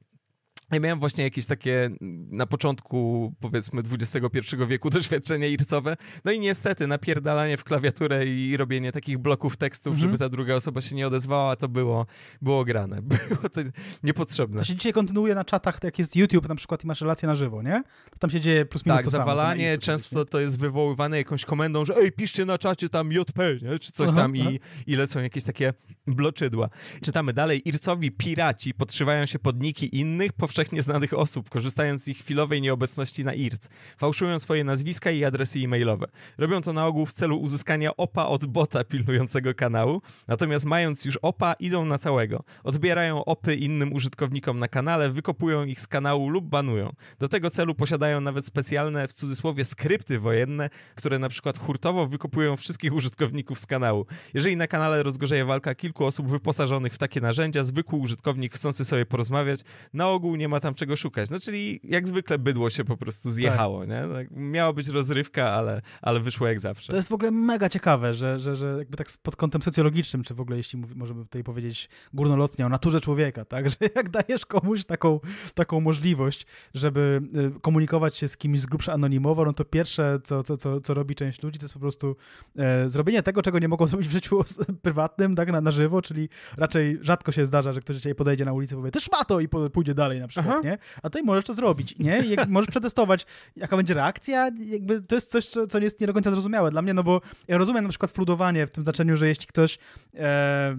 ja no miałem właśnie jakieś takie mm, na początku, powiedzmy, XXI wieku (laughs) doświadczenie ircowe. No i niestety, napierdalanie w klawiaturę i robienie takich bloków tekstów, mhm. żeby ta druga osoba się nie odezwała, to było, było grane. (laughs) Było to niepotrzebne. To się dzisiaj kontynuuje na czatach, jak jest YouTube na przykład i masz relację na żywo, nie? To tam się dzieje plus minus Tak, zawalanie samo, często to jest wywoływane jakąś komendą, że ej, piszcie na czacie tam JP, nie? czy coś aha, tam aha. i, ile są jakieś takie bloczydła. Czytamy dalej. Ircowi piraci podszywają się pod niki innych, powszechnie trzech nieznanych osób, korzystając z ich chwilowej nieobecności na IRC. Fałszują swoje nazwiska i adresy e-mailowe. Robią to na ogół w celu uzyskania OPA od bota pilnującego kanału, natomiast mając już OPA, idą na całego. Odbierają OPy innym użytkownikom na kanale, wykopują ich z kanału lub banują. Do tego celu posiadają nawet specjalne, w cudzysłowie, skrypty wojenne, które na przykład hurtowo wykopują wszystkich użytkowników z kanału. Jeżeli na kanale rozgorzeje walka kilku osób wyposażonych w takie narzędzia, zwykły użytkownik chcący sobie porozmawiać na ogół nie ma tam czego szukać. No czyli jak zwykle bydło się po prostu tak. zjechało, no, tak. nie? miała być rozrywka, ale, ale wyszło jak zawsze. To jest w ogóle mega ciekawe, że, że, że jakby tak pod kątem socjologicznym, czy w ogóle jeśli mówi, możemy tutaj powiedzieć górnolotnie o naturze człowieka, tak? (laughs) Że jak dajesz komuś taką, taką możliwość, żeby y, komunikować się z kimś z grubsza anonimowo, no to pierwsze, co, co, co, co robi część ludzi, to jest po prostu e, zrobienie tego, czego nie mogą (laughs) zrobić w życiu prywatnym, tak? Na, na żywo, czyli raczej rzadko się zdarza, że ktoś dzisiaj podejdzie na ulicę i powie, ty szmato! i pójdzie dalej na przykład świetnie, Aha. a tutaj możesz to zrobić, nie? I jak, możesz przetestować, jaka będzie reakcja, jakby to jest coś, co, nie jest nie do końca zrozumiałe dla mnie, no bo ja rozumiem na przykład fludowanie w tym znaczeniu, że jeśli ktoś e,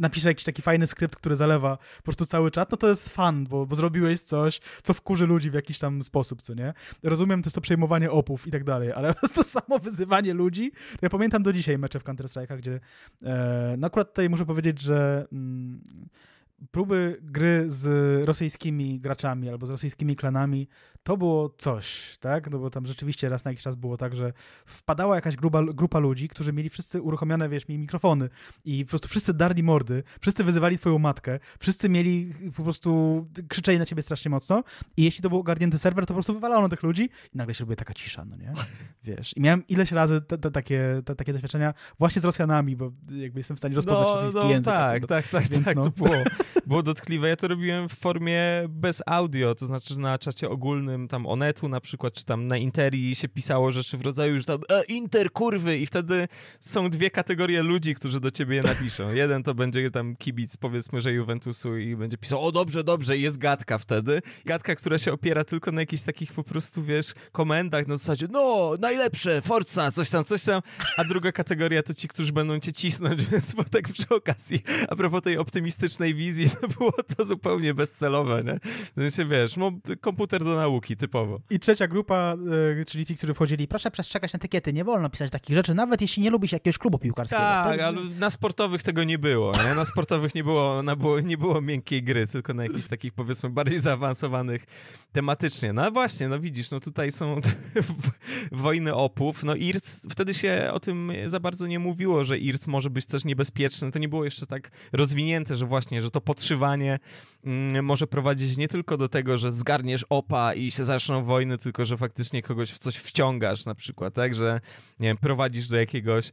napisze jakiś taki fajny skrypt, który zalewa po prostu cały czat, no to jest fan, bo, bo zrobiłeś coś, co wkurzy ludzi w jakiś tam sposób, co nie? Rozumiem też to przejmowanie opów i tak dalej, ale to (laughs) samo wyzywanie ludzi, ja pamiętam do dzisiaj mecze w Counter-Strike'a, gdzie e, no akurat tutaj muszę powiedzieć, że mm, próby gry z rosyjskimi graczami albo z rosyjskimi klanami, to było coś, tak? No bo tam rzeczywiście raz na jakiś czas było tak, że wpadała jakaś grupa, grupa ludzi, którzy mieli wszyscy uruchomione, wiesz, mi mikrofony i po prostu wszyscy darli mordy, wszyscy wyzywali twoją matkę, wszyscy mieli po prostu, krzyczeli na ciebie strasznie mocno i jeśli to był ogarnięty serwer, to po prostu wywalano tych ludzi i nagle się robi taka cisza, no nie? Wiesz, i miałem ileś razy takie, takie doświadczenia właśnie z Rosjanami, bo jakby jestem w stanie rozpoznać no, rosyjski no, język. Tak, tak, tak, tak, tak, tak, tak, to było było dotkliwe. Ja to robiłem w formie bez audio, to znaczy na czacie ogólnym tam Onetu na przykład, czy tam na Interi się pisało rzeczy w rodzaju już tam e, Inter, kurwy! I wtedy są dwie kategorie ludzi, którzy do ciebie je napiszą. Jeden to będzie tam kibic, powiedzmy, że Juventusu i będzie pisał, o dobrze, dobrze, I jest gadka wtedy. Gadka, która się opiera tylko na jakichś takich po prostu, wiesz, komendach na zasadzie, no, najlepsze, Forza, coś tam, coś tam. A druga kategoria to ci, którzy będą cię cisnąć, (laughs) więc bo tak przy okazji, a propos tej optymistycznej wizji, wizji (laughs) no było to zupełnie bezcelowe, nie? Znaczy, wiesz, no, komputer do nauki, typowo. I trzecia grupa, e, czyli ci, którzy wchodzili, proszę przestrzegać etykiety, nie wolno pisać takich rzeczy, nawet jeśli nie lubisz jakiegoś klubu piłkarskiego. Tak, ale na sportowych tego nie było, nie? Na sportowych nie było, na było, nie było miękkiej gry, tylko na jakichś takich, powiedzmy, bardziej zaawansowanych tematycznie. No właśnie, no widzisz, no tutaj są (laughs) wojny opów, no IRC, wtedy się o tym za bardzo nie mówiło, że IRC może być też niebezpieczny, to nie było jeszcze tak rozwinięte, że właśnie, że to podszywanie mm, może prowadzić nie tylko do tego, że zgarniesz opa i się zaczną wojny, tylko że faktycznie kogoś w coś wciągasz na przykład, tak, że nie wiem, prowadzisz do jakiegoś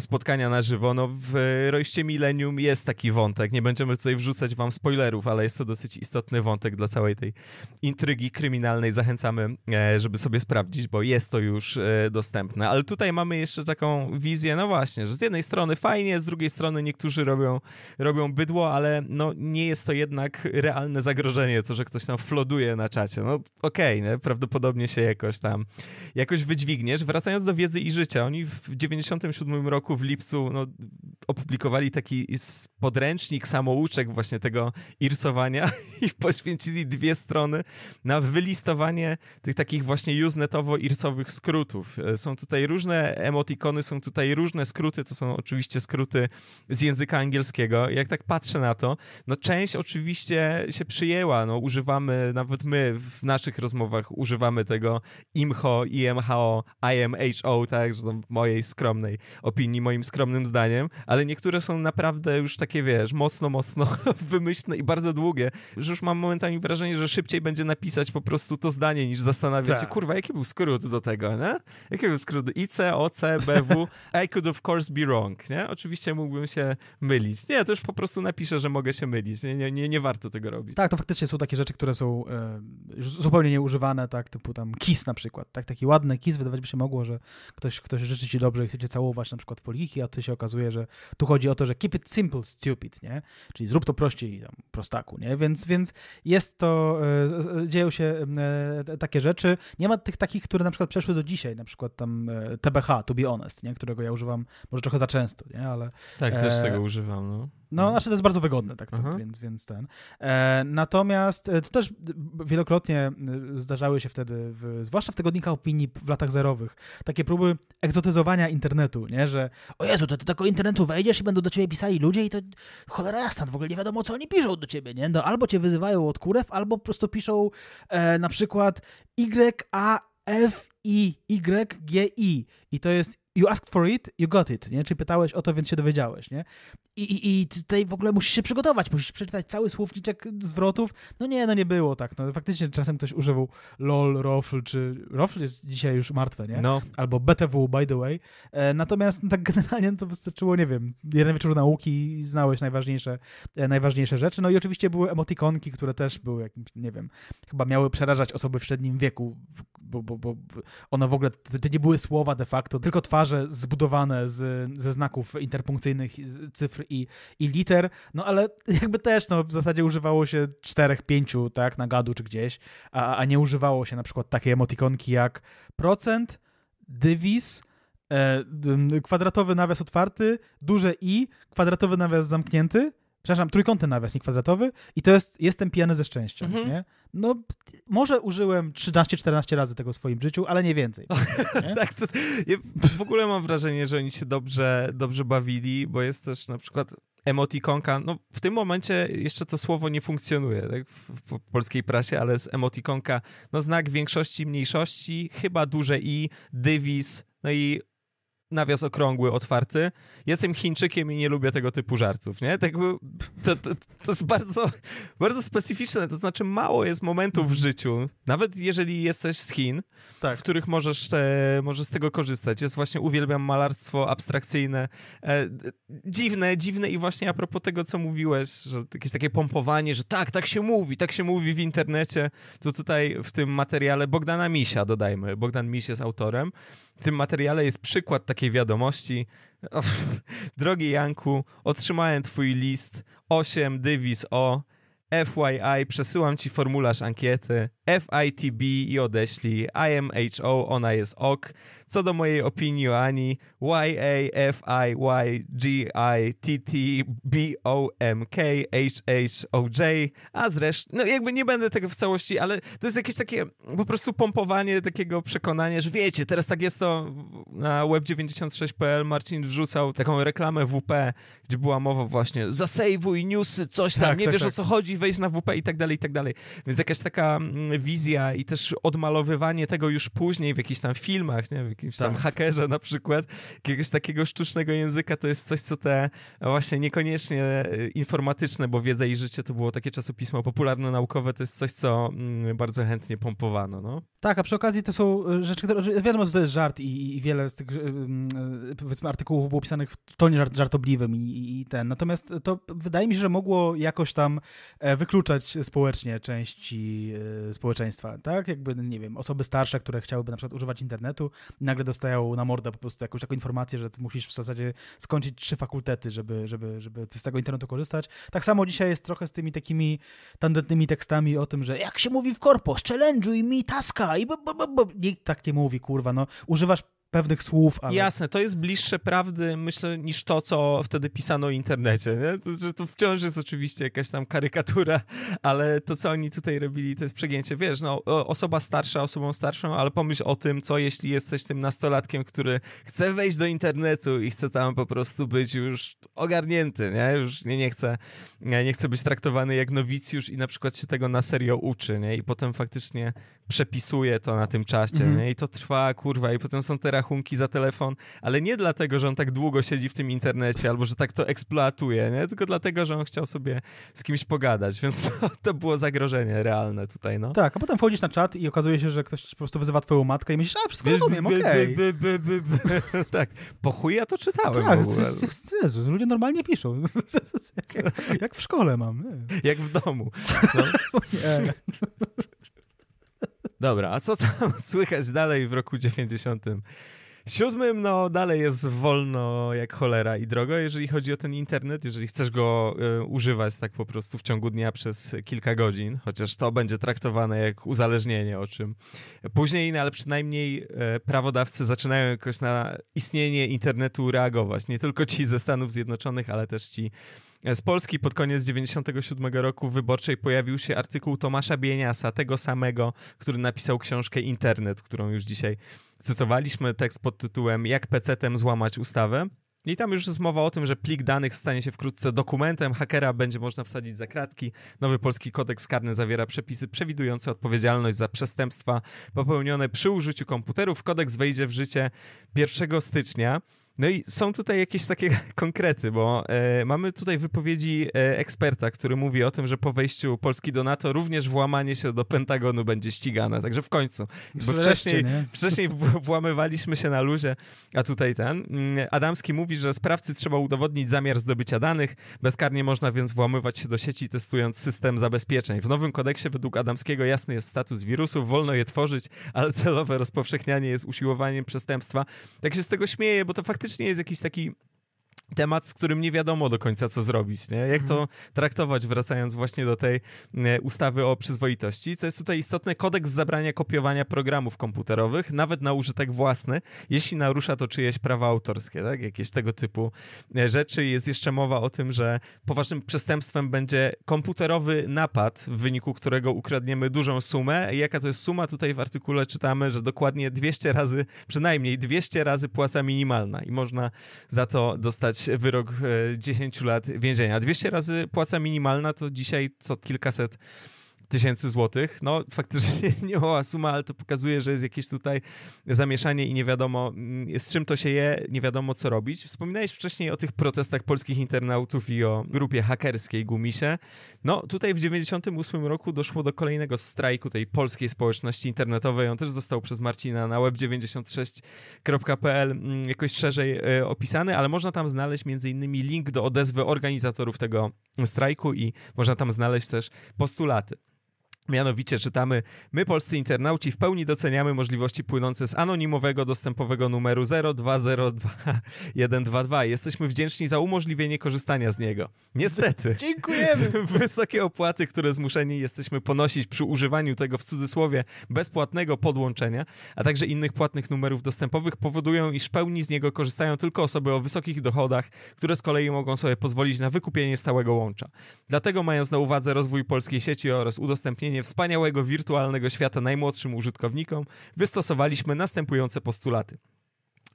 spotkania na żywo. No w Rojście Milenium jest taki wątek, nie będziemy tutaj wrzucać wam spoilerów, ale jest to dosyć istotny wątek dla całej tej intrygi kryminalnej. Zachęcamy, e, żeby sobie sprawdzić, bo jest to już e, dostępne. Ale tutaj mamy jeszcze taką wizję, no właśnie, że z jednej strony fajnie, z drugiej strony niektórzy robią, robią bydło, ale no nie jest to jednak realne zagrożenie, to, że ktoś tam floduje na czacie. No okej, okay, prawdopodobnie się jakoś tam, jakoś wydźwigniesz. Wracając do wiedzy i życia, oni w 97 roku roku w lipcu no, opublikowali taki podręcznik, samouczek właśnie tego irsowania (laughs) i poświęcili dwie strony na wylistowanie tych takich właśnie usenetowo-irsowych skrótów. E, są tutaj różne emotikony, są tutaj różne skróty, to są oczywiście skróty z języka angielskiego. Jak tak patrzę na to, no część oczywiście się przyjęła, no używamy, nawet my w naszych rozmowach używamy tego IMHO, IMHO, IMHO, tak, że w mojej skromnej opinii moim skromnym zdaniem, ale niektóre są naprawdę już takie, wiesz, mocno, mocno (laughs) wymyślne i bardzo długie, że już mam momentami wrażenie, że szybciej będzie napisać po prostu to zdanie, niż zastanawiać się, tak. kurwa, jaki był skrót do tego, nie? Jaki był skrót? IC, OC, BW, (laughs) I could of course be wrong, nie? Oczywiście mógłbym się mylić. Nie, to już po prostu napiszę, że mogę się mylić. Nie, nie, nie, nie warto tego robić. Tak, to faktycznie są takie rzeczy, które są e, zupełnie nieużywane, tak, typu tam kiss na przykład, tak, taki ładny kiss, wydawać by się mogło, że ktoś, ktoś życzy ci dobrze i chce cię całować na przykład polityki, a tu się okazuje, że tu chodzi o to, że keep it simple, stupid, nie? Czyli zrób to prościej, tam, prostaku, nie? Więc, więc jest to, e, e, e, dzieją się takie rzeczy. Nie ma tych takich, które na przykład przeszły do dzisiaj, na przykład tam TBH, to be honest, nie? Którego ja używam może trochę za często, nie? Ale... Tak, też tego używam, no. No, mhm. znaczy to jest bardzo wygodne, tak, tak więc, więc ten. E, natomiast e, to też wielokrotnie e, zdarzały się wtedy, w, zwłaszcza w tygodnikach opinii w latach zerowych, takie próby egzotyzowania internetu, nie? Że o Jezu, to ty tak internetu wejdziesz i będą do ciebie pisali ludzie i to cholera jasna, w ogóle nie wiadomo, co oni piszą do ciebie, nie? No, albo cię wyzywają od kurew, albo po prostu piszą e, na przykład Y, A, F, I, Y, G, I. I to jest you asked for it, you got it, nie? Czyli pytałeś o to, więc się dowiedziałeś, nie? I, i, I tutaj w ogóle musisz się przygotować, musisz przeczytać cały słowniczek zwrotów. No nie, no nie było tak. No, faktycznie czasem ktoś używał lol, rofl, czy rofl jest dzisiaj już martwe, nie? No. Albo BTW, by the way. E, natomiast no, tak generalnie no, to wystarczyło, nie wiem, jeden wieczór nauki i znałeś najważniejsze, e, najważniejsze rzeczy. No i oczywiście były emotikonki, które też były jakimś, nie wiem, chyba miały przerażać osoby w średnim wieku, bo, bo, bo ona w ogóle, to, to, nie były słowa de facto, tylko twarze zbudowane z, ze znaków interpunkcyjnych, cyfr i, i liter, no ale (laughs) jakby też, no w zasadzie używało się czterech, pięciu, tak, na gadu czy gdzieś, a, a nie używało się na przykład takiej emotikonki jak procent, dywiz, e, kwadratowy nawias otwarty, duże i, kwadratowy nawias zamknięty, przepraszam, trójkątny nawias, nie kwadratowy i to jest, jestem pijany ze szczęścia, mhm. nie? No, może użyłem 13-14 razy tego w swoim życiu, ale nie więcej. (laughs) Nie? tak, to, ja w ogóle mam wrażenie, że oni się dobrze, dobrze bawili, bo jest też na przykład emotikonka, no w tym momencie jeszcze to słowo nie funkcjonuje tak, w polskiej prasie, ale z emotikonka no znak większości, mniejszości, chyba duże i, dywiz, no i nawias okrągły, otwarty. Jestem Chińczykiem i nie lubię tego typu żartów, nie? Tak by, to, to, to jest bardzo, bardzo specyficzne, to znaczy mało jest momentów w życiu, nawet jeżeli jesteś z Chin, tak. w których możesz, e, możesz z tego korzystać. Jest właśnie, uwielbiam malarstwo abstrakcyjne, e, dziwne, dziwne i właśnie a propos tego, co mówiłeś, że jakieś takie pompowanie, że tak, tak się mówi, tak się mówi w internecie, to tutaj w tym materiale Bogdana Misia dodajmy, Bogdan Misia jest autorem, tym materiale jest przykład takiej wiadomości. Drogi Janku, otrzymałem twój list 8 dywiz o FYI, przesyłam ci formularz ankiety. FITB i H IMHO, ona jest ok. Co do mojej opinii o Ani, YAFIYGITTBOMKHHOJ, a zresztą, no jakby nie będę tego w całości, ale to jest jakieś takie po prostu pompowanie takiego przekonania, że wiecie, teraz tak jest to na web96.pl Marcin wrzucał taką reklamę WP, gdzie była mowa właśnie zasejwuj newsy, coś tam, tak, nie tak, wiesz tak. o co chodzi, wejdź na WP i tak dalej, i tak dalej. Więc jakaś taka mm, wizja i też odmalowywanie tego już później w jakichś tam filmach, nie? w jakimś tak. tam hakerze na przykład, jakiegoś takiego sztucznego języka, to jest coś, co te właśnie niekoniecznie y, informatyczne, bo Wiedza i Życie to było takie czasopismo popularno-naukowe, to jest coś, co mm, bardzo chętnie pompowano. No. Tak, a przy okazji to są y, rzeczy, które, wiadomo, że to jest żart i, i wiele z tych y, powiedzmy artykułów było pisanych w tonie żart, żartobliwym i, i, ten, natomiast to wydaje mi się, że mogło jakoś tam e, wykluczać społecznie części społeczeństwa, tak? Jakby, nie wiem, osoby starsze, które chciałyby na przykład używać internetu, nagle dostają na mordę po prostu jakąś taką informację, że musisz w zasadzie skończyć trzy fakultety, żeby, żeby, żeby z tego internetu korzystać. Tak samo dzisiaj jest trochę z tymi takimi tandetnymi tekstami o tym, że jak się mówi w korpo, challenge'uj mi taska i b, b, b, nikt tak nie mówi, kurwa, no używasz pewnych słów. Ale... Jasne, to jest bliższe prawdy, myślę, niż to, co wtedy pisano o internecie. Nie? To, że to wciąż jest oczywiście jakaś tam karykatura, ale to, co oni tutaj robili, to jest przegięcie. Wiesz, no, osoba starsza osobą starszą, ale pomyśl o tym, co jeśli jesteś tym nastolatkiem, który chce wejść do internetu i chce tam po prostu być już ogarnięty, nie? Już nie, nie, chce, nie, nie chce być traktowany jak nowicjusz i na przykład się tego na serio uczy, nie? I potem faktycznie przepisuje to na tym czasie mm. i to trwa, kurwa, i potem są te rachunki za telefon, ale nie dlatego, że on tak długo siedzi w tym internecie albo że tak to eksploatuje, nie? tylko dlatego, że on chciał sobie z kimś pogadać, więc (laughs) to, to było zagrożenie realne tutaj, no. Tak, a potem wchodzisz na czat i okazuje się, że ktoś po prostu wyzywa twoją matkę i myślisz, a wszystko rozumiem, okej. Okay. (laughs) tak, po chuj ja to czytałem Tak, Jezu, ludzie normalnie piszą. (laughs) jak, jak, w szkole mam. Nie? Jak w domu. No. Dobra, a co tam (laughs) słychać dalej w roku 97? No, dalej jest wolno jak cholera i drogo, jeżeli chodzi o ten internet. Jeżeli chcesz go y, używać tak po prostu w ciągu dnia przez kilka godzin, chociaż to będzie traktowane jak uzależnienie, o czym później, no, ale przynajmniej y, prawodawcy zaczynają jakoś na istnienie internetu reagować. Nie tylko ci ze Stanów Zjednoczonych, ale też ci z Polski pod koniec 97 roku wyborczej pojawił się artykuł Tomasza Bieniasa, tego samego, który napisał książkę Internet, którą już dzisiaj cytowaliśmy, tekst pod tytułem Jak PC-tem złamać ustawę. I tam już jest mowa o tym, że plik danych stanie się wkrótce dokumentem, hakera będzie można wsadzić za kratki. Nowy polski kodeks karny zawiera przepisy przewidujące odpowiedzialność za przestępstwa popełnione przy użyciu komputerów. Kodeks wejdzie w życie 1 stycznia. No i są tutaj jakieś takie (laughs) konkrety, bo e, mamy tutaj wypowiedzi e, eksperta, który mówi o tym, że po wejściu Polski do NATO również włamanie się do Pentagonu będzie ścigane. Także w końcu. Bo wcześniej, (laughs) włamywaliśmy się na luzie, a tutaj ten. Mm, Adamski mówi, że sprawcy trzeba udowodnić zamiar zdobycia danych. Bezkarnie można więc włamywać się do sieci, testując system zabezpieczeń. W nowym kodeksie według Adamskiego jasny jest status wirusów, wolno je tworzyć, ale celowe rozpowszechnianie jest usiłowaniem przestępstwa. Tak się z tego śmieję, bo to faktycznie faktycznie jest jakiś taki temat, z którym nie wiadomo do końca, co zrobić, nie? jak to mhm. traktować, wracając właśnie do tej mm, e, ustawy o przyzwoitości. Co jest tutaj istotne, kodeks zabrania kopiowania programów komputerowych, nawet na użytek własny, jeśli narusza to czyjeś prawa autorskie, tak? jakieś tego typu e, rzeczy. Jest jeszcze mowa o tym, że poważnym przestępstwem będzie komputerowy napad, w wyniku którego ukradniemy dużą sumę. I jaka to jest suma? Tutaj w artykule czytamy, że dokładnie 200 razy, przynajmniej 200 razy płaca minimalna i można za to dostać dostać wyrok 10 e, lat więzienia. 200 razy płaca minimalna to dzisiaj co kilkaset tysięcy złotych. No faktycznie (laughs) nie nieoła suma, ale to pokazuje, że jest jakieś tutaj zamieszanie i nie wiadomo mm, z czym to się je, nie wiadomo co robić. Wspominałeś wcześniej o tych protestach polskich internautów i o grupie hakerskiej Gumisie. No tutaj w 98 roku doszło do kolejnego strajku tej polskiej społeczności internetowej. On też został przez Marcina na web96.pl mm, jakoś szerzej e, opisany, ale można tam znaleźć między innymi link do odezwy organizatorów tego strajku i można tam znaleźć też postulaty. Mianowicie czytamy, my polscy internauci w pełni doceniamy możliwości płynące z anonimowego dostępowego numeru 0202122. Jesteśmy wdzięczni za umożliwienie korzystania z niego. Niestety. (laughs) Dziękujemy. (laughs) Wysokie opłaty, które zmuszeni jesteśmy ponosić przy używaniu tego w cudzysłowie bezpłatnego podłączenia, a także innych płatnych numerów dostępowych powodują, iż w pełni z niego korzystają tylko osoby o wysokich dochodach, które z kolei mogą sobie pozwolić na wykupienie stałego łącza. Dlatego mając na uwadze rozwój polskiej sieci oraz udostępnienie zapewnienie wspaniałego wirtualnego świata najmłodszym użytkownikom, wystosowaliśmy następujące postulaty.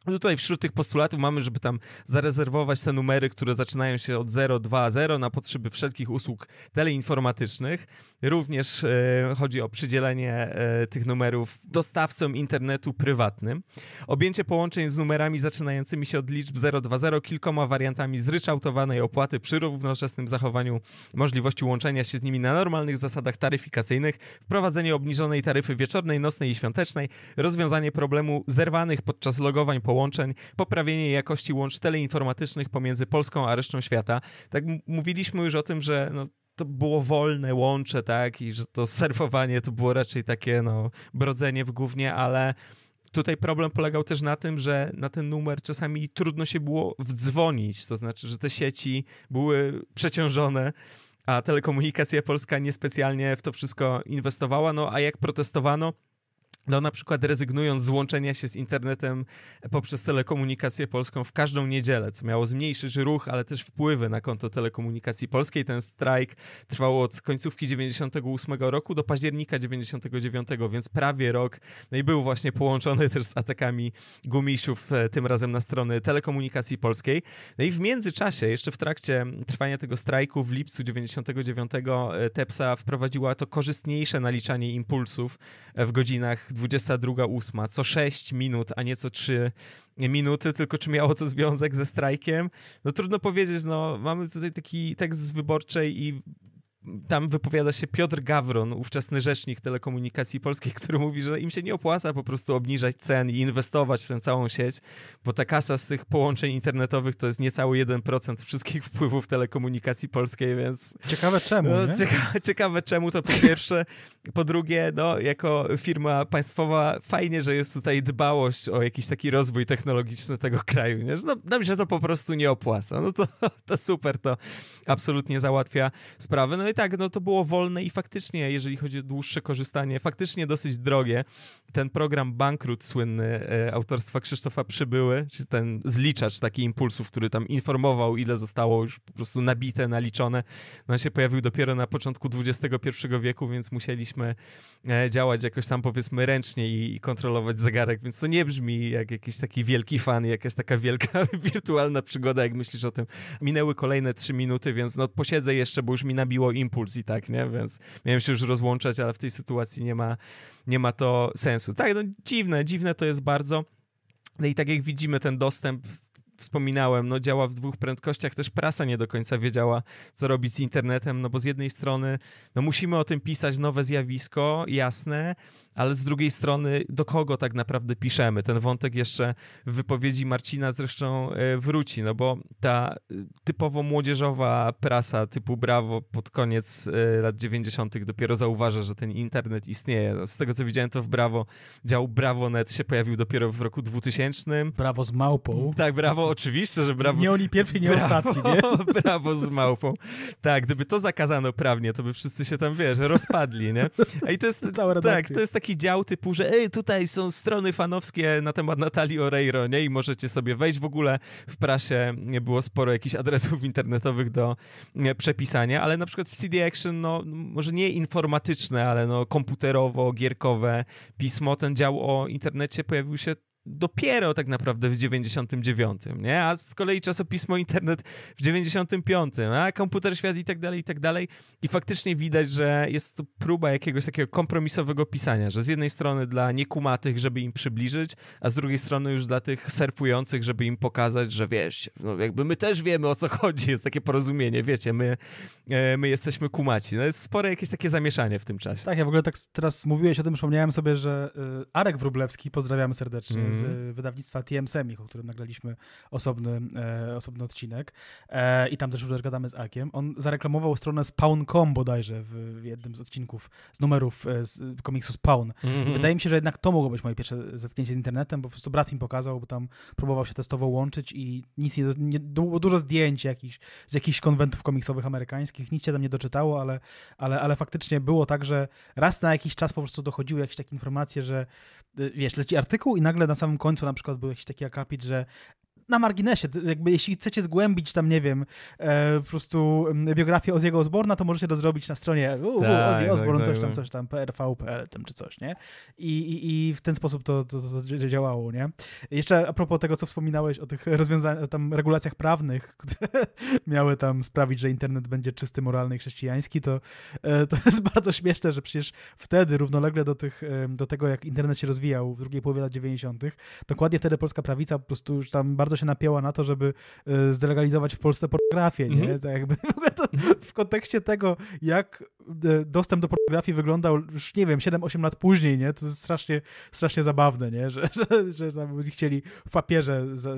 No tutaj wśród tych postulatów mamy, żeby tam zarezerwować te numery, które zaczynają się od 020 na potrzeby wszelkich usług teleinformatycznych. Również e, chodzi o przydzielenie e, tych numerów dostawcom internetu prywatnym. Objęcie połączeń z numerami zaczynającymi się od liczb 020 kilkoma wariantami zryczałtowanej opłaty przy równoczesnym zachowaniu możliwości łączenia się z nimi na normalnych zasadach taryfikacyjnych, wprowadzenie obniżonej taryfy wieczornej, nocnej i świątecznej, rozwiązanie problemu zerwanych podczas logowań połączeń połączeń, poprawienie jakości łącz teleinformatycznych pomiędzy Polską a resztą świata. Tak mówiliśmy już o tym, że no, to było wolne łącze, tak, i że to serwowanie, to było raczej takie, no, brodzenie w głównie, ale tutaj problem polegał też na tym, że na ten numer czasami trudno się było wdzwonić, to znaczy, że te sieci były przeciążone, a telekomunikacja polska niespecjalnie w to wszystko inwestowała, no a jak protestowano, no, na przykład rezygnując z łączenia się z internetem poprzez telekomunikację polską w każdą niedzielę, co miało zmniejszyć ruch, ale też wpływy na konto telekomunikacji polskiej. Ten strajk trwał od końcówki 98 roku do października 99, więc prawie rok. No i był właśnie połączony też z atakami gumisiów, e, tym razem na strony telekomunikacji polskiej. No i w międzyczasie, jeszcze w trakcie trwania tego strajku w lipcu 99, e, TEPSA wprowadziła to korzystniejsze naliczanie impulsów e, w godzinach godzinach 22.08, co 6 minut, a nie co 3 minuty, tylko czy miało to związek ze strajkiem? No trudno powiedzieć, no mamy tutaj taki tekst z wyborczej i tam wypowiada się Piotr Gawron, ówczesny rzecznik telekomunikacji polskiej, który mówi, że im się nie opłaca po prostu obniżać cen i inwestować w tę całą sieć, bo ta kasa z tych połączeń internetowych to jest niecały 1% wszystkich wpływów telekomunikacji polskiej, więc... Ciekawe czemu, no, ciekawe, (laughs) ciekawe czemu to po (laughs) pierwsze. Po drugie, no, jako firma państwowa fajnie, że jest tutaj dbałość o jakiś taki rozwój technologiczny tego kraju, nie? no, nam się to po prostu nie opłaca. No to, (laughs) to super, to absolutnie załatwia sprawę, No i tak, no to było wolne i faktycznie, jeżeli chodzi o dłuższe korzystanie, faktycznie dosyć drogie. Ten program Bankrut słynny e, autorstwa Krzysztofa Przybyły, czy ten zliczacz taki impulsów, który tam informował, ile zostało już po prostu nabite, naliczone, no on się pojawił dopiero na początku XXI wieku, więc musieliśmy e, działać jakoś tam powiedzmy ręcznie i, i kontrolować zegarek, więc to nie brzmi jak jakiś taki wielki fan, jakaś taka wielka (laughs) wirtualna przygoda, jak myślisz o tym. Minęły kolejne trzy minuty, więc no posiedzę jeszcze, bo już mi nabiło im impuls i tak, nie? Więc miałem się już rozłączać, ale w tej sytuacji nie ma, nie ma to sensu. Tak, no dziwne, dziwne to jest bardzo. No i tak jak widzimy, ten dostęp wspominałem, no działa w dwóch prędkościach, też prasa nie do końca wiedziała, co robić z internetem, no bo z jednej strony, no musimy o tym pisać, nowe zjawisko, jasne, ale z drugiej strony do kogo tak naprawdę piszemy? Ten wątek jeszcze w wypowiedzi Marcina zresztą e, wróci, no bo ta e, typowo młodzieżowa prasa typu Bravo pod koniec e, lat 90. dopiero zauważa, że ten internet istnieje. No, z tego co widziałem to w Bravo, dział Bravo.net się pojawił dopiero w roku 2000. Brawo z małpą. Tak, brawo oczywiście, że brawo. Nie oni pierwsi, nie brawo, ostatni, nie? (laughs) Brawo z małpą. Tak, gdyby to zakazano prawnie, to by wszyscy się tam, wiesz, rozpadli, nie? A i to jest... (laughs) Cała redakcja. Tak, to jest taki taki dział typu, że Ej, tutaj są strony fanowskie na temat Natalii Oreiro, nie? I możecie sobie wejść w ogóle w prasie, było sporo jakichś adresów internetowych do przepisania, ale na przykład w CD Action, no może nie informatyczne, ale no komputerowo, gierkowe pismo, ten dział o internecie pojawił się dopiero tak naprawdę w 99, nie? A z kolei czasopismo internet w 95, a komputer świat i tak dalej, i tak dalej. I faktycznie widać, że jest to próba jakiegoś takiego kompromisowego pisania, że z jednej strony dla niekumatych, żeby im przybliżyć, a z drugiej strony już dla tych serpujących, żeby im pokazać, że wiesz, no jakby my też wiemy o co chodzi, jest takie porozumienie, wiecie, my, e, my jesteśmy kumaci. No jest spore jakieś takie zamieszanie w tym czasie. Tak, ja w ogóle tak teraz mówiłeś o tym, przypomniałem sobie, że y, Arek Wrublewski, pozdrawiamy serdecznie, mm z mhm. wydawnictwa TM Semich, o którym nagraliśmy osobny, e, osobny odcinek e, i tam też już gadamy z Akiem. On zareklamował stronę spawn.com bodajże w, w jednym z odcinków, z numerów e, z komiksu Spawn. Mm-hmm. Wydaje mi się, że jednak to mogło być moje pierwsze zetknięcie z internetem, bo po prostu brat im pokazał, bo tam próbował się testowo łączyć i nic nie, nie było dużo zdjęć jakichś, z jakichś konwentów komiksowych amerykańskich, nic się tam nie doczytało, ale, ale, ale faktycznie było tak, że raz na jakiś czas po prostu dochodziły jakieś takie informacje, że wiesz, leci artykuł i nagle na samym końcu na przykład był jakiś taki akapit, że na marginesie, jakby jeśli chcecie zgłębić tam, nie wiem, e, po prostu biografię Oziego Osborna, to możecie to zrobić na stronie uh, tak, Ozzy tak, tak, coś tam, tak. coś tam, prv.pl tam czy coś, nie? I, i, i w ten sposób to, to, to, działało, nie? Jeszcze a propos tego, co wspominałeś o tych rozwiązaniach, tam regulacjach prawnych, (laughs) które miały tam sprawić, że internet będzie czysty, moralny i chrześcijański, to, e, to (laughs) jest bardzo śmieszne, że przecież wtedy, równolegle do, tych, do tego, jak internet się rozwijał w drugiej połowie lat 90., dokładnie wtedy polska prawica po prostu już tam bardzo się napięła na to, żeby e, zdelegalizować w Polsce pornografię, nie? Mm -hmm. Tak jakby (laughs) w, ogóle to, w kontekście tego, jak E, dostęp do pornografii wyglądał już, nie wiem, 7-8 lat później, nie? To jest strasznie, strasznie zabawne, nie? Że, (laughs) że, że tam chcieli w papierze za,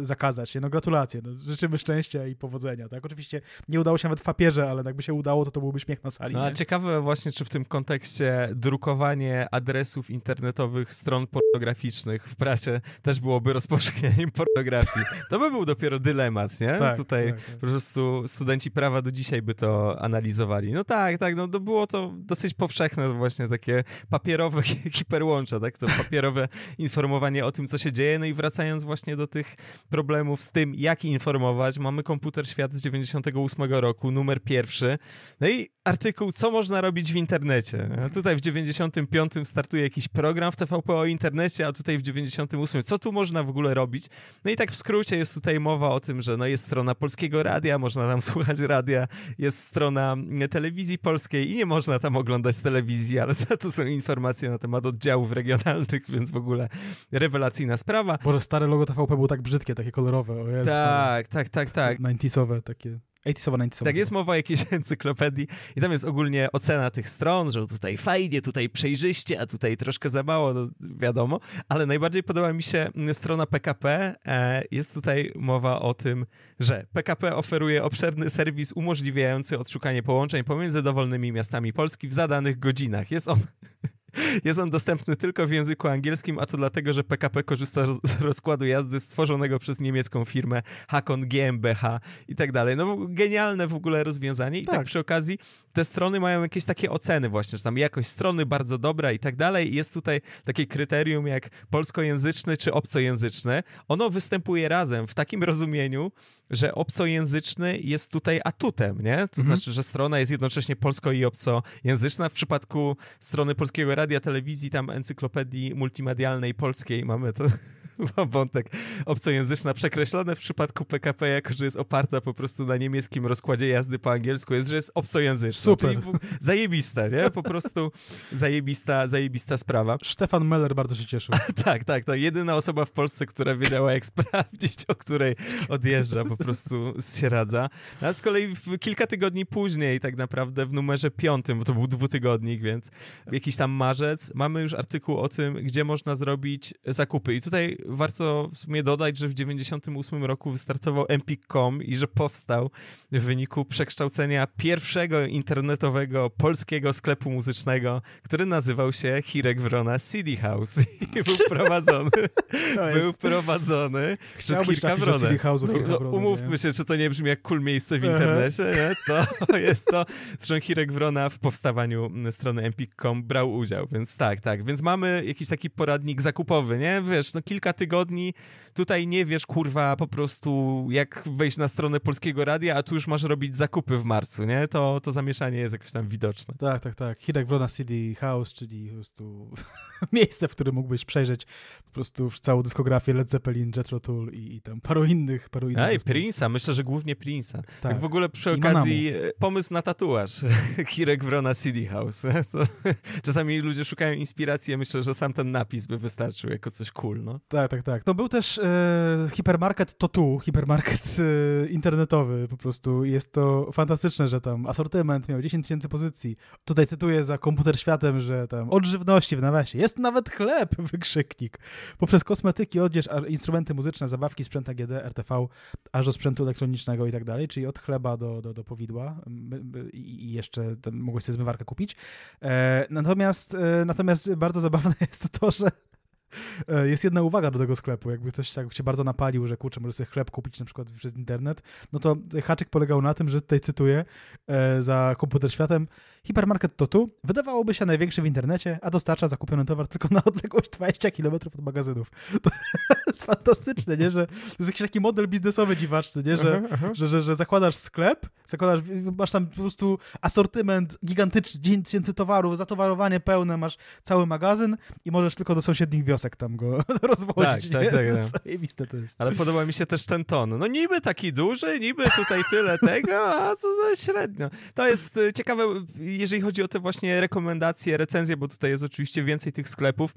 zakazać nie, No gratulacje, no, życzymy szczęścia i powodzenia, tak? Oczywiście nie udało się nawet w papierze, ale jakby się udało, to to byłby śmiech na sali. No, a ciekawe właśnie, czy w tym kontekście drukowanie adresów internetowych stron pornograficznych w prasie też byłoby rozpowszechnianiem pornografii. To by był dopiero dylemat, nie? Tak, Tutaj tak, tak. po prostu studenci prawa do dzisiaj by to analizowali. No tak, tak, tak, no to no było to dosyć powszechne właśnie takie papierowe hiperłącza, (laughs) tak, to papierowe (laughs) informowanie o tym, co się dzieje, no i wracając właśnie do tych problemów z tym, jak informować, mamy komputer świat z 98 roku, numer pierwszy, no i artykuł, co można robić w internecie. No tutaj w 95 startuje jakiś program w TVP o internecie, a tutaj w 98 co tu można w ogóle robić? No i tak w skrócie jest tutaj mowa o tym, że no jest strona Polskiego Radia, można tam (laughs) słuchać radia, jest strona telewizji polskiej, polskiej i nie można tam oglądać telewizji, ale za to są informacje na temat oddziałów regionalnych, więc w ogóle rewelacyjna sprawa. Boże, stare logo TVP było tak brzydkie, takie kolorowe. O tak, tak, tak, tak. 90 takie. 80sowa, 90 Tak, jest mowa o jakiejś (laughs) encyklopedii i tam jest ogólnie ocena tych stron, że tutaj fajnie, tutaj przejrzyście, a tutaj troszkę za mało, no wiadomo. Ale najbardziej podoba mi się mm, strona PKP. E, jest tutaj mowa o tym, że PKP oferuje obszerny serwis umożliwiający odszukanie połączeń pomiędzy dowolnymi miastami Polski w zadanych godzinach. Jest on jest on dostępny tylko w języku angielskim, a to dlatego, że PKP korzysta z rozkładu jazdy stworzonego przez niemiecką firmę Hakon GmbH i tak dalej. No genialne w ogóle rozwiązanie i tak. tak przy okazji te strony mają jakieś takie oceny właśnie, że tam jakość strony bardzo dobra i tak dalej. I jest tutaj takie kryterium jak polskojęzyczny czy obcojęzyczny. Ono występuje razem w takim rozumieniu, że obcojęzyczny jest tutaj atutem, nie? To mhm. znaczy, że strona jest jednocześnie polsko i obcojęzyczna. W przypadku strony Polskiego Radia, Telewizji, tam encyklopedii multimedialnej polskiej mamy to (laughs) wątek obcojęzyczna przekreślone w przypadku PKP, jako że jest oparta po prostu na niemieckim rozkładzie jazdy po angielsku, jest, że jest obcojęzyczna. Super. zajebista, nie? Po prostu zajebista, zajebista sprawa. (laughs) Stefan Meller bardzo się cieszył. (laughs) tak, tak, to tak. jedyna osoba w Polsce, która wiedziała jak sprawdzić, o której odjeżdża, po prostu się radza. No, a z kolei kilka tygodni później, tak naprawdę w numerze piątym, bo to był dwutygodnik, więc jakiś tam marzec, mamy już artykuł o tym, gdzie można zrobić zakupy. I tutaj warto w sumie dodać, że w 98 roku wystartował Empik.com i że powstał w wyniku przekształcenia pierwszego internetowego polskiego sklepu muzycznego, który nazywał się Hirek Wrona City House (laughs) i był prowadzony, (laughs) był prowadzony Chciałbyś przez Hirka Wrona. No, no umówmy się, czy to nie brzmi jak cool miejsce w internecie, nie? to (laughs) jest to, zresztą Hirek Wrona w powstawaniu strony empik.com brał udział, więc tak, tak, więc mamy jakiś taki poradnik zakupowy, nie? Wiesz, no kilka tygodni Tutaj nie wiesz, kurwa, po prostu jak wejść na stronę Polskiego Radia, a tu już masz robić zakupy w marcu, nie? To, to zamieszanie jest jakoś tam widoczne. Tak, tak, tak. Hirek Wrona City House, czyli po prostu (laughs) miejsce, w którym mógłbyś przejrzeć po prostu całą dyskografię Led Zeppelin, Jet Tull i, i tam paru innych, paru innych. i Prince'a, myślę, że głównie Prince'a. Tak. Jak w ogóle przy okazji e, pomysł na tatuaż (laughs) Hirek Wrona City House. (laughs) To, czasami ludzie szukają inspiracji, ja myślę, że sam ten napis by wystarczył jako coś cool, no. Tak, tak, tak. To no był też e, E, hipermarket to tu, hipermarket e, internetowy po prostu. Jest to fantastyczne, że tam asortyment miał 10 tysięcy pozycji. Tutaj cytuję za komputer światem, że tam od żywności w nawiasie jest nawet chleb, (laughs) wykrzyknik. Poprzez kosmetyki, odzież, instrumenty muzyczne, zabawki, sprzęt AGD, RTV, aż do sprzętu elektronicznego i tak dalej, czyli od chleba do, do, do powidła i jeszcze mogłeś sobie zmywarkę kupić. E, natomiast, e, natomiast bardzo zabawne (laughs) jest to, że E, jest jedna uwaga do tego sklepu, jakby ktoś tak cię bardzo napalił, że kurczę, może sobie chleb kupić na przykład przez internet, no to haczyk polegał na tym, że tutaj cytuję e, za komputer światem, Hipermarket to tu, wydawałoby się największy w internecie, a dostarcza zakupiony towar tylko na odległość 20 km od magazynów. (laughs) To jest fantastyczne, nie? Że to jest jakiś taki model biznesowy dziwaczny, nie? Że, aha, aha. że, że, że zakładasz sklep, zakładasz, masz tam po prostu asortyment gigantyczny, 10 tysięcy towarów, zatowarowanie pełne, masz cały magazyn i możesz tylko do sąsiednich wiosek tam go (laughs) rozwozić. Tak, tak, nie? tak, tak. to jest. Ale podoba mi się też ten ton. No niby taki duży, niby tutaj tyle tego, a co za średnio. To jest y, ciekawe, jeżeli chodzi o te właśnie rekomendacje, recenzje, bo tutaj jest oczywiście więcej tych sklepów,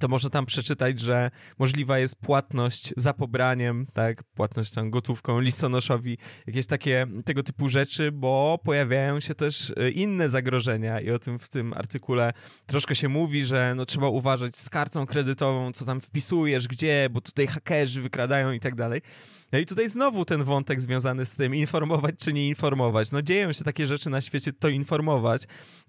to może tam przeczytać, że możliwa jest płatność za pobraniem, tak, płatność tam gotówką listonoszowi, jakieś takie tego typu rzeczy, bo pojawiają się też y, inne zagrożenia i o tym w tym artykule troszkę się mówi, że no trzeba uważać z kartą kredytową, co tam wpisujesz, gdzie, bo tutaj hakerzy wykradają i tak dalej. No i tutaj znowu ten wątek związany z tym, informować czy nie informować. No dzieją się takie rzeczy na świecie, to informować,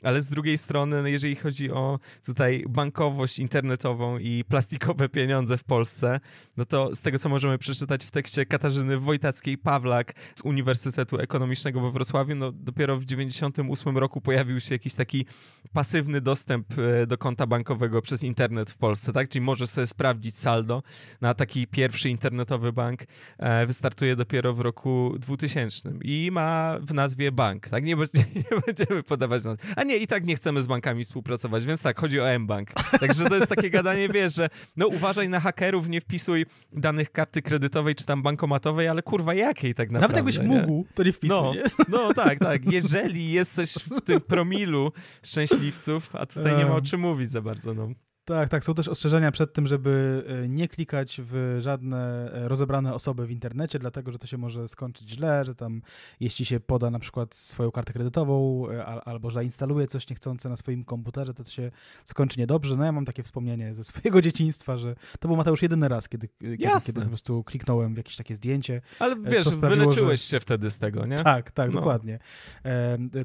ale z drugiej strony, no jeżeli chodzi o tutaj bankowość internetową i plastikowe pieniądze w Polsce, no to z tego, co możemy przeczytać w tekście Katarzyny Wojtackiej-Pawlak z Uniwersytetu Ekonomicznego we Wrocławiu, no dopiero w 98 roku pojawił się jakiś taki pasywny dostęp e, do konta bankowego przez internet w Polsce, tak? Czyli możesz sobie sprawdzić saldo na taki pierwszy internetowy bank e, E, wystartuje dopiero w roku 2000 i ma w nazwie bank, tak? Nie, (laughs) nie będziemy podawać nazw. A nie, i tak nie chcemy z bankami współpracować, więc tak, chodzi o M-Bank. Także to jest takie gadanie, wiesz, że no uważaj na hakerów, nie wpisuj danych karty kredytowej czy tam bankomatowej, ale kurwa jakiej tak naprawdę. Nawet jakbyś mógł, to nie wpisuj, no, nie? no tak, tak. Jeżeli jesteś w tym promilu szczęśliwców, a tutaj nie ma o czym mówić za bardzo, no. Tak, tak. Są też ostrzeżenia przed tym, żeby e, nie klikać w żadne e, rozebrane osoby w internecie, dlatego że to się może skończyć źle, że tam jeśli się poda na przykład swoją kartę kredytową e, albo zainstaluje coś niechcące na swoim komputerze, to, to się skończy niedobrze. No ja mam takie wspomnienie ze swojego (laughs) dzieciństwa, że to był Mateusz jedyny raz, kiedy, kiedy, kiedy po prostu kliknąłem w jakieś takie zdjęcie. Ale wiesz, wyleczyłeś że... się wtedy z tego, nie? Tak, tak, no. dokładnie.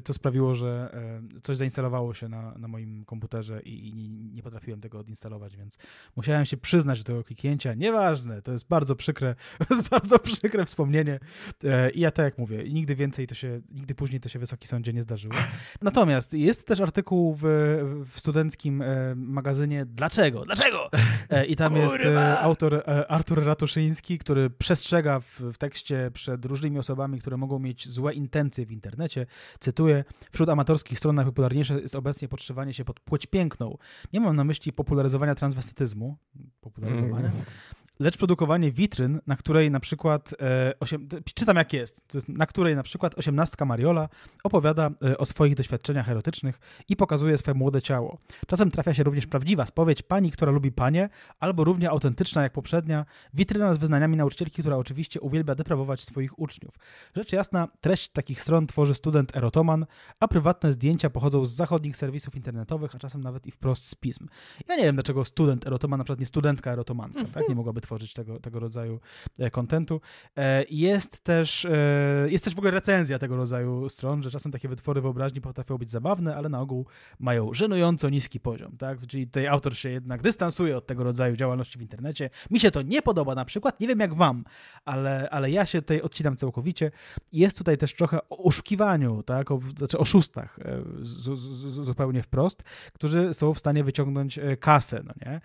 To sprawiło, że coś zainstalowało się na, na moim komputerze i, i nie potrafiłem tego go odinstalować, więc musiałem się przyznać do tego kliknięcia. Nieważne, to jest bardzo przykre, (laughs) to jest bardzo przykre wspomnienie. E, I ja tak jak mówię, nigdy więcej to się, nigdy później to się Wysoki Sądzie nie zdarzyło. Natomiast jest też artykuł w, w studenckim e, magazynie Dlaczego? Dlaczego? E, I tam Kurwa. jest autor Artur Ratuszyński, który przestrzega w, w tekście przed różnymi osobami, które mogą mieć złe intencje w internecie. Cytuję, wśród amatorskich stron najpopularniejsze jest obecnie podszywanie się pod płeć piękną. Nie mam na myśli popularyzowania transwestytyzmu, popularyzowania, mm lecz produkowanie witryn, na której na przykład, e, osiem, czytam jak jest, jest, na której na przykład osiemnastka Mariola opowiada e, o swoich doświadczeniach erotycznych i pokazuje swoje młode ciało. Czasem trafia się również prawdziwa spowiedź pani, która lubi panie, albo równie autentyczna jak poprzednia, witryna z wyznaniami nauczycielki, która oczywiście uwielbia deprawować swoich uczniów. Rzecz jasna, treść takich stron tworzy student erotoman, a prywatne zdjęcia pochodzą z zachodnich serwisów internetowych, a czasem nawet i wprost z pism. Ja nie wiem, dlaczego student erotoman, na przykład nie studentka erotomanka, mhm. tak? Nie mogłaby tworzyć tego, tego rodzaju e, kontentu. E, jest też, e, jest też w ogóle recenzja tego rodzaju stron, że czasem takie wytwory wyobraźni potrafią być zabawne, ale na ogół mają żenująco niski poziom, tak? Czyli tutaj autor się jednak dystansuje od tego rodzaju działalności w internecie. Mi się to nie podoba na przykład, nie wiem jak wam, ale, ale ja się tutaj odcinam całkowicie. Jest tutaj też trochę o oszukiwaniu, tak? O, znaczy oszustach z, z, zupełnie wprost, którzy są w stanie wyciągnąć kasę, no nie?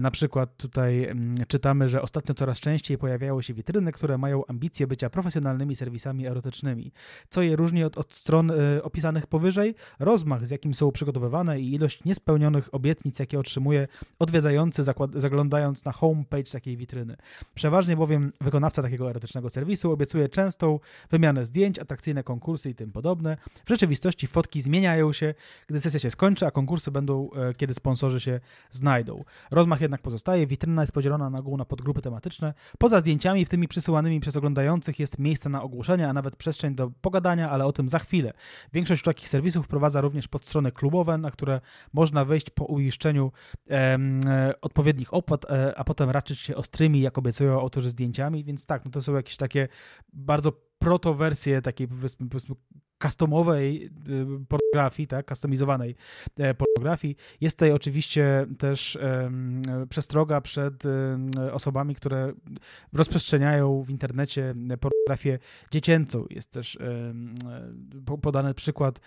Na przykład tutaj mm, czytam że ostatnio coraz częściej pojawiają się witryny, które mają ambicje bycia profesjonalnymi serwisami erotycznymi, co je różni od, od stron y, opisanych powyżej, rozmach, z jakim są przygotowywane i ilość niespełnionych obietnic, jakie otrzymuje odwiedzający, zakład- zaglądając na homepage takiej witryny. Przeważnie bowiem wykonawca takiego erotycznego serwisu obiecuje częstą wymianę zdjęć, atrakcyjne konkursy i tym podobne. W rzeczywistości fotki zmieniają się, gdy sesja się skończy, a konkursy będą, y, kiedy sponsorzy się znajdą. Rozmach jednak pozostaje, witryna jest podzielona na ogół na podgrupy tematyczne. Poza zdjęciami, w tymi przesyłanymi przez oglądających, jest miejsce na ogłoszenia, a nawet przestrzeń do pogadania, ale o tym za chwilę. Większość takich serwisów wprowadza również podstrony klubowe, na które można wejść po uiszczeniu e, odpowiednich opłat, e, a potem raczyć się ostrymi, jak obiecują autorzy zdjęciami, więc tak, no to są jakieś takie bardzo protowersje takiej powiedzmy, powiedzmy customowej y, pornografii, tak, customizowanej e, pornografii. Jest tutaj oczywiście też przestroga przed osobami, które rozprzestrzeniają w internecie pornografię dziecięcą. Jest też e, podany przykład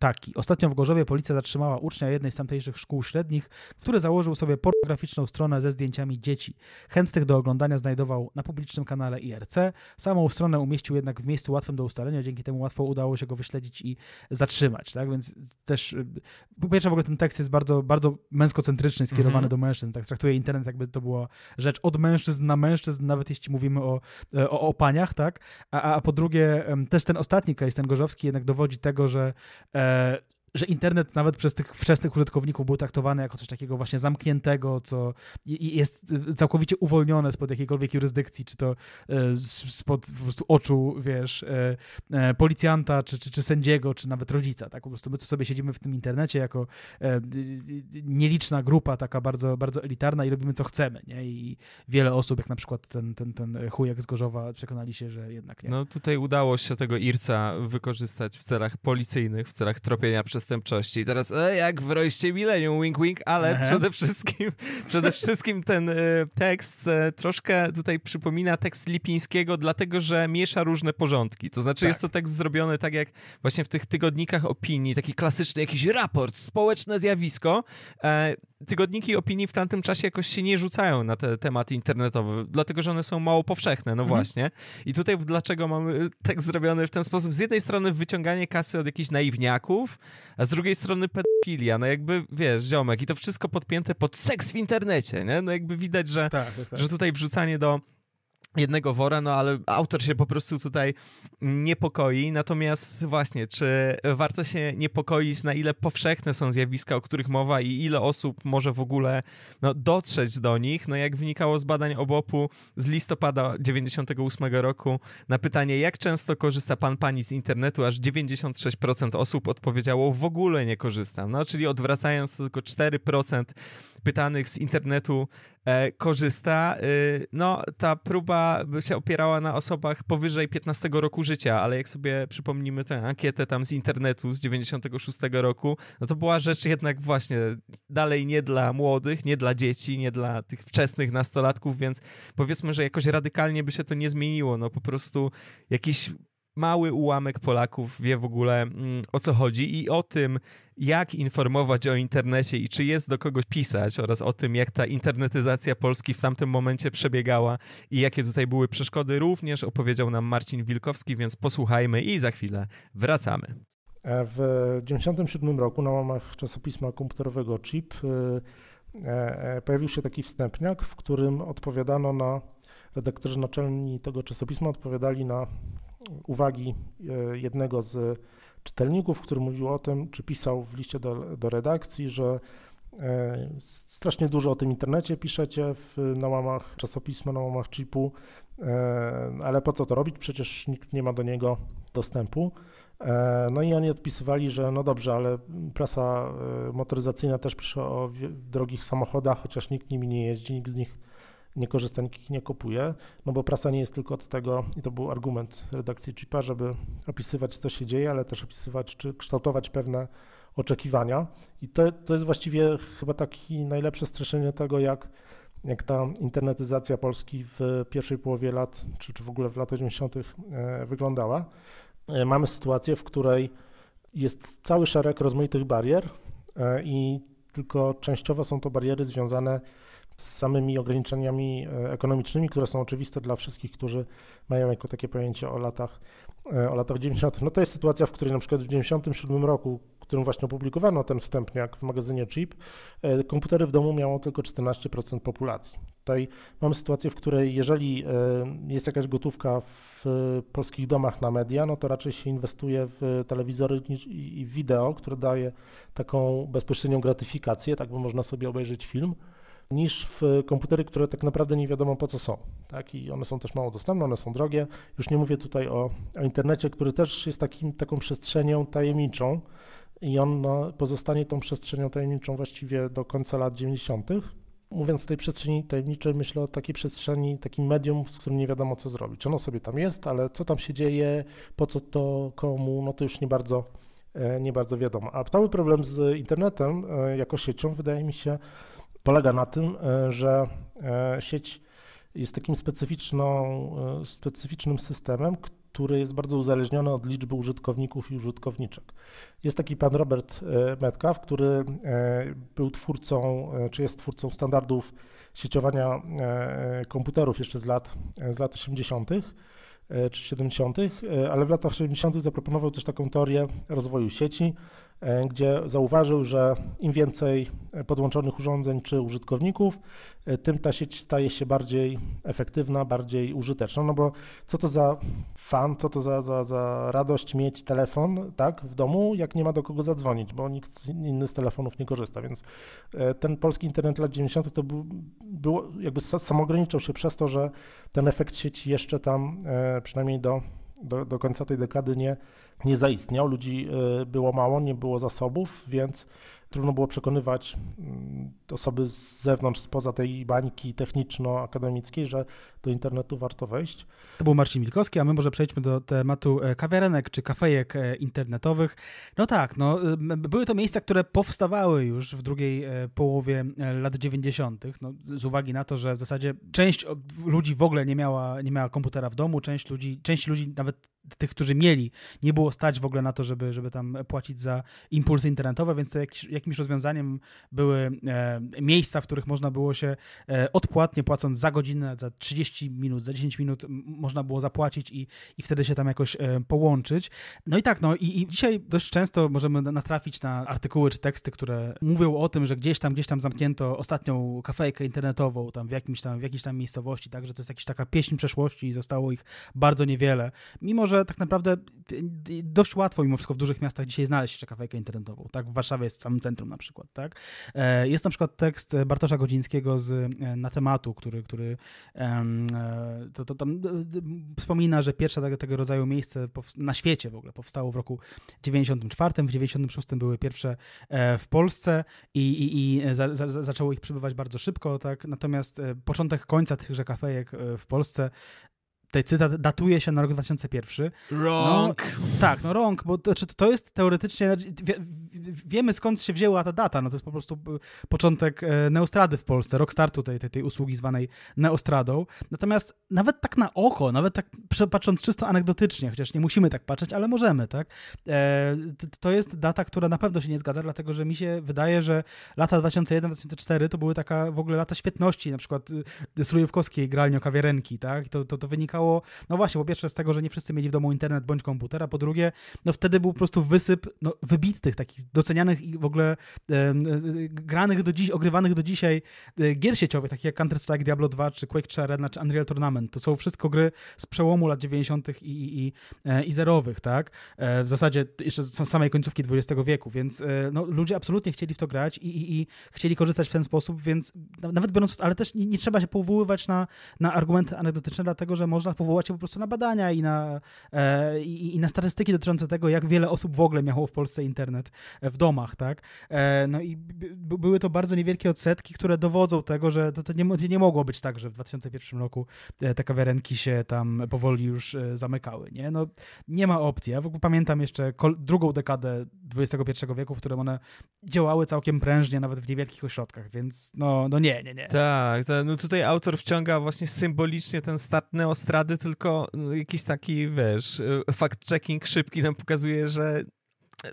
taki. Ostatnio w Gorzowie policja zatrzymała ucznia jednej z tamtejszych szkół średnich, który założył sobie pornograficzną stronę ze zdjęciami dzieci. Chętnych do oglądania znajdował na publicznym kanale IRC. Samą stronę umieścił jednak w miejscu łatwym do ustalenia, dzięki temu łatwo udało się go wyśledzić i zatrzymać, tak? Więc też, y, po pierwsze w ogóle ten tekst jest bardzo, bardzo męskocentryczny, skierowany mm -hmm. do mężczyzn, tak? Traktuje internet jakby to była rzecz od mężczyzn na mężczyzn, nawet jeśli mówimy o, e, o opaniach, tak? A, a po drugie też ten ostatni case, ten Gorzowski jednak dowodzi tego, że, e, że internet nawet przez tych wczesnych użytkowników był traktowany jako coś takiego właśnie zamkniętego, co jest y, całkowicie uwolnione spod jakiejkolwiek jurysdykcji, czy to y, spod po prostu oczu, wiesz, y, policjanta, czy, czy, czy sędziego, czy nawet rodzica, tak? Po prostu my tu sobie siedzimy w tym internecie jako e, nieliczna grupa, taka bardzo, bardzo elitarna i robimy co chcemy, nie? I wiele osób, jak na przykład ten, ten, ten chujek z Gorzowa, przekonali się, że jednak nie. No tutaj udało się tego Irca wykorzystać w celach policyjnych, w celach tropienia przez przestępczości. I teraz e, jak w rojście milenium, wink wink, ale Aha. przede wszystkim (laughs) przede wszystkim ten e, tekst e, troszkę tutaj przypomina tekst Lipińskiego, dlatego że miesza różne porządki. To znaczy tak. jest to tak. tekst zrobiony tak jak właśnie w tych tygodnikach opinii, taki klasyczny jakiś raport, społeczne zjawisko. E, tygodniki opinii w tamtym czasie jakoś się nie rzucają na te tematy internetowe, dlatego że one są mało powszechne, no mhm. właśnie. I tutaj dlaczego mamy tekst zrobiony w ten sposób? Z jednej strony wyciąganie kasy od jakichś naiwniaków, a z drugiej strony pedofilia, no jakby, wiesz, ziomek, i to wszystko podpięte pod seks w internecie, nie? No jakby widać, że, tak, tak, tak. że tutaj wrzucanie do jednego wora, no ale autor się po prostu tutaj niepokoi. Natomiast właśnie, czy warto się niepokoić, na ile powszechne są zjawiska, o których mowa i ile osób może w ogóle no, dotrzeć do nich? No jak wynikało z badań obopu z listopada 98 roku na pytanie, jak często korzysta pan, pani z internetu, aż 96% osób odpowiedziało w ogóle nie korzystam. No czyli odwracając tylko 4% pytanych z internetu e, korzysta. E, no, ta próba się opierała na osobach powyżej 15 roku życia, ale jak sobie przypomnimy tę ankietę tam z internetu z 96 roku, no to była rzecz jednak właśnie dalej nie dla młodych, nie dla dzieci, nie dla tych wczesnych nastolatków, więc powiedzmy, że jakoś radykalnie by się to nie zmieniło. No po prostu jakiś mały ułamek Polaków wie w ogóle mm, o co chodzi i o tym, jak informować o internecie i czy jest do kogoś pisać, oraz o tym, jak ta internetyzacja Polski w tamtym momencie przebiegała i jakie tutaj były przeszkody, również opowiedział nam Marcin Wilkowski, więc posłuchajmy i za chwilę wracamy. E, w 1997 roku na łamach czasopisma komputerowego Chip y, e, e, pojawił się taki wstępniak, w którym odpowiadano na redaktorzy naczelni tego czasopisma odpowiadali na uwagi e, jednego z czytelników, który mówił o tym, czy pisał w liście do, do redakcji, że e, strasznie dużo o tym internecie piszecie w, na łamach czasopisma, na łamach chipu, e, ale po co to robić? Przecież nikt nie ma do niego dostępu. No i oni odpisywali, że no dobrze, ale prasa motoryzacyjna też pisze o drogich samochodach, chociaż nikt nimi nie jeździ, nikt z nich nie korzysta, nikt nie kopuje, no bo prasa nie jest tylko od tego, i to był argument redakcji Chipa, żeby opisywać, co się dzieje, ale też opisywać czy kształtować pewne oczekiwania. I to, to jest właściwie chyba takie najlepsze streszczenie tego, jak, jak ta internetyzacja Polski w pierwszej połowie lat, czy, czy w ogóle w latach 80. E, wyglądała. E, mamy sytuację, w której jest cały szereg rozmaitych barier e, i tylko częściowo są to bariery związane z z samymi ograniczeniami e, ekonomicznymi, które są oczywiste dla wszystkich, którzy mają jako takie pojęcie o latach, e, o latach 90. No to jest sytuacja, w której na przykład w 97 roku, którym właśnie opublikowano ten wstępniak w magazynie Chip, e, komputery w domu miało tylko 14% populacji. Tutaj mamy sytuację, w której jeżeli jest jakaś gotówka w polskich domach na media, no to raczej się inwestuje w telewizory i wideo, które daje taką bezpośrednią gratyfikację, tak by można sobie obejrzeć film niż w komputery, które tak naprawdę nie wiadomo po co są. Tak? I one są też mało dostępne, one są drogie. Już nie mówię tutaj o, o internecie, który też jest takim, taką przestrzenią tajemniczą i on no, pozostanie tą przestrzenią tajemniczą właściwie do końca lat 90. Mówiąc o tej przestrzeni tajemniczej, myślę o takiej przestrzeni, takim medium, z którym nie wiadomo co zrobić. Ono sobie tam jest, ale co tam się dzieje, po co to komu, no to już nie bardzo, e, nie bardzo wiadomo. A cały problem z internetem e, jako siecią wydaje mi się, polega na tym, e, że e, sieć jest takim specyficzną, e, specyficznym systemem, który jest bardzo uzależniony od liczby użytkowników i użytkowniczek. Jest taki pan Robert Metcalf, który był twórcą, czy jest twórcą standardów sieciowania komputerów jeszcze z lat, z lat 80. E, czy 70., e, ale w latach 70. zaproponował też taką teorię rozwoju sieci, e, gdzie zauważył, że im więcej podłączonych urządzeń czy użytkowników, tym ta sieć staje się bardziej efektywna, bardziej użyteczna. No bo co to za fan, co to za, za, za radość mieć telefon tak, w domu, jak nie ma do kogo zadzwonić, bo nikt inny z telefonów nie korzysta. Więc e, ten polski internet lat 90. to był, było, jakby samograniczał się przez to, że ten efekt sieci jeszcze tam e, przynajmniej do, do, do końca tej dekady nie, nie zaistniał. Ludzi e, było mało, nie było zasobów, więc trudno było przekonywać mm, osoby z zewnątrz, spoza tej bańki techniczno-akademickiej, że do internetu warto wejść. To był Marcin Wilkowski, a my może przejdźmy do tematu e, kawiarenek czy kafejek e, internetowych. No tak, no, były to miejsca, które powstawały już w drugiej e, połowie lat 90. No, z uwagi na to, że w zasadzie część ludzi w ogóle nie miała, nie miała komputera w domu, część ludzi, część ludzi nawet tych, którzy mieli, nie było stać w ogóle na to, żeby, żeby tam płacić za impulsy internetowe, więc to jakiś, jak, jakimś rozwiązaniem były e, miejsca, w których można było się e, odpłatnie płacąc za godzinę, za 30 minut, za 10 minut można było zapłacić i, i wtedy się tam jakoś e, połączyć. No i tak, no i, i dzisiaj dość często możemy natrafić na artykuły czy teksty, które mówią o tym, że gdzieś tam, gdzieś tam zamknięto ostatnią kafejkę internetową tam w, jakimś tam, w jakiejś tam miejscowości, tak, że to jest jakaś taka pieśń przeszłości i zostało ich bardzo niewiele. Mimo, że tak naprawdę dość łatwo mimo wszystko w dużych miastach dzisiaj znaleźć jeszcze kafejkę internetową. Tak, w Warszawie jest w samym Centrum na przykład, tak? E, jest na przykład tekst Bartosza Godzińskiego z, e, na tematu, który, który e, to, to tam wspomina, że pierwsze tego, rodzaju miejsce na świecie w ogóle powstało w roku 94, w 96 były pierwsze w Polsce i, i, i za, za, zaczęło ich przybywać bardzo szybko, tak? Natomiast początek końca tychże kafejek w Polsce Tutaj cytat datuje się na rok 2001. Rąk. No, tak, no rąk, bo to, znaczy, to jest teoretycznie, znaczy, wiemy skąd się wzięła ta data, no to jest po prostu e, początek e, neostrady w Polsce, rok tej, tej, tej usługi zwanej neostradą. Natomiast nawet tak na oko, nawet tak patrząc czysto anegdotycznie, chociaż nie musimy tak patrzeć, ale możemy, tak? E, to jest data, która na pewno się nie zgadza, dlatego że mi się wydaje, że lata 2001-2004 to były taka w ogóle lata świetności, na przykład y, Sulejówkowskiej gralnio kawiarenki, tak? to, to, to wynikało wynikało, no właśnie, po pierwsze z tego, że nie wszyscy mieli w domu internet bądź komputera, po drugie, no wtedy był po prostu wysyp no, wybitnych, takich docenianych i w ogóle e, granych do dziś, ogrywanych do dzisiaj e, gier sieciowych, takich jak Counter-Strike, Diablo 2, czy Quake 3 Arena, czy Unreal Tournament. To są wszystko gry z przełomu lat 90. i, i, i, e, i zerowych, tak? E, w zasadzie jeszcze z samej końcówki XX wieku, więc e, no, ludzie absolutnie chcieli w to grać i, i, i chcieli korzystać w ten sposób, więc nawet biorąc, ale też nie, nie trzeba się powoływać na, na argumenty anegdotyczne, dlatego że można można powołać się po prostu na badania i na, e, i, i, na statystyki dotyczące tego, jak wiele osób w ogóle miało w Polsce internet e, w domach, tak? E, no i były to bardzo niewielkie odsetki, które dowodzą tego, że to, to nie, nie mogło być tak, że w 2001 roku e, te kawiarenki się tam powoli już e, zamykały, nie? No nie ma opcji. Ja w ogóle pamiętam jeszcze drugą dekadę XXI wieku, w którym one działały całkiem prężnie, nawet w niewielkich ośrodkach, więc no, no nie, nie, nie. Tak, ta, no tutaj autor wciąga właśnie symbolicznie ten stat neostrad rady, tylko jakiś taki, wiesz, y, fact-checking szybki nam pokazuje, że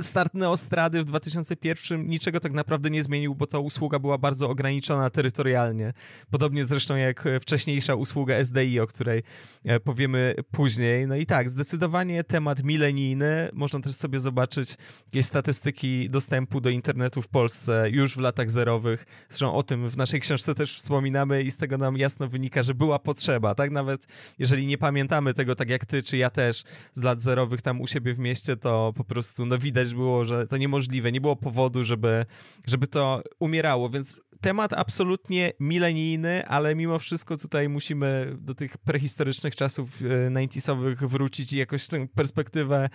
start Neostrady w 2001 niczego tak naprawdę nie zmienił, bo ta usługa była bardzo ograniczona terytorialnie. Podobnie zresztą jak e, wcześniejsza usługa SDI, o której e, powiemy później. No i tak, zdecydowanie temat milenijny. Można też sobie zobaczyć jakieś statystyki dostępu do internetu w Polsce już w latach zerowych. Zresztą o tym w naszej książce też wspominamy i z tego nam jasno wynika, że była potrzeba, tak? Nawet jeżeli nie pamiętamy tego tak jak ty czy ja też z lat zerowych tam u siebie w mieście, to po prostu no widać widać było, że to niemożliwe, nie było powodu, żeby, żeby to umierało, więc temat absolutnie milenijny, ale mimo wszystko tutaj musimy do tych prehistorycznych czasów 90-owych e, wrócić i jakoś tę perspektywę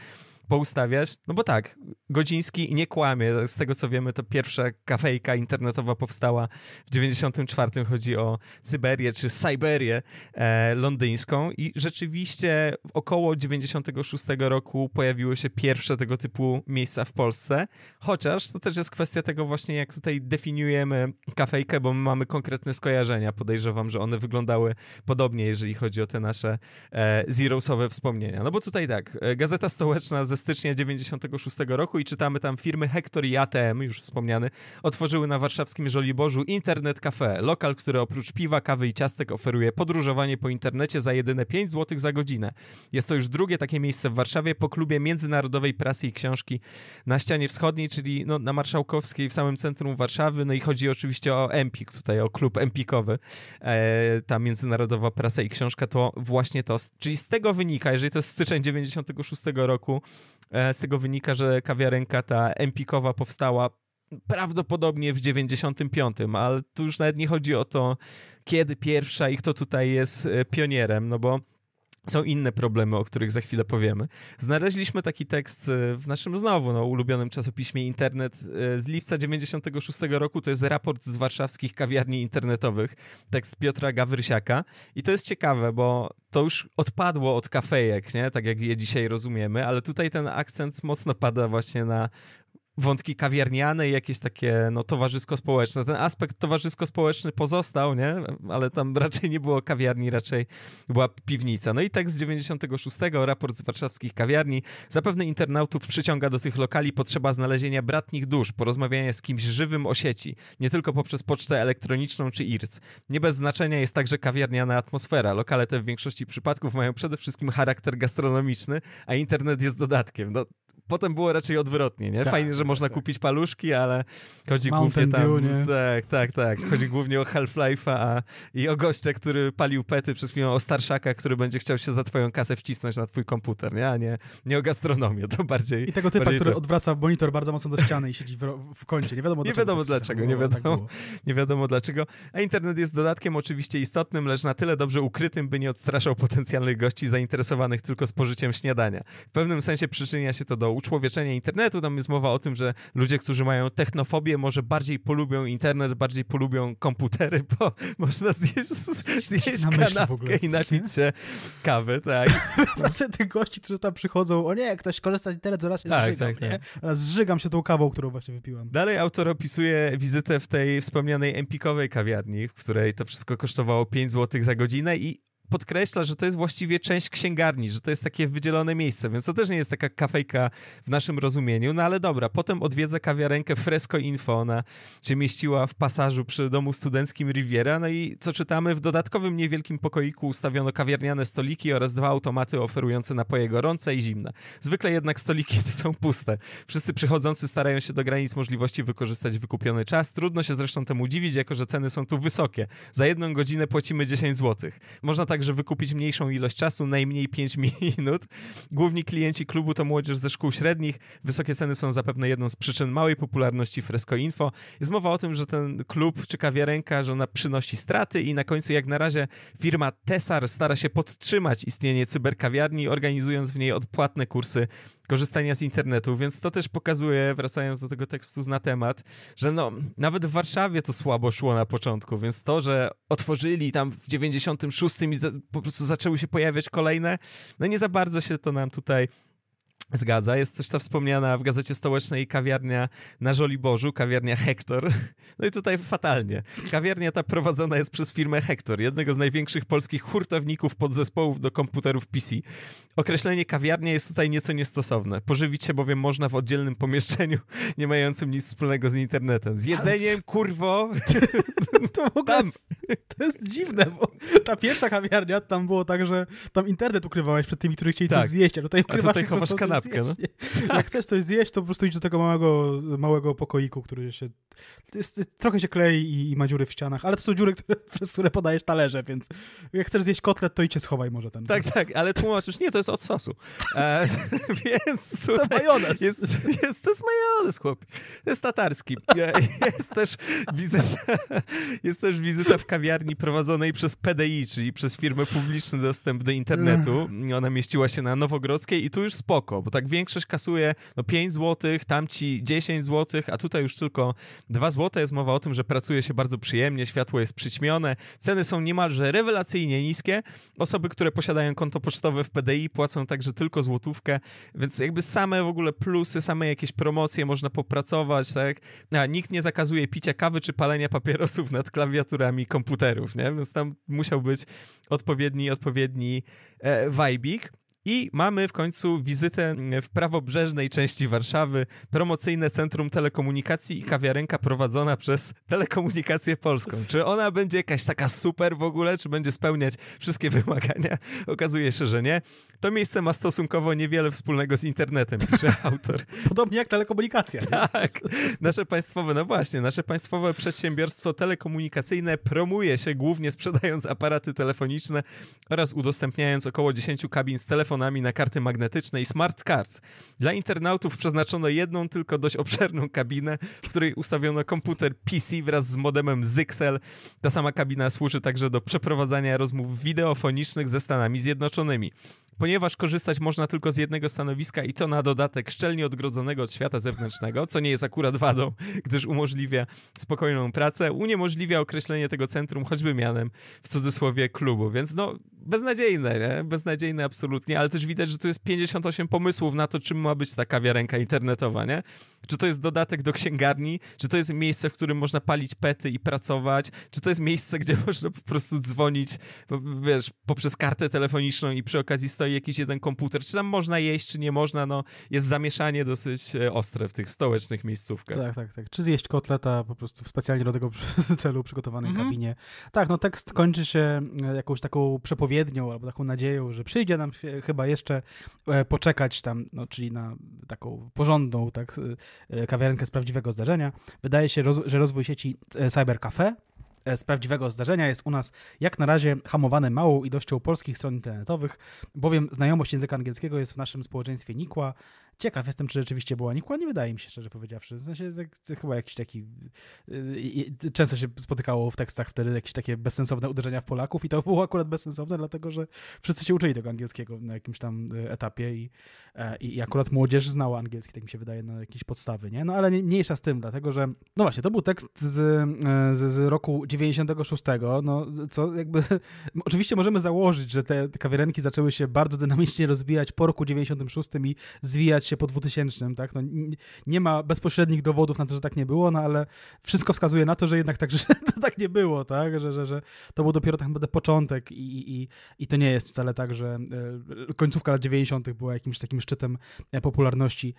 poustawiać. No bo tak, Godziński nie kłamie. Z tego co wiemy, to pierwsza kafejka internetowa powstała w 94. Chodzi o Syberię czy Syberię e, londyńską i rzeczywiście około 96 roku pojawiły się pierwsze tego typu miejsca w Polsce. Chociaż to też jest kwestia tego właśnie, jak tutaj definiujemy kafejkę, bo my mamy konkretne skojarzenia. Podejrzewam, że one wyglądały podobnie, jeżeli chodzi o te nasze e, zerosowe wspomnienia. No bo tutaj tak, e, Gazeta Stołeczna ze stycznia 96 roku i czytamy tam firmy Hector i ATM, już wspomniany, otworzyły na warszawskim Żoliborzu internet cafe, lokal, który oprócz piwa, kawy i ciastek oferuje podróżowanie po internecie za jedyne 5 zł za godzinę. Jest to już drugie takie miejsce w Warszawie po klubie międzynarodowej prasy i książki na ścianie wschodniej, czyli no, na Marszałkowskiej w samym centrum Warszawy, no i chodzi oczywiście o Empik, tutaj o klub Empikowy. E, ta międzynarodowa prasa i książka to właśnie to. Czyli z tego wynika, jeżeli to jest styczeń 96 roku, E, z tego wynika, że kawiarenka ta empikowa powstała prawdopodobnie w 95, ale tu już nawet nie chodzi o to, kiedy pierwsza i kto tutaj jest e, pionierem, no bo są inne problemy, o których za chwilę powiemy. Znaleźliśmy taki tekst e, w naszym znowu no, ulubionym czasopiśmie Internet e, z lipca 96 roku. To jest raport z warszawskich kawiarni internetowych. Tekst Piotra Gawrysiaka. I to jest ciekawe, bo to już odpadło od kafejek, nie? tak jak je dzisiaj rozumiemy, ale tutaj ten akcent mocno pada właśnie na wątki kawiarniane i jakieś takie no, towarzysko-społeczne. Ten aspekt towarzysko-społeczny pozostał, nie? Ale tam (laughs) raczej nie było kawiarni, raczej była piwnica. No i tekst z 96, raport z warszawskich kawiarni. Zapewne internautów przyciąga do tych lokali potrzeba znalezienia bratnich dusz, porozmawiania z kimś żywym o sieci, nie tylko poprzez pocztę elektroniczną czy IRC. Nie bez znaczenia jest także kawiarniana atmosfera. Lokale te w większości przypadków mają przede wszystkim charakter gastronomiczny, a internet jest dodatkiem. No, potem było raczej odwrotnie, nie? Tak, Fajnie, że tak, można tak. kupić paluszki, ale chodzi Mountain głównie tam... tak, tak, tak. Chodzi głównie o Half-Life'a i o gościa, który palił pety przed chwilą, o starszaka, który będzie chciał się za twoją kasę wcisnąć na twój komputer, nie? A nie, nie o gastronomię, to bardziej... I tego typa, który odwraca monitor bardzo mocno do ściany i siedzi w, w kącie, nie wiadomo, nie wiadomo tak dlaczego. Nie tak wiadomo dlaczego, nie wiadomo, nie wiadomo dlaczego. A internet jest dodatkiem oczywiście istotnym, lecz na tyle dobrze ukrytym, by nie odstraszał potencjalnych gości zainteresowanych tylko spożyciem śniadania. W pewnym sensie przyczynia się to do uczłowieczenie internetu, tam jest mowa o tym, że ludzie, którzy mają technofobię, może bardziej polubią internet, bardziej polubią komputery, bo (laughs) można zjeść, zjeść na kanapkę i napić się kawy, tak. Pracę (laughs) tych gości, którzy tam przychodzą, o nie, ktoś korzysta z internetu, zaraz się tak, zżygam, tak, nie? Tak. zżygam się tą kawą, którą właśnie wypiłem. Dalej autor opisuje wizytę w tej wspomnianej empikowej kawiarni, w której to wszystko kosztowało 5 zł za godzinę i podkreśla, że to jest właściwie część księgarni, że to jest takie wydzielone miejsce, więc to też nie jest taka kafejka w naszym rozumieniu, no ale dobra, potem odwiedza kawiarenkę Fresco Info, ona się mieściła w pasażu przy domu studenckim Riviera, no i co czytamy, w dodatkowym niewielkim pokoiku ustawiono kawiarniane stoliki oraz dwa automaty oferujące napoje gorące i zimne. Zwykle jednak stoliki (laughs) są puste. Wszyscy przychodzący starają się do granic możliwości wykorzystać wykupiony czas, trudno się zresztą temu dziwić, jako że ceny są tu wysokie. Za jedną godzinę płacimy 10 zł. Można tak tak, żeby kupić mniejszą ilość czasu, najmniej 5 (laughs) minut. Główni klienci klubu to młodzież ze szkół średnich. Wysokie ceny są zapewne jedną z przyczyn małej popularności Fresco Info. Jest mowa o tym, że ten klub czy kawiarenka, że ona przynosi straty i na końcu jak na razie firma Tesar stara się podtrzymać istnienie cyberkawiarni, organizując w niej odpłatne kursy korzystania z internetu, więc to też pokazuje, wracając do tego tekstu na temat, że no, nawet w Warszawie to słabo szło na początku, więc to, że otworzyli tam w 96 i po prostu zaczęły się pojawiać kolejne, no nie za bardzo się to nam tutaj Zgadza. Jest też ta wspomniana w Gazecie Stołecznej kawiarnia na Żoliborzu, kawiarnia Hektor. No i tutaj fatalnie. Kawiarnia ta prowadzona jest przez firmę Hektor, jednego z największych polskich hurtowników podzespołów do komputerów PC. Określenie kawiarnia jest tutaj nieco niestosowne. Pożywić się bowiem można w oddzielnym pomieszczeniu, nie mającym nic wspólnego z internetem. Z jedzeniem, Ale... kurwo! (laughs) To w ogóle to jest dziwne, bo ta pierwsza kawiarnia tam było tak, że tam internet ukrywałeś przed tymi, którzy chcieli tak. coś zjeść, a tutaj ukrywasz a tutaj co, kanapkę. No. Jak chcesz coś zjeść, to po prostu idź do tego małego, małego pokoiku, który się. Jest, trochę się klei i, i, ma dziury w ścianach, ale to są dziury, które, (laughs) przez które podajesz talerze, więc jak chcesz zjeść kotlet, to idź się schowaj może tam. Tak, tak, ale tłumaczysz, nie, to jest od sosu. E, (laughs) więc. To majonez. Jest, jest, to jest majonez, chłopie. To jest tatarski. E, jest też wizyta, jest też wizyta w kawiarni prowadzonej przez PDI, czyli przez firmę publiczny dostęp do internetu. No. Ona mieściła się na Nowogrodzkiej i tu już spoko, bo tak większość kasuje no 5 zł, tamci 10 zł, a tutaj już tylko 2 zł. Jest mowa o tym, że pracuje się bardzo przyjemnie, światło jest przyćmione, ceny są niemalże rewelacyjnie niskie. Osoby, które posiadają konto pocztowe w PDI płacą także tylko złotówkę, więc jakby same w ogóle plusy, same jakieś promocje można popracować, tak? A nikt nie zakazuje picia kawy czy palenia papierosów nad klawiaturami komputerów, nie? Więc tam musiał być odpowiedni, odpowiedni e, vibik. I mamy w końcu wizytę e, w prawobrzeżnej części Warszawy, promocyjne Centrum Telekomunikacji i kawiarenka prowadzona przez Telekomunikację Polską. Czy ona będzie jakaś taka super w ogóle, czy będzie spełniać wszystkie (laughs) wymagania? Okazuje się, że nie. To miejsce ma stosunkowo niewiele wspólnego z internetem, pisze (laughs) autor. Podobnie jak telekomunikacja. Tak. Nasze państwowe, no właśnie, nasze państwowe przedsiębiorstwo telekomunikacyjne promuje się głównie sprzedając aparaty telefoniczne oraz udostępniając około 10 kabin z telefonami na karty magnetyczne i smart cards. Dla internautów przeznaczono jedną tylko dość obszerną kabinę, w której ustawiono komputer PC wraz z modemem Zyxel. Ta sama kabina służy także do przeprowadzania rozmów wideofonicznych ze Stanami Zjednoczonymi ponieważ korzystać można tylko z jednego stanowiska i to na dodatek szczelnie odgrodzonego od świata zewnętrznego, co nie jest akurat wadą, gdyż umożliwia spokojną pracę, uniemożliwia określenie tego centrum choćby mianem, w cudzysłowie, klubu. Więc no, beznadziejne, nie? beznadziejne absolutnie, ale też widać, że tu jest 58 pomysłów na to, czym ma być ta kawiarenka internetowa, nie? Czy to jest dodatek do księgarni? Czy to jest miejsce, w którym można palić pety i pracować? Czy to jest miejsce, gdzie (laughs) można po prostu dzwonić, wiesz, poprzez kartę telefoniczną i przy okazji stoi jakiś jeden komputer? Czy tam można jeść, czy nie można? No, jest zamieszanie dosyć e, ostre w tych stołecznych miejscówkach. Tak, tak, tak. Czy zjeść kotleta po prostu w specjalnie do tego (laughs) celu przygotowanej mm -hmm. kabinie? Tak, no tekst kończy się e, jakąś taką przepowiednią albo taką nadzieją, że przyjdzie nam chyba jeszcze e, poczekać tam, no, czyli na taką porządną, tak, E, kawiarenkę z prawdziwego zdarzenia. Wydaje się, że rozwój sieci e, Cybercafe e, z prawdziwego zdarzenia jest u nas jak na razie hamowany małą ilością polskich stron internetowych, bowiem znajomość języka angielskiego jest w naszym społeczeństwie nikła, Ciekaw jestem, czy rzeczywiście była nikła. Nie wydaje mi się, szczerze powiedziawszy. W sensie tak, chyba jakiś taki... Y, często się spotykało w tekstach wtedy jakieś takie bezsensowne uderzenia w Polaków i to było akurat bezsensowne, dlatego że wszyscy się uczyli tego angielskiego na jakimś tam y, etapie e, i, i akurat młodzież znała angielski, tak mi się wydaje, na jakieś podstawy, nie? No ale mniejsza z tym, dlatego że... No właśnie, to był tekst z, y, z, z roku 96, no co jakby... (laughs) Oczywiście możemy założyć, że te kawiarenki zaczęły się bardzo dynamicznie rozwijać po roku 96 i zwijać się po 2000, tak? No, nie ma bezpośrednich dowodów na to, że tak nie było, no ale wszystko wskazuje na to, że jednak tak, (laughs) że to tak nie było, tak? Że, że, że to był dopiero tak naprawdę początek i, i, i to nie jest wcale tak, że e, końcówka lat 90. była jakimś takim szczytem e, popularności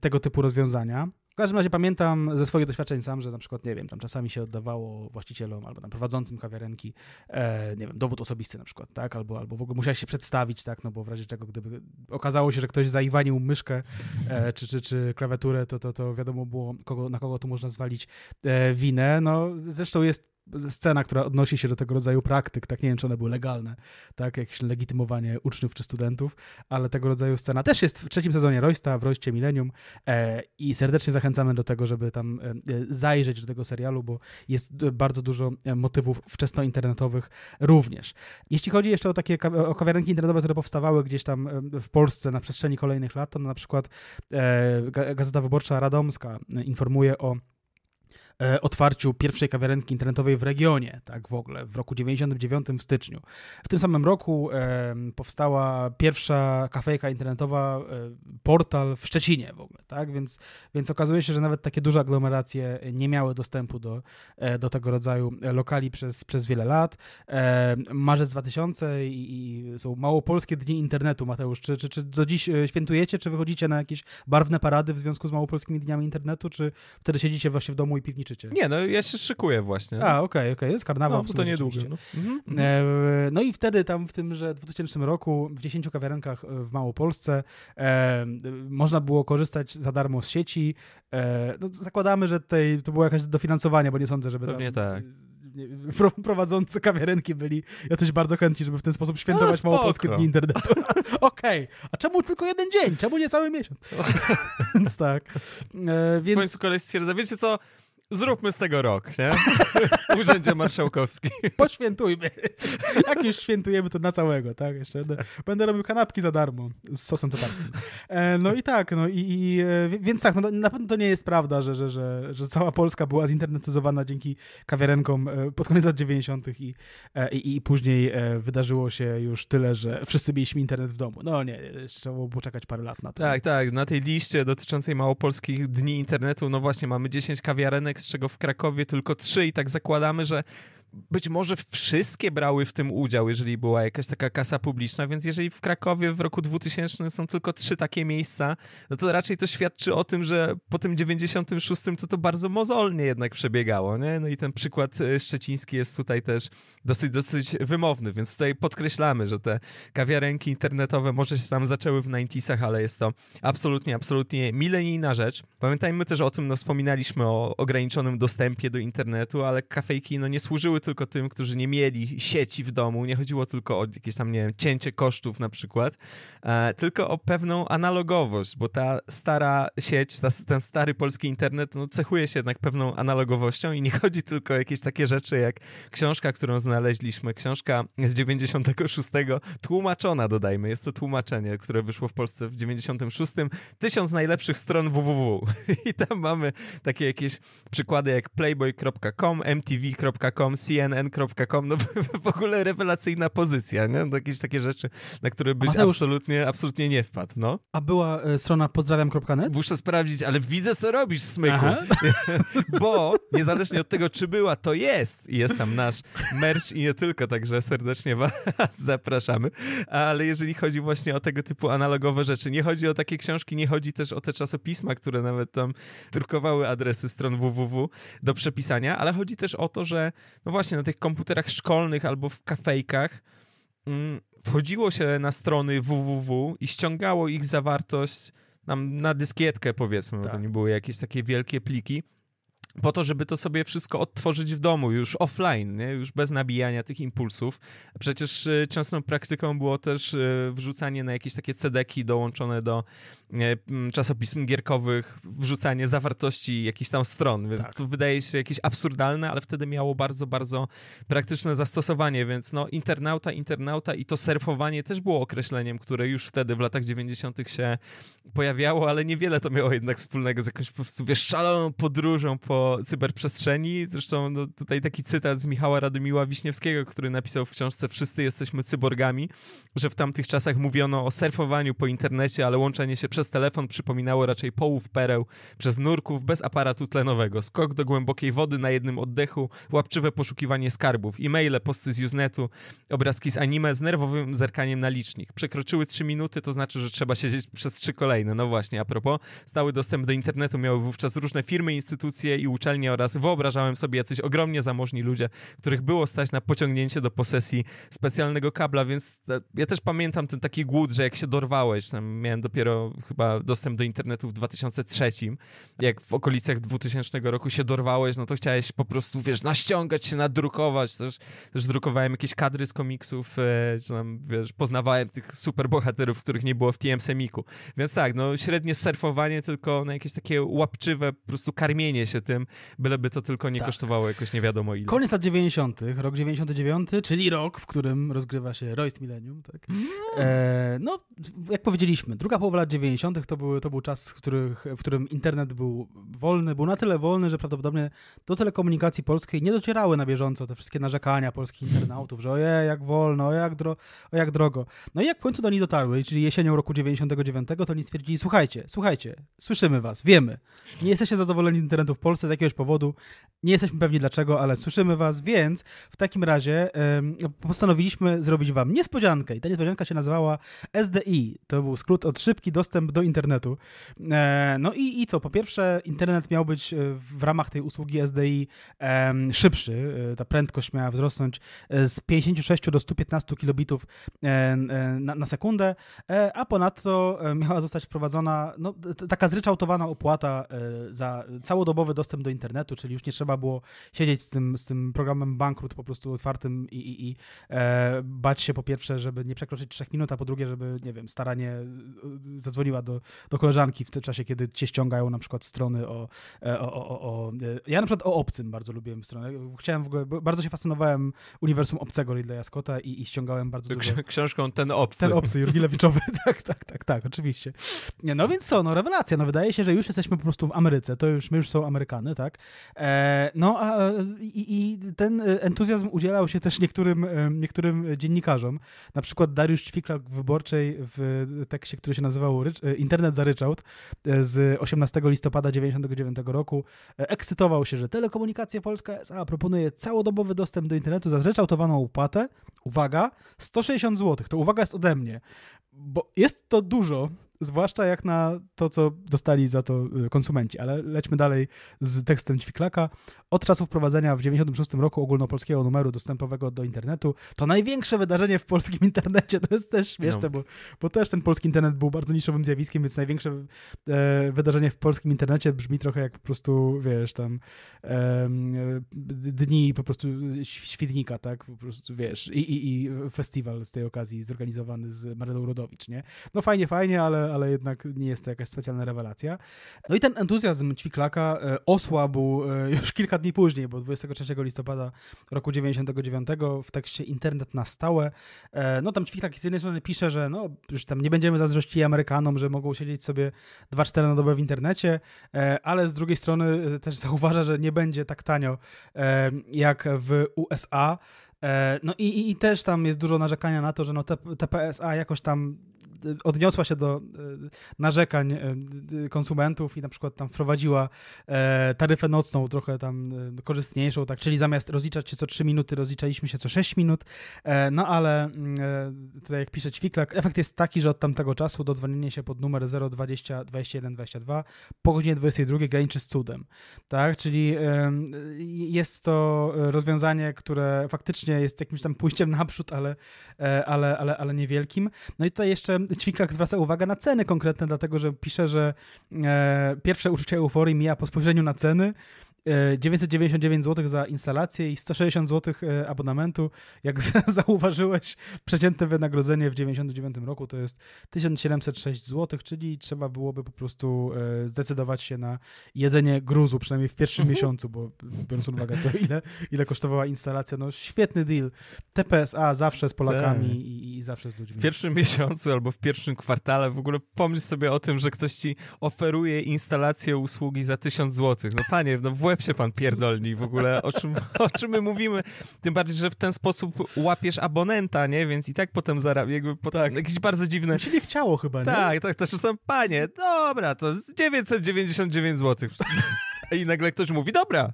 tego typu rozwiązania. W każdym razie pamiętam ze swoich doświadczeń sam, że na przykład, nie wiem, tam czasami się oddawało właścicielom albo tam prowadzącym kawiarenki, e, nie wiem, dowód osobisty na przykład, tak, albo, albo w ogóle musiałeś się przedstawić, tak, no bo w razie czego, gdyby okazało się, że ktoś zaiwanił myszkę e, czy, czy, czy klawiaturę, to, to, to wiadomo było, kogo, na kogo tu można zwalić e, winę. No, zresztą jest scena, która odnosi się do tego rodzaju praktyk, tak nie wiem, czy one były legalne, tak, jakieś legitymowanie uczniów czy studentów, ale tego rodzaju scena też jest w trzecim sezonie Roysta, w Royście Millennium e, i serdecznie zachęcamy do tego, żeby tam e, e zajrzeć do tego serialu, bo jest e, bardzo dużo e, motywów wczesnointernetowych również. Jeśli chodzi jeszcze o takie ka- o kawiarenki internetowe, które powstawały gdzieś tam w Polsce na przestrzeni kolejnych lat, to na przykład e, Gazeta Wyborcza Radomska informuje o E, otwarciu pierwszej kawiarenki internetowej w regionie, tak w ogóle, w roku 99 w styczniu. W tym samym roku powstała pierwsza kafejka internetowa, e, portal w Szczecinie w ogóle, tak, więc, więc okazuje się, że nawet takie duże aglomeracje nie miały dostępu do, e, do tego rodzaju lokali przez, przez wiele lat. Marzec 2000 i, i są małopolskie dni internetu, Mateusz, czy, czy, czy do dziś świętujecie, czy wychodzicie na jakieś barwne parady w związku z małopolskimi dniami internetu, czy wtedy siedzicie właśnie w domu i piwniczycie? skończycie. Nie, no ja się szykuję właśnie. No. A, okej, okay, okej, okay. jest no, karnawał. No, w sumie, to niedługo. No. Mhm. E, no i wtedy tam w tym, że w 2000 roku w 10 kawiarenkach e, w Małopolsce e, można było korzystać za darmo z sieci. E, no, zakładamy, że tej, to było jakieś dofinansowanie, bo nie sądzę, żeby Pewnie tam... tak prowadzący kawiarenki byli jacyś bardzo chętni, żeby w ten sposób świętować no, małopolskie dni internetu. (laughs) Okej, okay. a czemu tylko jeden dzień? Czemu nie cały miesiąc? (laughs) Więc tak. E, więc... W koleś stwierdza, wiecie co, Zróbmy z tego rok, nie? W (laughs) Urzędzie Marszałkowskim. Poświętujmy. Jak już świętujemy, to na całego, tak? Jeszcze będę, robił kanapki za darmo z sosem tatarskim. E, no i tak, no i, i e, więc tak, no, na pewno to nie jest prawda, że, że, że, że cała Polska była zinternetyzowana dzięki kawiarenkom e, pod koniec lat 90. I, i, i później wydarzyło się już tyle, że wszyscy mieliśmy internet w domu. No nie, trzeba było poczekać parę lat na to. Tak, tak. Na tej liście dotyczącej małopolskich dni internetu, no właśnie, mamy 10 kawiarenek, z czego w Krakowie tylko trzy i tak zakładamy, że być może wszystkie brały w tym udział, jeżeli była jakaś taka kasa publiczna, więc jeżeli w Krakowie w roku 2000 są tylko trzy takie miejsca, no to raczej to świadczy o tym, że po tym 96 to to bardzo mozolnie jednak przebiegało, nie? No i ten przykład e, szczeciński jest tutaj też dosyć, dosyć wymowny, więc tutaj podkreślamy, że te kawiarenki internetowe może się tam zaczęły w 90sach, ale jest to absolutnie, absolutnie milenijna rzecz. Pamiętajmy też o tym, no wspominaliśmy o ograniczonym dostępie do internetu, ale kafejki no nie służyły tylko tym, którzy nie mieli sieci w domu. Nie chodziło tylko o jakieś tam, nie wiem, cięcie kosztów na przykład, e, tylko o pewną analogowość, bo ta stara sieć, ta, ten stary polski internet no, cechuje się jednak pewną analogowością i nie (laughs) chodzi tylko o jakieś takie rzeczy jak książka, którą znaleźliśmy, książka z 96, tłumaczona dodajmy, jest to tłumaczenie, które wyszło w Polsce w 96, tysiąc najlepszych stron www. (laughs) I tam mamy takie jakieś przykłady jak playboy.com, mtv.com, CNN.com, no (laughs) w ogóle rewelacyjna pozycja, nie? No, jakieś takie rzeczy, na które byś Mateusz, absolutnie, absolutnie nie wpadł, no. A była e, strona pozdrawiam.net? Muszę sprawdzić, ale widzę, co robisz, Smyku. (laughs) Bo niezależnie od tego, czy była, to jest. I jest tam nasz merch i nie tylko, także serdecznie was (laughs) zapraszamy. Ale jeżeli chodzi właśnie o tego typu analogowe rzeczy, nie chodzi o takie książki, nie chodzi też o te czasopisma, które nawet tam drukowały adresy stron www do przepisania, ale chodzi też o to, że no właśnie właśnie na tych komputerach szkolnych albo w kafejkach mm, wchodziło się na strony www i ściągało ich zawartość nam na dyskietkę powiedzmy, tak. to nie były jakieś takie wielkie pliki, po to, żeby to sobie wszystko odtworzyć w domu, już offline, nie? już bez nabijania tych impulsów. Przecież y, częstą praktyką było też y, wrzucanie na jakieś takie cedeki dołączone do E, czasopism gierkowych, wrzucanie zawartości jakichś tam stron, więc tak. wydaje się jakieś absurdalne, ale wtedy miało bardzo, bardzo praktyczne zastosowanie, więc no internauta, internauta i to surfowanie też było określeniem, które już wtedy w latach 90. się pojawiało, ale niewiele to miało jednak wspólnego z jakąś po prostu wiesz, szaloną podróżą po cyberprzestrzeni. Zresztą no, tutaj taki cytat z Michała Radomiła Wiśniewskiego, który napisał w książce Wszyscy jesteśmy cyborgami, że w tamtych czasach mówiono o surfowaniu po internecie, ale łączenie się przez przez telefon przypominało raczej połów pereł, przez nurków bez aparatu tlenowego, skok do głębokiej wody na jednym oddechu, łapczywe poszukiwanie skarbów, e-maile, posty z Usenetu, obrazki z anime z nerwowym zerkaniem na licznik. Przekroczyły 3 minuty, to znaczy, że trzeba siedzieć przez trzy kolejne. No właśnie, a propos, stały dostęp do internetu miały wówczas różne firmy, instytucje i uczelnie oraz wyobrażałem sobie jacyś ogromnie zamożni ludzie, których było stać na pociągnięcie do posesji specjalnego kabla, więc ja też pamiętam ten taki głód, że jak się dorwałeś, tam miałem dopiero chyba dostęp do internetu w 2003, jak w okolicach 2000 roku się dorwałeś, no to chciałeś po prostu, wiesz, naściągać się, nadrukować, też, też drukowałem jakieś kadry z komiksów, e, czy tam, wiesz, poznawałem tych superbohaterów, których nie było w TM Semiku, więc tak, no średnie surfowanie, tylko na jakieś takie łapczywe po prostu karmienie się tym, byleby to tylko nie tak. kosztowało jakoś nie wiadomo ile. Koniec lat 90., rok 99, czyli rok, w którym rozgrywa się Royce Millennium, tak? Mm. E, no, jak powiedzieliśmy, druga połowa lat 90 90. To, były, to był czas, w, których, w którym internet był wolny, był na tyle wolny, że prawdopodobnie do telekomunikacji polskiej nie docierały na bieżąco te wszystkie narzekania polskich internautów, że ojej, jak wolno, o jak, dro, o jak drogo. No i jak w końcu do nich dotarły, czyli jesienią roku 99, to oni stwierdzili, słuchajcie, słuchajcie, słyszymy was, wiemy, nie jesteście zadowoleni z internetu w Polsce z jakiegoś powodu, nie jesteśmy pewni dlaczego, ale słyszymy was, więc w takim razie postanowiliśmy zrobić wam niespodziankę i ta niespodzianka się nazywała SDI, to był skrót od szybki dostęp dostęp do internetu. E, no i, i co? Po pierwsze, internet miał być e, w ramach tej usługi SDI szybszy. E, ta prędkość miała wzrosnąć z 56 do 115 kilobitów na, na sekundę, a ponadto miała zostać wprowadzona no, taka zryczałtowana opłata za całodobowy dostęp do internetu, czyli już nie trzeba było siedzieć z tym, z tym programem bankrut po prostu otwartym i, i, i bać się po pierwsze, żeby nie przekroczyć 3 minut, a po drugie, żeby, nie wiem, staranie zadzwoniło mówiła do, do koleżanki w tym czasie, kiedy cię ściągają na przykład strony o, e, o, o, o Ja na przykład o obcym bardzo lubiłem stronę. Chciałem w ogóle, bardzo się fascynowałem uniwersum obcego Ridleya Scotta i, i ściągałem bardzo dużo... Książką Ten Obcy. Ten Obcy, Jurgi Lewiczowy. (laughs) tak, tak, tak, tak, oczywiście. Nie, no więc co, no rewelacja. No wydaje się, że już jesteśmy po prostu w Ameryce. To już, my już są Amerykany, tak? E, no a, i, i ten entuzjazm udzielał się też niektórym, e, niektórym dziennikarzom. Na przykład Dariusz Ćwiklak w Wyborczej w tekście, który się nazywał E, internet ryczałt e, z 18 listopada 1999 roku e, ekscytował się, że Telekomunikacja Polska SA proponuje całodobowy dostęp do internetu za zryczałtowaną opłatę, uwaga, 160 zł. To uwaga jest ode mnie, bo jest to dużo zwłaszcza jak na to, co dostali za to y, konsumenci. Ale lećmy dalej z tekstem Ćwiklaka. Od czasu wprowadzenia w 1996 roku ogólnopolskiego numeru dostępowego do internetu, to największe wydarzenie w polskim (laughs) internecie. To jest też śmieszne, no. bo, bo też ten polski internet był bardzo niszowym zjawiskiem, więc największe e, wydarzenie w polskim internecie brzmi trochę jak po prostu, wiesz, tam e, dni po prostu świetnika, tak? Po prostu, wiesz, i, i, i festiwal z tej okazji zorganizowany z Marelą Rodowicz, nie? No fajnie, fajnie, ale, ale, jednak nie jest to jakaś specjalna rewelacja. No i ten entuzjazm Ćwiklaka e, osłabł e, już kilka dni później, bo 23 listopada roku 99 w tekście Internet na stałe, e, no tam Ćwiklak z jednej strony pisze, że no już tam nie będziemy zazdrościli Amerykanom, że mogą siedzieć sobie 2-4 na dobę w internecie, ale z drugiej strony też (laughs) zauważa, że nie będzie tak tanio jak w USA, no i, i, i, też tam jest dużo narzekania na to, że no TPSA jakoś tam odniosła się do e, narzekań e, konsumentów i na przykład tam wprowadziła e, taryfę nocną trochę tam korzystniejszą, tak, czyli zamiast rozliczać się co 3 minuty, rozliczaliśmy się co 6 minut, no ale mm, tutaj jak pisze Ćwiklak, efekt jest taki, że od tamtego czasu dodzwonienie się pod numer 020 21 22 po godzinie 22 graniczy z cudem, tak, czyli jest to rozwiązanie, które faktycznie jest jakimś tam pójściem naprzód, ale, ale, ale, ale niewielkim. No i tutaj jeszcze Ćwiklak zwraca uwagę na ceny konkretne, dlatego że pisze, że e, pierwsze uczucie euforii mija po spojrzeniu na ceny, 999 e, zł za instalację i 160 zł e, abonamentu. Jak (laughs) zauważyłeś, przeciętne wynagrodzenie w 99 roku to jest 1706 zł, czyli trzeba byłoby po prostu e, zdecydować się na jedzenie gruzu, przynajmniej w pierwszym mhm. miesiącu, bo biorąc pod uwagę to, ile, ile kosztowała instalacja, no świetny deal. TPSA zawsze z Polakami tak. i, i, zawsze z ludźmi. W pierwszym miesiącu albo w pierwszym kwartale w ogóle pomyśl sobie o tym, że ktoś ci oferuje instalację usługi za 1000 zł. No panie, no w łeb się pan pierdolni w ogóle, o czym, o czym my mówimy. Tym bardziej, że w ten sposób łapiesz abonenta, nie? Więc i tak potem zarabia. Jakby po, tak. Jakieś bardzo dziwne... Czyli chciało chyba, nie? Tak, tak. Też tam, panie, dobra, to 999 złotych. (laughs) I nagle ktoś mówi, dobra.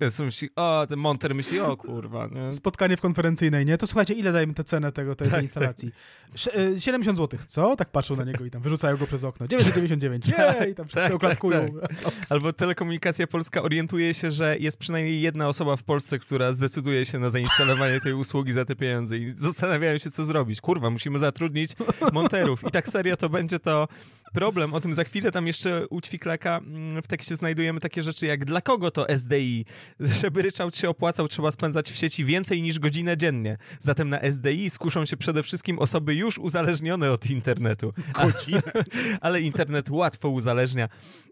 Ja myśli, o, ten monter myśli, o kurwa. Nie? Spotkanie w konferencyjnej, nie? To słuchajcie, ile dajemy tę cenę tego, tej, tej tak, tak. instalacji? Sz- 70 zł. Co? Tak patrzą na niego i tam wyrzucają go przez okno. 999. Nie! I tam wszyscy tak, oklaskują. Tak, tak. Albo Telekomunikacja Polska orientuje się, że jest przynajmniej jedna osoba w Polsce, która zdecyduje się na zainstalowanie tej usługi za te pieniądze i zastanawiają się, co zrobić. Kurwa, musimy zatrudnić monterów. I tak serio to będzie to problem, o tym za chwilę. Tam jeszcze u Ćwiklaka mm, w tekście znajdujemy takie rzeczy jak dla kogo to SDI? Żeby ryczałt się opłacał, trzeba spędzać w sieci więcej niż godzinę dziennie. Zatem na SDI skuszą się przede wszystkim osoby już uzależnione od internetu. A, (laughs) ale internet łatwo uzależnia.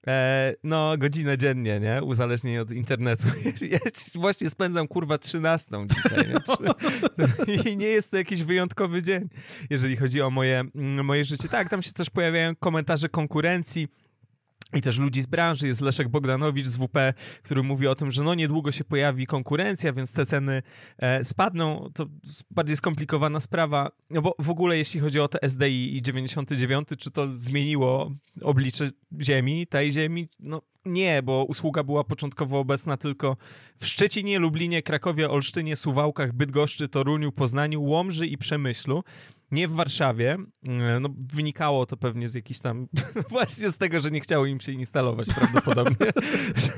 E, no, godzinę dziennie, nie? Uzależnienie od internetu. (laughs) Ja, ja właśnie spędzam kurwa 13 dzisiaj. Nie? No. (laughs) I nie jest to jakiś wyjątkowy dzień, jeżeli chodzi o moje, mm, moje życie. Tak, tam się też pojawiają komentarze konkurencji i też ludzi z branży. Jest Leszek Bogdanowicz z WP, który mówi o tym, że no niedługo się pojawi konkurencja, więc te ceny e, spadną. To bardziej skomplikowana sprawa, no bo w ogóle jeśli chodzi o te SDI i 99, czy to zmieniło oblicze ziemi, tej ziemi? No nie, bo usługa była początkowo obecna tylko w Szczecinie, Lublinie, Krakowie, Olsztynie, Suwałkach, Bydgoszczy, Toruniu, Poznaniu, Łomży i Przemyślu nie w Warszawie. E, no, wynikało to pewnie z jakichś tam, (laughs) właśnie z tego, że nie chciało im się instalować prawdopodobnie.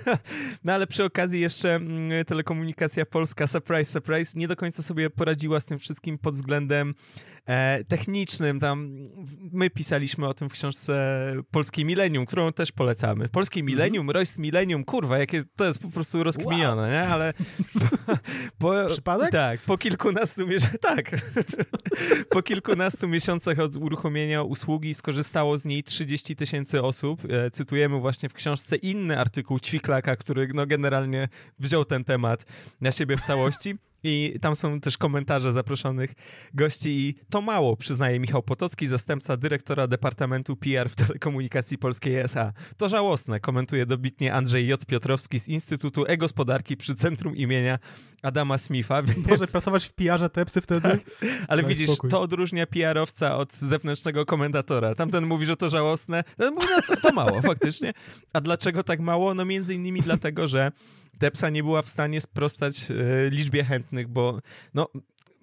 (laughs) no ale przy okazji jeszcze mm, Telekomunikacja Polska, surprise, surprise, nie do końca sobie poradziła z tym wszystkim pod względem E, technicznym. Tam my pisaliśmy o tym w książce Polskie Milenium, którą też polecamy. Polskie mhm. Milenium, mm -hmm. Milenium, kurwa, jakie to jest po prostu rozkminione, wow. nie? Ale... (laughs) Po, Przypadek? Tak, po kilkunastu miesiącach, (laughs) tak. po kilkunastu miesiącach od uruchomienia usługi skorzystało z niej 30 tysięcy osób. E, cytujemy właśnie w książce inny artykuł Ćwiklaka, który no, generalnie wziął ten temat na siebie w całości. I tam są też komentarze zaproszonych gości i to mało, przyznaje Michał Potocki, zastępca dyrektora Departamentu PR w Telekomunikacji Polskiej SA. To żałosne, komentuje dobitnie Andrzej J. Piotrowski z Instytutu E-Gospodarki przy Centrum imienia Adama Smitha. Więc... Może pracować w PR-ze te psy wtedy? Tak. Ale Daj widzisz, spokój. to odróżnia PR-owca od zewnętrznego komentatora. Tamten mówi, że to żałosne, ten no, mówi, no to, to mało faktycznie. A dlaczego tak mało? No między innymi dlatego, że Depsa nie była w stanie sprostać e, liczbie chętnych, bo no,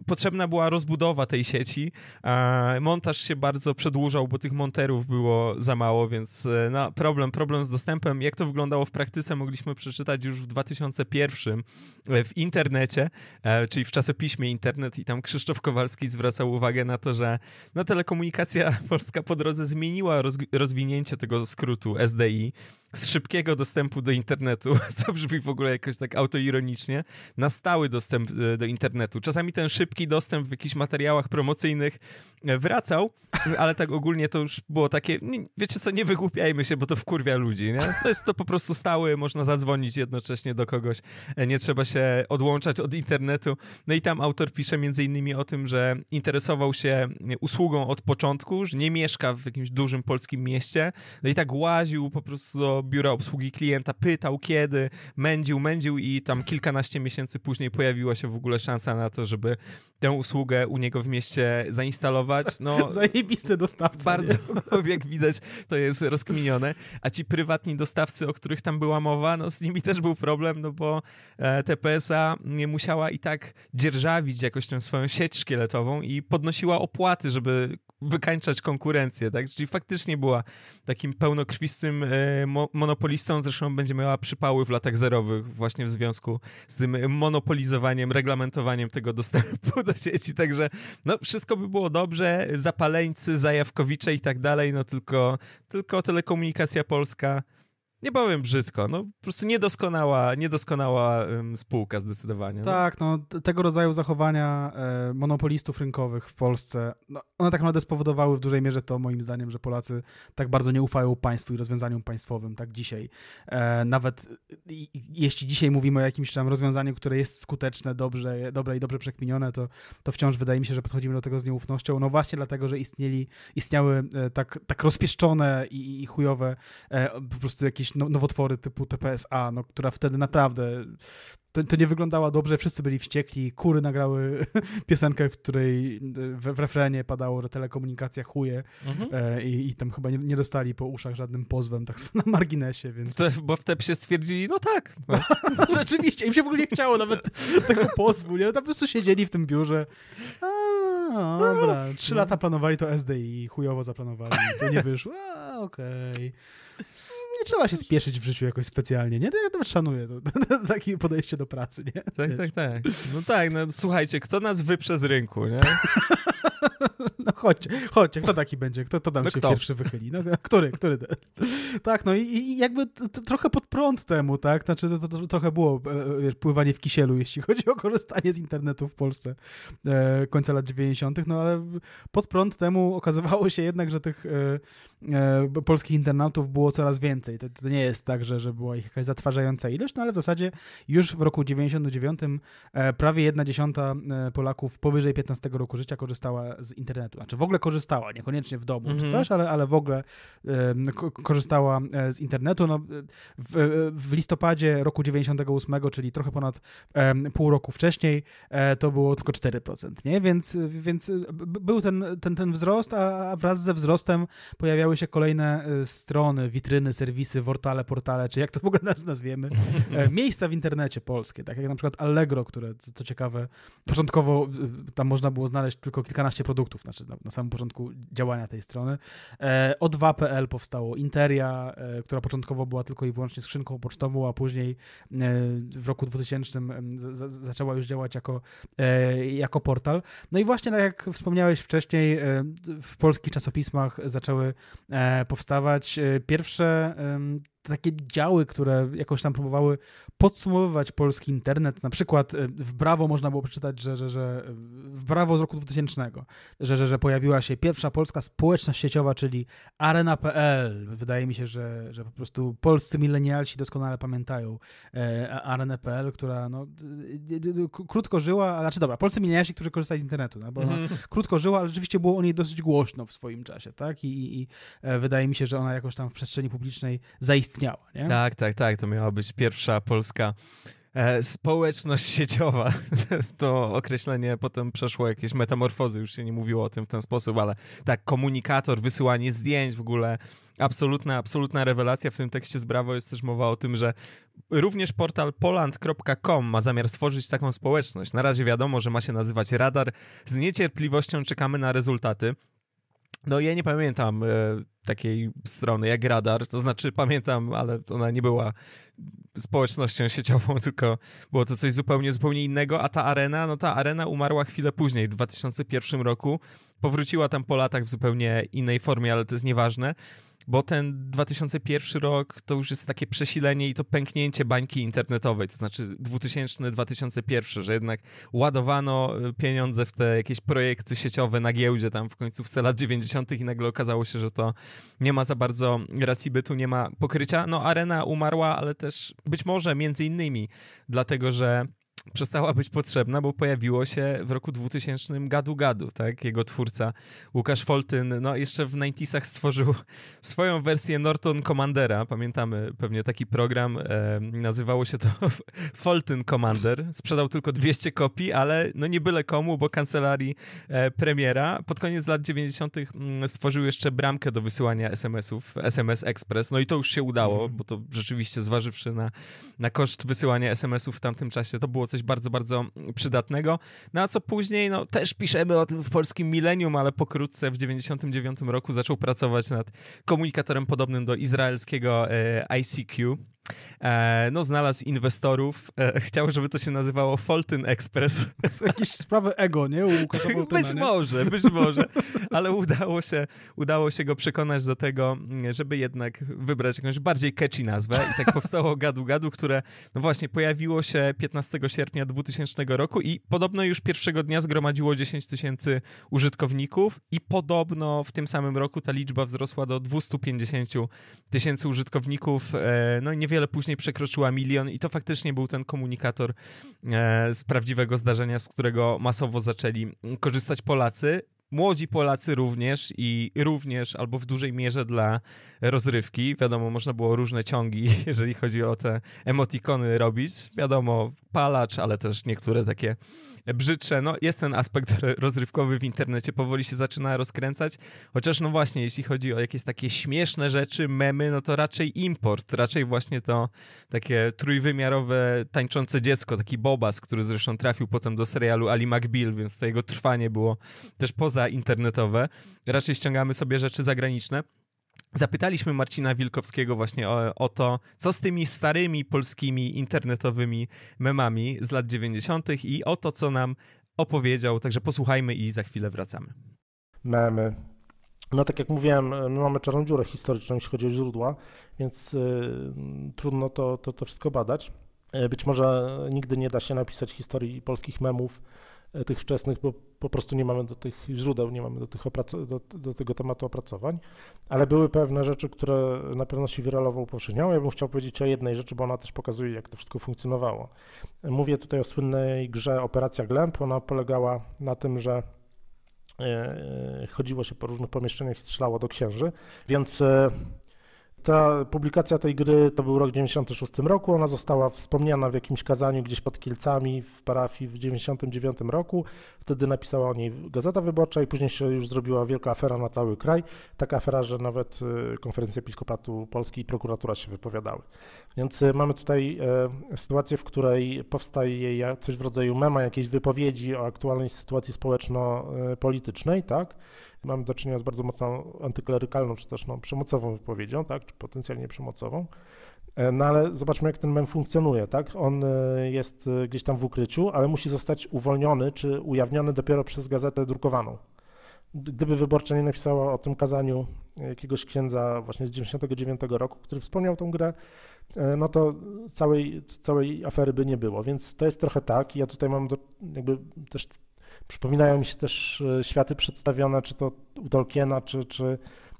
potrzebna była rozbudowa tej sieci. Montaż się bardzo przedłużał, bo tych monterów było za mało, więc no, problem, problem z dostępem. Jak to wyglądało w praktyce, mogliśmy przeczytać już w 2001 e, w internecie, czyli w czasopiśmie Internet i tam Krzysztof Kowalski zwracał uwagę na to, że no, telekomunikacja (laughs) polska po drodze zmieniła rozwinięcie tego skrótu SDI z szybkiego dostępu do internetu, (laughs) co brzmi w ogóle jakoś tak autoironicznie, na stały dostęp e, do internetu. Czasami ten szybki dostęp w jakichś materiałach promocyjnych wracał, ale tak ogólnie to już było takie, wiecie co, nie wygłupiajmy się, bo to wkurwia ludzi, nie? To jest to po prostu stały, można zadzwonić jednocześnie do kogoś, e, nie trzeba się odłączać od internetu. No i tam autor pisze między innymi o tym, że interesował się usługą od początku, że nie mieszka w jakimś dużym polskim mieście, no i tak łaził po prostu do biura obsługi klienta, pytał kiedy, mędził, mędził i tam kilkanaście miesięcy później pojawiła się w ogóle szansa na to, żeby tę usługę u niego w mieście zainstalować. (laughs) No, Zajebiste dostawcy. Bardzo, nie? (laughs) jak widać, to jest rozkminione. A ci prywatni dostawcy, o których tam była mowa, no z nimi też był problem, no bo e, TPS-a nie musiała i tak dzierżawić jakoś tę swoją sieć szkieletową i podnosiła opłaty, żeby wykańczać konkurencję, tak? Czyli faktycznie była takim pełnokrwistym e, monopolistą, zresztą będzie miała przypały w latach zerowych właśnie w związku z tym monopolizowaniem, reglamentowaniem tego dostępu do do sieci, także no wszystko by było dobrze, zapaleńcy, zajawkowicze i tak dalej, no tylko, tylko telekomunikacja polska nie powiem brzydko, no po prostu niedoskonała, niedoskonała spółka zdecydowanie. No. Tak, no, no tego rodzaju zachowania e, monopolistów rynkowych w Polsce, no, one tak naprawdę spowodowały w dużej mierze to moim zdaniem, że Polacy tak bardzo nie ufają państwu i rozwiązaniom państwowym, tak dzisiaj. E, nawet jeśli dzisiaj mówimy o jakimś tam rozwiązaniu, które jest skuteczne, dobrze, dobre i dobrze przekminione, to, to wciąż wydaje mi się, że podchodzimy do tego z nieufnością, no właśnie dlatego, że istnieli, istniały e, tak, tak rozpieszczone i, i chujowe po prostu jakieś no, nowotwory typu TPSA, no, która wtedy naprawdę to, to, nie wyglądało dobrze, wszyscy byli wściekli, kury nagrały (laughs) piosenkę, w której e, w, w refrenie padało, że telekomunikacja chuje mhm. E, i, i, tam chyba nie, nie, dostali po uszach żadnym pozwem, tak (laughs) na marginesie, więc... bo w się stwierdzili, no tak. No. (laughs) Rzeczywiście, im się w ogóle nie chciało nawet tego pozwu, nie? No, tam po prostu siedzieli w tym biurze. A, no, dobra, trzy no. lata planowali to SDI, chujowo zaplanowali, to nie wyszło, okej. Okay nie trzeba się spieszyć w życiu jakoś specjalnie, nie? Ja nawet szanuję (laughs) to, takie podejście do pracy, nie? Tak, Wiesz? tak, tak. No tak, no słuchajcie, kto nas wyprze z rynku, nie? (laughs) No chodźcie, chodźcie, kto taki będzie? Kto to tam no się kto? pierwszy wychyli? No, który, który? Tak, no i, i jakby trochę pod prąd temu, tak? Znaczy to, to, to trochę było e, e, pływanie w kisielu, jeśli (laughs) chodzi o korzystanie z internetu w Polsce e, końca lat 90., no ale pod prąd temu okazywało się jednak, że tych e, e, polskich internautów było coraz więcej. To, to, nie jest tak, że, że była ich jakaś zatrważająca ilość, no ale w zasadzie już w roku 99 e, prawie jedna dziesiąta Polaków powyżej 15 roku życia korzystała z internetu. Znaczy w ogóle korzystała, niekoniecznie w domu mm -hmm. czy mhm. coś, ale, ale w ogóle korzystała e, z internetu. No, w, e, w, listopadzie roku 98, czyli trochę ponad pół roku wcześniej, e, to było tylko 4%, nie? Więc, więc był ten, ten, ten wzrost, a wraz ze wzrostem pojawiały się kolejne strony, witryny, serwisy, wortale, portale, czy jak to w ogóle nas nazwiemy, (laughs) miejsca w internecie polskie, tak jak na przykład Allegro, które, co ciekawe, początkowo tam można było znaleźć tylko kilkanaście procent produktów, znaczy na, na samym początku działania tej strony. E, o 2.pl powstało Interia, e, która początkowo była tylko i wyłącznie skrzynką pocztową, a później e, w roku 2000 zaczęła już działać jako, jako portal. No i właśnie tak jak wspomniałeś wcześniej, w polskich czasopismach zaczęły powstawać pierwsze takie działy, które jakoś tam próbowały podsumowywać polski internet. Na przykład y, w Bravo można było przeczytać, że, że, że w Bravo z roku 2000, że, że, że pojawiła się pierwsza polska społeczność sieciowa, czyli arena.pl. Wydaje mi się, że, że po prostu polscy milenialsi doskonale pamiętają e, arenę.pl, która no, krótko żyła, znaczy dobra, polscy milenialsi, którzy korzystali z internetu, no, bo ona no, mhm. krótko żyła, ale rzeczywiście było o niej dosyć głośno w swoim czasie, tak? I, i, i e, wydaje mi się, że ona jakoś tam w przestrzeni publicznej zaistniała istniała. Nie? Tak, tak, tak. To miała być pierwsza polska e, społeczność sieciowa. (laughs) to określenie potem przeszło jakieś metamorfozy, już się nie mówiło o tym w ten sposób, ale tak, komunikator, wysyłanie zdjęć w ogóle. Absolutna, absolutna rewelacja w tym tekście z Brawo jest też mowa o tym, że również portal poland.com ma zamiar stworzyć taką społeczność. Na razie wiadomo, że ma się nazywać Radar. Z niecierpliwością czekamy na rezultaty. No ja nie pamiętam e, takiej strony jak Radar, to znaczy pamiętam, ale ona nie była społecznością sieciową, (laughs) tylko było to coś zupełnie, zupełnie innego, a ta arena, no ta arena umarła chwilę później, w 2001 roku, powróciła tam po latach w zupełnie innej formie, ale to jest nieważne bo ten 2001 rok to już jest takie przesilenie i to pęknięcie bańki internetowej, to znaczy 2000-2001, że jednak ładowano e, pieniądze w te jakieś projekty sieciowe na giełdzie tam w końcówce lat 90. i nagle okazało się, że to nie ma za bardzo racji bytu, nie ma pokrycia. No arena umarła, ale też być może między innymi dlatego, że przestała być potrzebna, bo pojawiło się w roku 2000 Gadu Gadu, tak? Jego twórca Łukasz Foltyn, no jeszcze w 90 stworzył (laughs) swoją wersję Norton Commandera, pamiętamy pewnie taki program, e, nazywało się to (laughs) Foltyn Commander, sprzedał tylko 200 kopii, ale no nie byle komu, bo kancelarii e, premiera. Pod koniec lat 90 mm, stworzył jeszcze bramkę do wysyłania SMS-ów, SMS Express. No i to już się udało, mhm. bo to rzeczywiście zważywszy na, na koszt wysyłania SMS-ów w tamtym czasie, to było coś bardzo, bardzo przydatnego. No a co później, no też piszemy o tym w polskim milenium, ale pokrótce w 99 roku zaczął pracować nad komunikatorem podobnym do izraelskiego e, ICQ, E, no, znalazł inwestorów. E, chciał, żeby to się nazywało Fulton Express. To jakieś sprawy ego, nie? U tak, Być nie? może, być może. Ale udało się, udało się go przekonać do tego, żeby jednak wybrać jakąś bardziej catchy nazwę. I tak powstało Gadu Gadu, które no właśnie pojawiło się 15 sierpnia 2000 roku i podobno już pierwszego dnia zgromadziło 10 tysięcy użytkowników i podobno w tym samym roku ta liczba wzrosła do 250 tysięcy użytkowników. E, no nie wiele później przekroczyła milion i to faktycznie był ten komunikator e, z prawdziwego zdarzenia, z którego masowo zaczęli korzystać Polacy młodzi Polacy również i również albo w dużej mierze dla rozrywki. Wiadomo, można było różne ciągi, (laughs) jeżeli chodzi o te emotikony robić. Wiadomo, palacz, ale też niektóre takie brzydsze. No jest ten aspekt (laughs) rozrywkowy w internecie, powoli się zaczyna rozkręcać, chociaż no właśnie, jeśli chodzi o jakieś takie śmieszne rzeczy, memy, no to raczej import, raczej właśnie to takie trójwymiarowe tańczące dziecko, taki Bobas, który zresztą trafił potem do serialu Ali McBeal, więc to jego trwanie było też poza internetowe, raczej ściągamy sobie rzeczy zagraniczne. Zapytaliśmy Marcina Wilkowskiego właśnie o, o, to, co z tymi starymi polskimi internetowymi memami z lat 90. i o to, co nam opowiedział. Także posłuchajmy i za chwilę wracamy. Memy. No tak jak mówiłem, my mamy czarną dziurę historyczną, jeśli chodzi o źródła, więc y, trudno to, to, to wszystko badać. Y, być może nigdy nie da się napisać historii polskich memów E, tych wczesnych, bo po prostu nie mamy do tych źródeł, nie mamy do, tych oprac- do, do tego tematu opracowań, ale były pewne rzeczy, które na pewno się wiralowo upowszechniały. Ja bym chciał powiedzieć o jednej rzeczy, bo ona też pokazuje, jak to wszystko funkcjonowało. Mówię tutaj o słynnej grze Operacja Glemp. Ona polegała na tym, że e, e, chodziło się po różnych pomieszczeniach, strzelało do księży, więc ta publikacja tej gry to był rok 96 roku, ona została wspomniana w jakimś kazaniu gdzieś pod Kielcami w parafii w 99 roku. Wtedy napisała o niej Gazeta Wyborcza i później się już zrobiła wielka afera na cały kraj. Taka afera, że nawet y, Konferencja Episkopatu Polski i prokuratura się wypowiadały. Więc y, mamy tutaj e, sytuację, w której powstaje coś w rodzaju mema, jakiejś wypowiedzi o aktualnej sytuacji społeczno-politycznej, y, tak? Mamy do czynienia z bardzo mocną antyklerykalną, czy też no, przemocową wypowiedzią, tak, czy potencjalnie przemocową. E, no ale zobaczmy, jak ten mem funkcjonuje, tak? On e, jest e, gdzieś tam w ukryciu, ale musi zostać uwolniony czy ujawniony dopiero przez gazetę drukowaną. Gdyby wyborcza nie napisała o tym kazaniu jakiegoś księdza właśnie z 1999 roku, który wspomniał tą grę, no to całej, całej afery by nie było. Więc to jest trochę tak. Ja tutaj mam do, jakby też Przypominają mi się też e, światy przedstawione, czy to u Tolkiena, czy, czy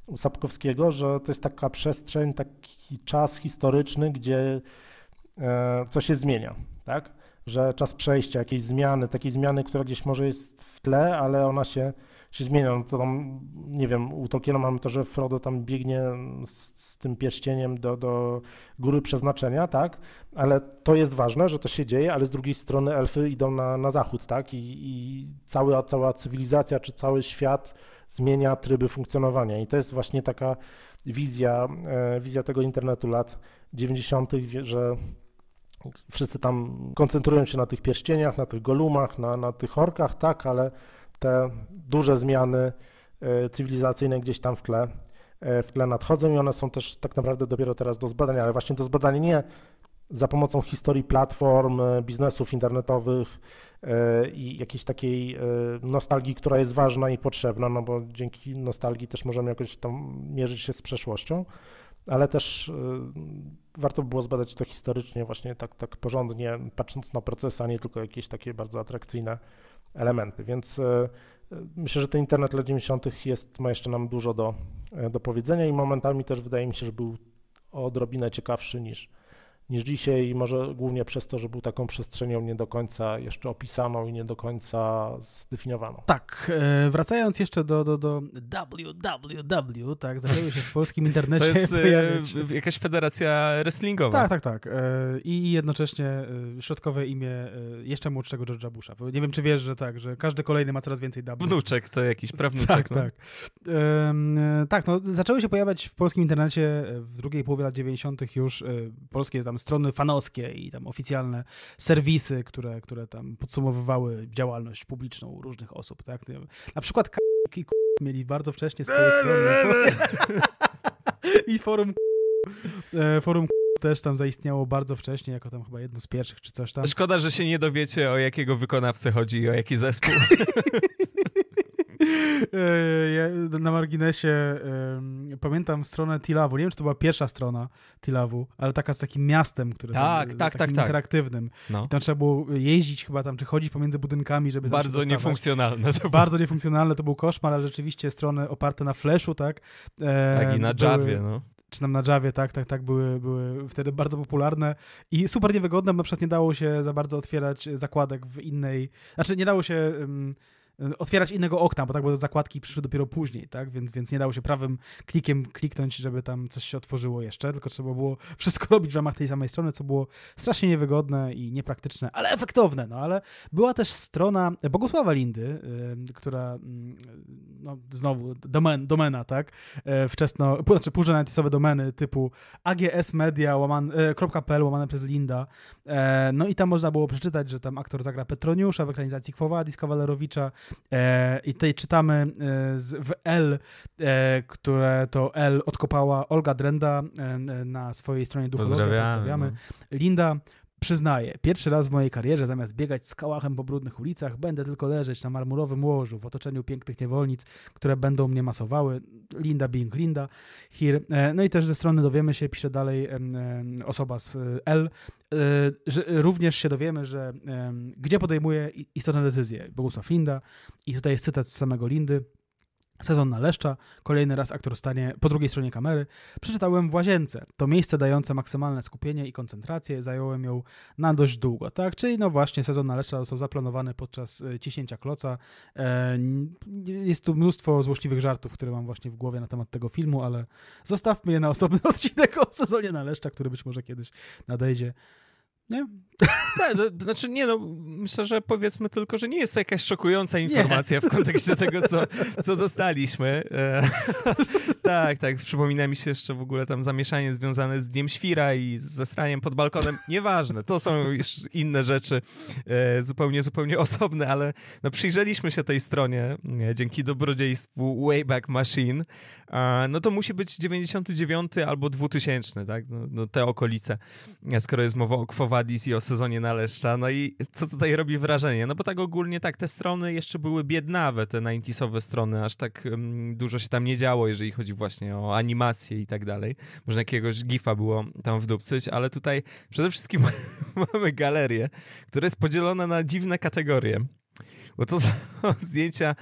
u Sapkowskiego, że to jest taka przestrzeń, taki czas historyczny, gdzie e, coś się zmienia, tak? Że czas przejścia, jakiejś zmiany, takiej zmiany, która gdzieś może jest w tle, ale ona się się zmienia. No to tam, nie wiem, u Tolkiena mamy to, że Frodo tam biegnie z, z, tym pierścieniem do, do góry przeznaczenia, tak? Ale to jest ważne, że to się dzieje, ale z drugiej strony elfy idą na, na zachód, tak? I, i cała, cała cywilizacja czy cały świat zmienia tryby funkcjonowania. I to jest właśnie taka wizja, e, wizja tego internetu lat 90., że wszyscy tam koncentrują się na tych pierścieniach, na tych golumach, na, na tych orkach, tak, ale te duże zmiany e, cywilizacyjne gdzieś tam w tle, e, w tle nadchodzą i one są też tak naprawdę dopiero teraz do zbadania, ale właśnie do zbadania nie za pomocą historii platform, e, biznesów internetowych i jakiejś takiej nostalgii, która jest ważna i potrzebna, no bo dzięki nostalgii też możemy jakoś tam mierzyć się z przeszłością, ale też warto by było zbadać to historycznie, właśnie tak, tak porządnie, patrząc na procesy, a nie tylko jakieś takie bardzo atrakcyjne elementy. Więc e, myślę, że ten internet lat 90. jest, ma jeszcze nam dużo do, e, do powiedzenia i momentami też wydaje mi się, że był odrobinę ciekawszy niż, niż dzisiaj, może głównie przez to, że był taką przestrzenią nie do końca jeszcze opisaną i nie do końca zdefiniowaną. Tak, e, wracając jeszcze do, do, do WWW, tak, zaczęły się w polskim internecie. to jest e, pojawić. jakaś federacja wrestlingowa. Tak, tak, tak. E, I jednocześnie środkowe imię jeszcze młodszego George'a Busha. Nie wiem, czy wiesz, że tak, że każdy kolejny ma coraz więcej W. Wnuczek to jakiś prawnuczek. Tak, no. tak. tak, no zaczęły się pojawiać w polskim internecie w drugiej połowie lat 90. już polskie tam strony fanowskie i tam oficjalne serwisy, które, które tam podsumowywały działalność publiczną różnych osób. Tak? Na przykład k***ki i k***, mieli bardzo wcześnie swoje strony. (laughs) I forum e, forum też tam zaistniało bardzo wcześnie, jako tam chyba jedno z pierwszych czy coś tam. Szkoda, że się nie dowiecie o jakiego wykonawcę chodzi i o jaki zespół. (laughs) (laughs) Ja na marginesie pamiętam stronę Tilawu. Nie wiem, czy to była pierwsza strona Tilawu, ale taka z takim miastem, które tak, tam, tak, tak takim tak, tak, interaktywnym. No. I tam trzeba było jeździć chyba tam, czy chodzić pomiędzy budynkami, żeby tam Bardzo niefunkcjonalne. To Bardzo niefunkcjonalne to był koszmar, ale rzeczywiście strony oparte na flashu, tak? E, tak i na były... Javie, no czy tam na Javie, tak, tak, tak, były, były wtedy bardzo popularne i super niewygodne, bo na przykład nie dało się za bardzo otwierać zakładek w innej, znaczy nie dało się um, Y, otwierać innego okna, bo tak, bo zakładki przyszły dopiero później, tak, więc, więc nie dało się prawym klikiem kliknąć, żeby tam coś się otworzyło jeszcze, tylko trzeba było wszystko (laughs) robić w ramach tej samej strony, co było strasznie niewygodne i niepraktyczne, ale efektowne, no ale była też strona Bogusława Lindy, y, która, mm, no znowu, domen, domena, tak, y, wczesno, znaczy późne najtisowe domeny typu agsmedia.pl łaman, y, łamane przez Linda, no i tam można było przeczytać, że tam aktor zagra Petroniusza w ekranizacji Kwowadis Kawalerowicza, E, I tutaj czytamy e, w L, e, które to L odkopała Olga Drenda na swojej stronie duchowej. Pozdrawiamy. Pozdrawiamy. No. Linda przyznaje, pierwszy raz w mojej karierze zamiast biegać z kałachem po brudnych ulicach, będę tylko leżeć na marmurowym łożu w otoczeniu pięknych niewolnic, które będą mnie masowały. Linda being Linda. Here. No i też ze strony dowiemy się, pisze dalej osoba z L, Y, że również się dowiemy, że gdzie podejmuje istotne decyzje Bogusław Linda i tutaj jest cytat z samego Lindy – Sezon na Leszcza, kolejny raz aktor stanie po drugiej stronie kamery. Przeczytałem w łazience. To miejsce dające maksymalne skupienie i koncentrację. Zająłem ją na dość długo, tak? Czyli no właśnie sezon na Leszcza został zaplanowany podczas e, ciśnięcia kloca. E, jest tu mnóstwo złośliwych żartów, które mam właśnie w głowie na temat tego filmu, ale zostawmy je na osobny (laughs) odcinek o sezonie na Leszcza, który być może kiedyś nadejdzie nie? Tak, no, to, znaczy nie no, myślę, że powiedzmy tylko, że nie jest to jakaś szokująca informacja nie. w kontekście tego, co, co dostaliśmy. (laughs) Tak, tak. Przypomina mi się jeszcze w ogóle tam zamieszanie związane z Dniem Świra i ze straniem pod balkonem. Nieważne, to są już inne rzeczy e, zupełnie, zupełnie osobne, ale no, przyjrzeliśmy się tej stronie nie, dzięki dobrodziejstwu Wayback Machine. no to musi być 99 albo 2000, tak? No, no, te okolice, e, skoro jest mowa o Quo i o sezonie naleszcza. No i co tutaj robi wrażenie? No bo tak ogólnie tak, te strony jeszcze były biednawe, te 90 strony, aż tak um, dużo się tam nie działo, jeżeli chodzi właśnie o animację i tak dalej. Można jakiegoś gifa było tam wdupcyć, ale tutaj przede wszystkim (laughs) mamy galerię, która jest podzielona na dziwne kategorie. Bo to są (laughs) zdjęcia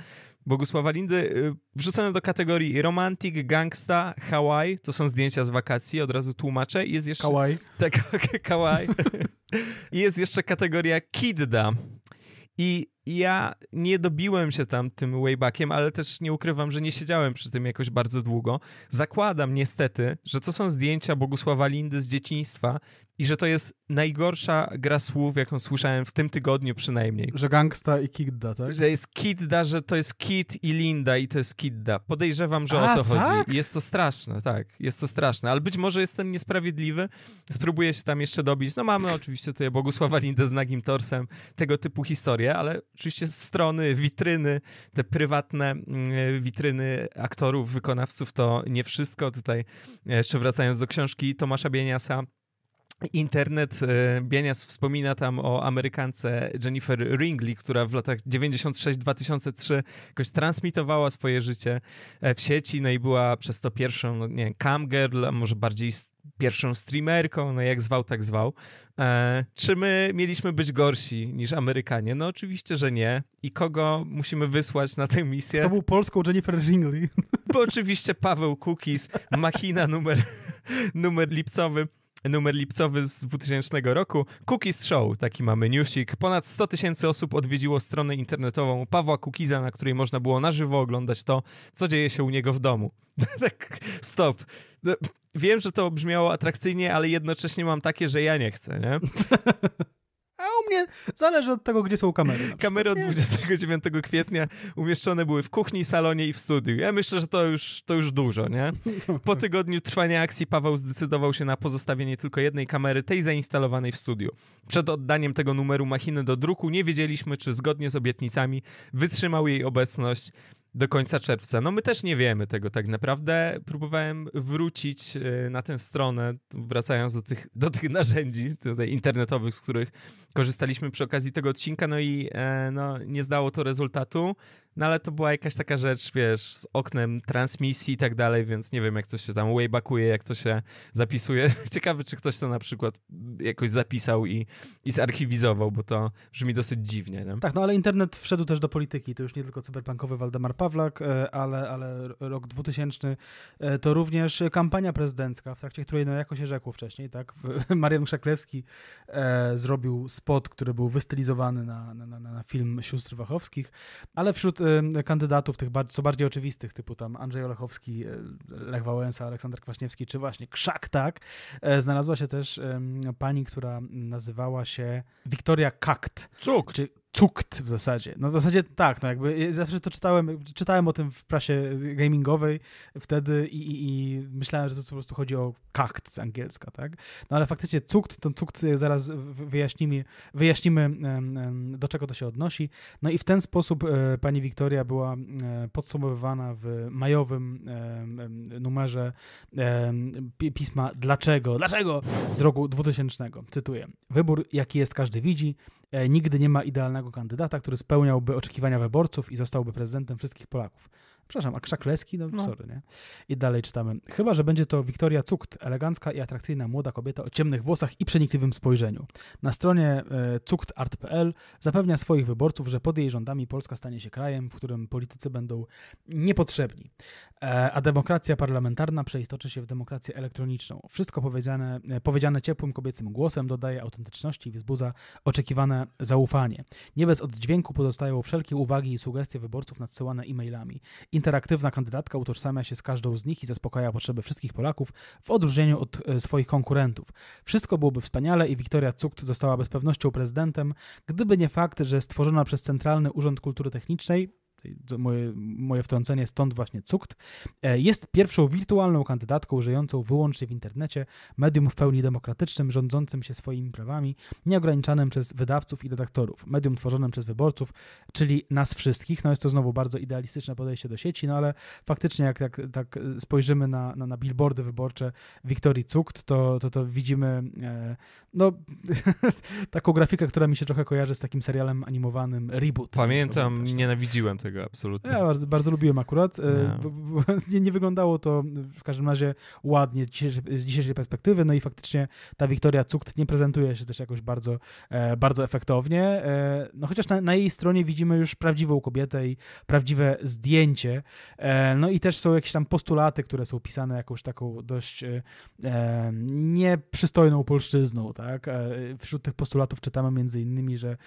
Bogusława Lindy y, wrzucone do kategorii romantik, gangsta, Hawaii. To są zdjęcia z wakacji, od razu tłumaczę. jest jeszcze... Kawaii. (laughs) Tak, kawaii. I jest jeszcze kategoria kidda. I ja nie dobiłem się tam tym waybackiem, ale też nie ukrywam, że nie siedziałem przy tym jakoś bardzo długo. Zakładam niestety, że to są zdjęcia Bogusława Lindy z dzieciństwa, i że to jest najgorsza gra słów, jaką słyszałem w tym tygodniu przynajmniej. Że gangsta i kidda, tak? Że jest kidda, że to jest kid i linda i to jest kidda. Podejrzewam, że A, o to tak? chodzi. Jest to straszne, tak. Jest to straszne, ale być może jestem niesprawiedliwy. Spróbuję się tam jeszcze dobić. No mamy oczywiście tutaj Bogusława Lindę z nagim torsem, tego typu historie, ale oczywiście strony, witryny, te prywatne mm, witryny aktorów, wykonawców to nie wszystko. Tutaj e, jeszcze wracając do książki Tomasza Bieniasa, Internet. E, Bienias wspomina tam o Amerykance Jennifer Ringley, która w latach 96-2003 jakoś transmitowała swoje życie e, w sieci, no i była przez to pierwszą, no nie wiem, cam girl, a może bardziej pierwszą streamerką, no jak zwał, tak zwał. E, czy my mieliśmy być gorsi niż Amerykanie? No oczywiście, że nie. I kogo musimy wysłać na tę misję? To był polską Jennifer Ringley. Bo oczywiście Paweł Cookies, machina numer, numer lipcowy numer lipcowy z 2000 roku, Cookies Show, taki mamy newsik. Ponad 100 tysięcy osób odwiedziło stronę internetową Pawła Kukiza, na której można było na żywo oglądać to, co dzieje się u niego w domu. (laughs) tak, stop. No, wiem, że to brzmiało atrakcyjnie, ale jednocześnie mam takie, że ja nie chcę, nie? (laughs) A u mnie zależy od tego, gdzie są kamery. Kamery od 29 kwietnia umieszczone były w kuchni, salonie i w studiu. Ja myślę, że to już, to już dużo, nie? No. Po tygodniu trwania akcji Paweł zdecydował się na pozostawienie tylko jednej kamery, tej zainstalowanej w studiu. Przed oddaniem tego numeru machiny do druku nie wiedzieliśmy, czy zgodnie z obietnicami wytrzymał jej obecność do końca czerwca. No my też nie wiemy tego tak naprawdę. Próbowałem wrócić e, na tę stronę, wracając do tych, do tych narzędzi tutaj internetowych, z których korzystaliśmy przy okazji tego odcinka, no i e, no, nie zdało to rezultatu, no ale to była jakaś taka rzecz, wiesz, z oknem transmisji i tak dalej, więc nie wiem, jak to się tam waybackuje, jak to się zapisuje. (laughs) Ciekawy, czy ktoś to na przykład jakoś zapisał i, i zarchiwizował, bo to brzmi dosyć dziwnie. Nie? Tak, no ale internet wszedł też do polityki, to już nie tylko cyberpunkowy Waldemar Pawlak, e, ale, ale rok 2000 e, to również kampania prezydencka, w trakcie której, no jako się rzekło wcześniej, tak, (laughs) Marian Krzaklewski zrobił z spot, który był wystylizowany na, na, na, na film sióstr Wachowskich, ale wśród y, kandydatów tych co bardziej oczywistych, typu tam Andrzej Olechowski, y, Lech Wałęsa, Aleksander Kwaśniewski, czy właśnie Krzak Tak, y, znalazła się też pani, która nazywała się Wiktoria Kakt. Cuk. Czy, cukt w zasadzie. No w zasadzie tak, no jakby zawsze to czytałem, czytałem o tym w prasie gamingowej wtedy i, i, i myślałem, że to po prostu chodzi o kakt z angielska, tak? No ale faktycznie cukt, ten cukt zaraz wyjaśnimy, wyjaśnimy do czego to się odnosi. No i w ten sposób e, pani Wiktoria była e, podsumowywana w majowym numerze pisma Dlaczego? Dlaczego? z roku 2000. Cytuję. Wybór, jaki jest każdy widzi, E, nigdy nie ma idealnego kandydata, który spełniałby oczekiwania wyborców i zostałby prezydentem wszystkich Polaków. Przepraszam, a Krzakleski? No, no. sorry, nie? I dalej czytamy. Chyba, że będzie to Wiktoria Cukt, elegancka i atrakcyjna młoda kobieta o ciemnych włosach i przenikliwym spojrzeniu. Na stronie e, cuktart.pl zapewnia swoich wyborców, że pod jej rządami Polska stanie się krajem, w którym politycy będą niepotrzebni. E, a demokracja parlamentarna przeistoczy się w demokrację elektroniczną. Wszystko powiedziane, e, powiedziane ciepłym kobiecym głosem dodaje autentyczności i wzbudza oczekiwane zaufanie. Nie bez oddźwięku pozostają wszelkie uwagi i sugestie wyborców nadsyłane e-mailami. Interaktywna kandydatka utożsamia się z każdą z nich i zaspokaja potrzeby wszystkich Polaków w odróżnieniu od e, swoich konkurentów. Wszystko byłoby wspaniale i Wiktoria Cukt została z pewnością prezydentem, gdyby nie fakt, że stworzona przez Centralny Urząd Kultury Technicznej moje, moje wtrącenie, stąd właśnie cukt, e, jest pierwszą wirtualną kandydatką żyjącą wyłącznie w internecie, medium w pełni demokratycznym, rządzącym się swoimi prawami, nieograniczanym przez wydawców i redaktorów, medium tworzonym przez wyborców, czyli nas wszystkich. No jest to znowu bardzo idealistyczne podejście do sieci, no ale faktycznie jak tak, tak spojrzymy na, na, na billboardy wyborcze Wiktorii Cukt, to, to, to widzimy e, no, (laughs) taką grafikę, która mi się trochę kojarzy z takim serialem animowanym Reboot. Pamiętam, nienawidziłem tego tego absolutnie. Ja bardzo, bardzo lubiłem akurat. E, no. (laughs) Nie, nie, wyglądało to w każdym razie ładnie z dzisiejszej, z dzisiejszej perspektywy, no i faktycznie ta Wiktoria Cukt nie prezentuje się też jakoś bardzo, e, bardzo efektownie. E, no chociaż na, na jej stronie widzimy już prawdziwą kobietę i prawdziwe zdjęcie. No i też są jakieś tam postulaty, które są pisane jakąś taką dość nieprzystojną polszczyzną, tak? Wśród tych postulatów czytamy między innymi, że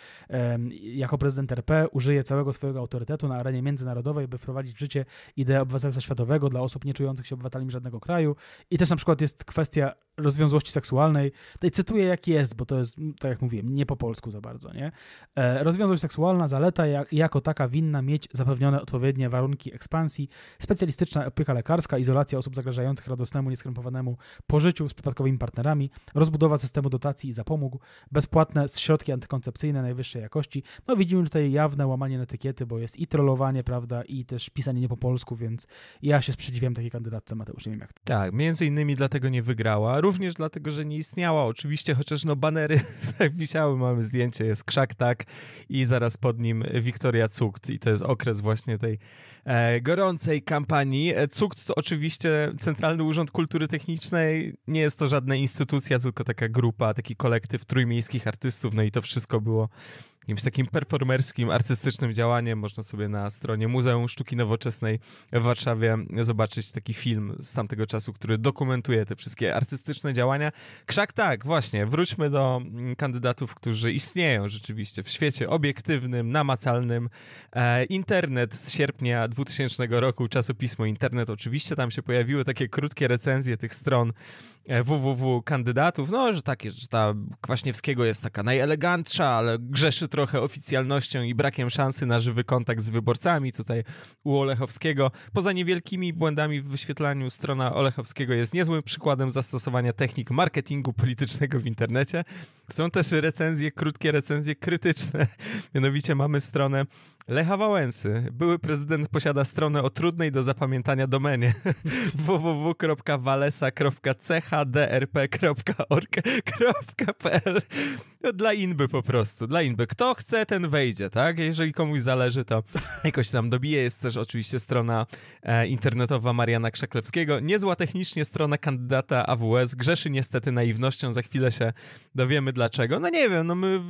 jako prezydent RP użyje całego swojego autorytetu na na arenie międzynarodowej, by wprowadzić w życie ideę obywatelstwa światowego dla osób nie czujących się obywatelami żadnego kraju. I też na przykład jest kwestia rozwiązłości seksualnej. Tutaj cytuję jak jest, bo to jest, tak jak mówiłem, nie po polsku za bardzo, nie? E, rozwiązłość seksualna, zaleta jak, jako taka winna mieć zapewnione odpowiednie warunki ekspansji, specjalistyczna opieka lekarska, izolacja osób zagrażających radosnemu, nieskrępowanemu pożyciu z przypadkowymi partnerami, rozbudowa systemu dotacji i zapomóg, bezpłatne środki antykoncepcyjne najwyższej jakości. No widzimy tutaj jawne łamanie etykiety, bo jest i trollowanie, prawda, i też pisanie nie po polsku, więc ja się sprzeciwiam takiej kandydatce, Mateusz, nie wiem jak to. Tak, między innymi dlatego nie wygrała, również dlatego, że nie istniała oczywiście, chociaż no banery (laughs) tak wisiały, mamy zdjęcie, jest krzak tak i zaraz pod nim Wiktoria Cukt i to jest okres właśnie tej e, gorącej kampanii. E, Cukt to oczywiście Centralny Urząd Kultury Technicznej, nie jest to żadna instytucja, tylko taka grupa, taki kolektyw trójmiejskich artystów, no i to wszystko było jakimś takim performerskim, artystycznym działaniem. Można sobie na stronie Muzeum Sztuki Nowoczesnej w Warszawie zobaczyć taki film z tamtego czasu, który dokumentuje te wszystkie artystyczne działania. Krzak tak, właśnie, wróćmy do mm, kandydatów, którzy istnieją rzeczywiście w świecie obiektywnym, namacalnym. E, internet z sierpnia 2000 roku, czasopismo Internet, oczywiście tam się pojawiły takie krótkie recenzje tych stron, www e, kandydatów, no, że tak, że ta Kwaśniewskiego jest taka najelegantsza, ale grzeszy trochę oficjalnością i brakiem szansy na żywy kontakt z wyborcami tutaj u Olechowskiego. Poza niewielkimi błędami w wyświetlaniu strona Olechowskiego jest niezłym przykładem zastosowania technik marketingu politycznego w internecie. Są też recenzje, krótkie recenzje krytyczne. (laughs) Mianowicie mamy stronę Lecha Wałęsy. Były prezydent posiada stronę o trudnej do zapamiętania domenie (laughs) www.walesa.ch hdrp.org.pl dla inby po prostu, dla inby. Kto chce, ten wejdzie, tak? Jeżeli komuś zależy, to jakoś nam dobije. Jest też oczywiście strona e, internetowa Mariana Krzaklewskiego. Niezła technicznie strona kandydata AWS. Grzeszy niestety naiwnością. Za chwilę się dowiemy dlaczego. No nie wiem, no my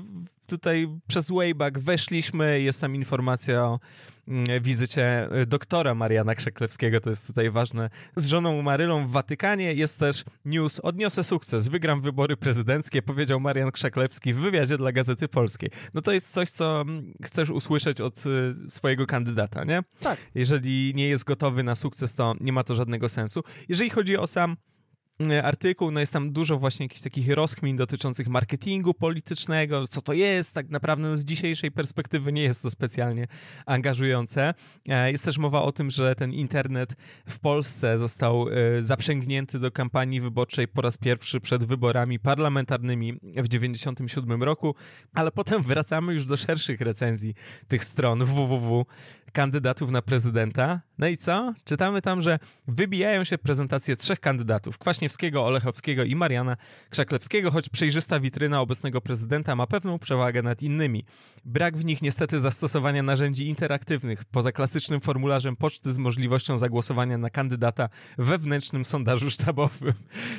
tutaj przez Wayback weszliśmy, jest tam informacja o mm, wizycie e, doktora Mariana Krzeklewskiego, to jest tutaj ważne, z żoną Marylą w Watykanie. Jest też news, odniosę sukces, wygram wybory prezydenckie, powiedział Marian Krzeklewski w wywiadzie dla Gazety Polskiej. No to jest coś, co mm, chcesz usłyszeć od e, swojego kandydata, nie? Tak. Jeżeli nie jest gotowy na sukces, to nie ma to żadnego sensu. Jeżeli chodzi o sam E, artykuł, no jest tam dużo właśnie jakichś takich rozkmin dotyczących marketingu politycznego, co to jest, tak naprawdę no z dzisiejszej perspektywy nie jest to specjalnie angażujące. E, jest też mowa o tym, że ten internet w Polsce został e, zaprzęgnięty do kampanii wyborczej po raz pierwszy przed wyborami parlamentarnymi w 97 roku, ale potem wracamy już do szerszych recenzji tych stron www kandydatów na prezydenta. No i co? Czytamy tam, że wybijają się prezentacje trzech kandydatów: Kwaśniewskiego, Olechowskiego i Mariana Krzaklewskiego, choć przejrzysta witryna obecnego prezydenta ma pewną przewagę nad innymi. Brak w nich niestety zastosowania narzędzi interaktywnych, poza klasycznym formularzem poczty z możliwością zagłosowania na kandydata wewnętrznym sondażu sztabowym.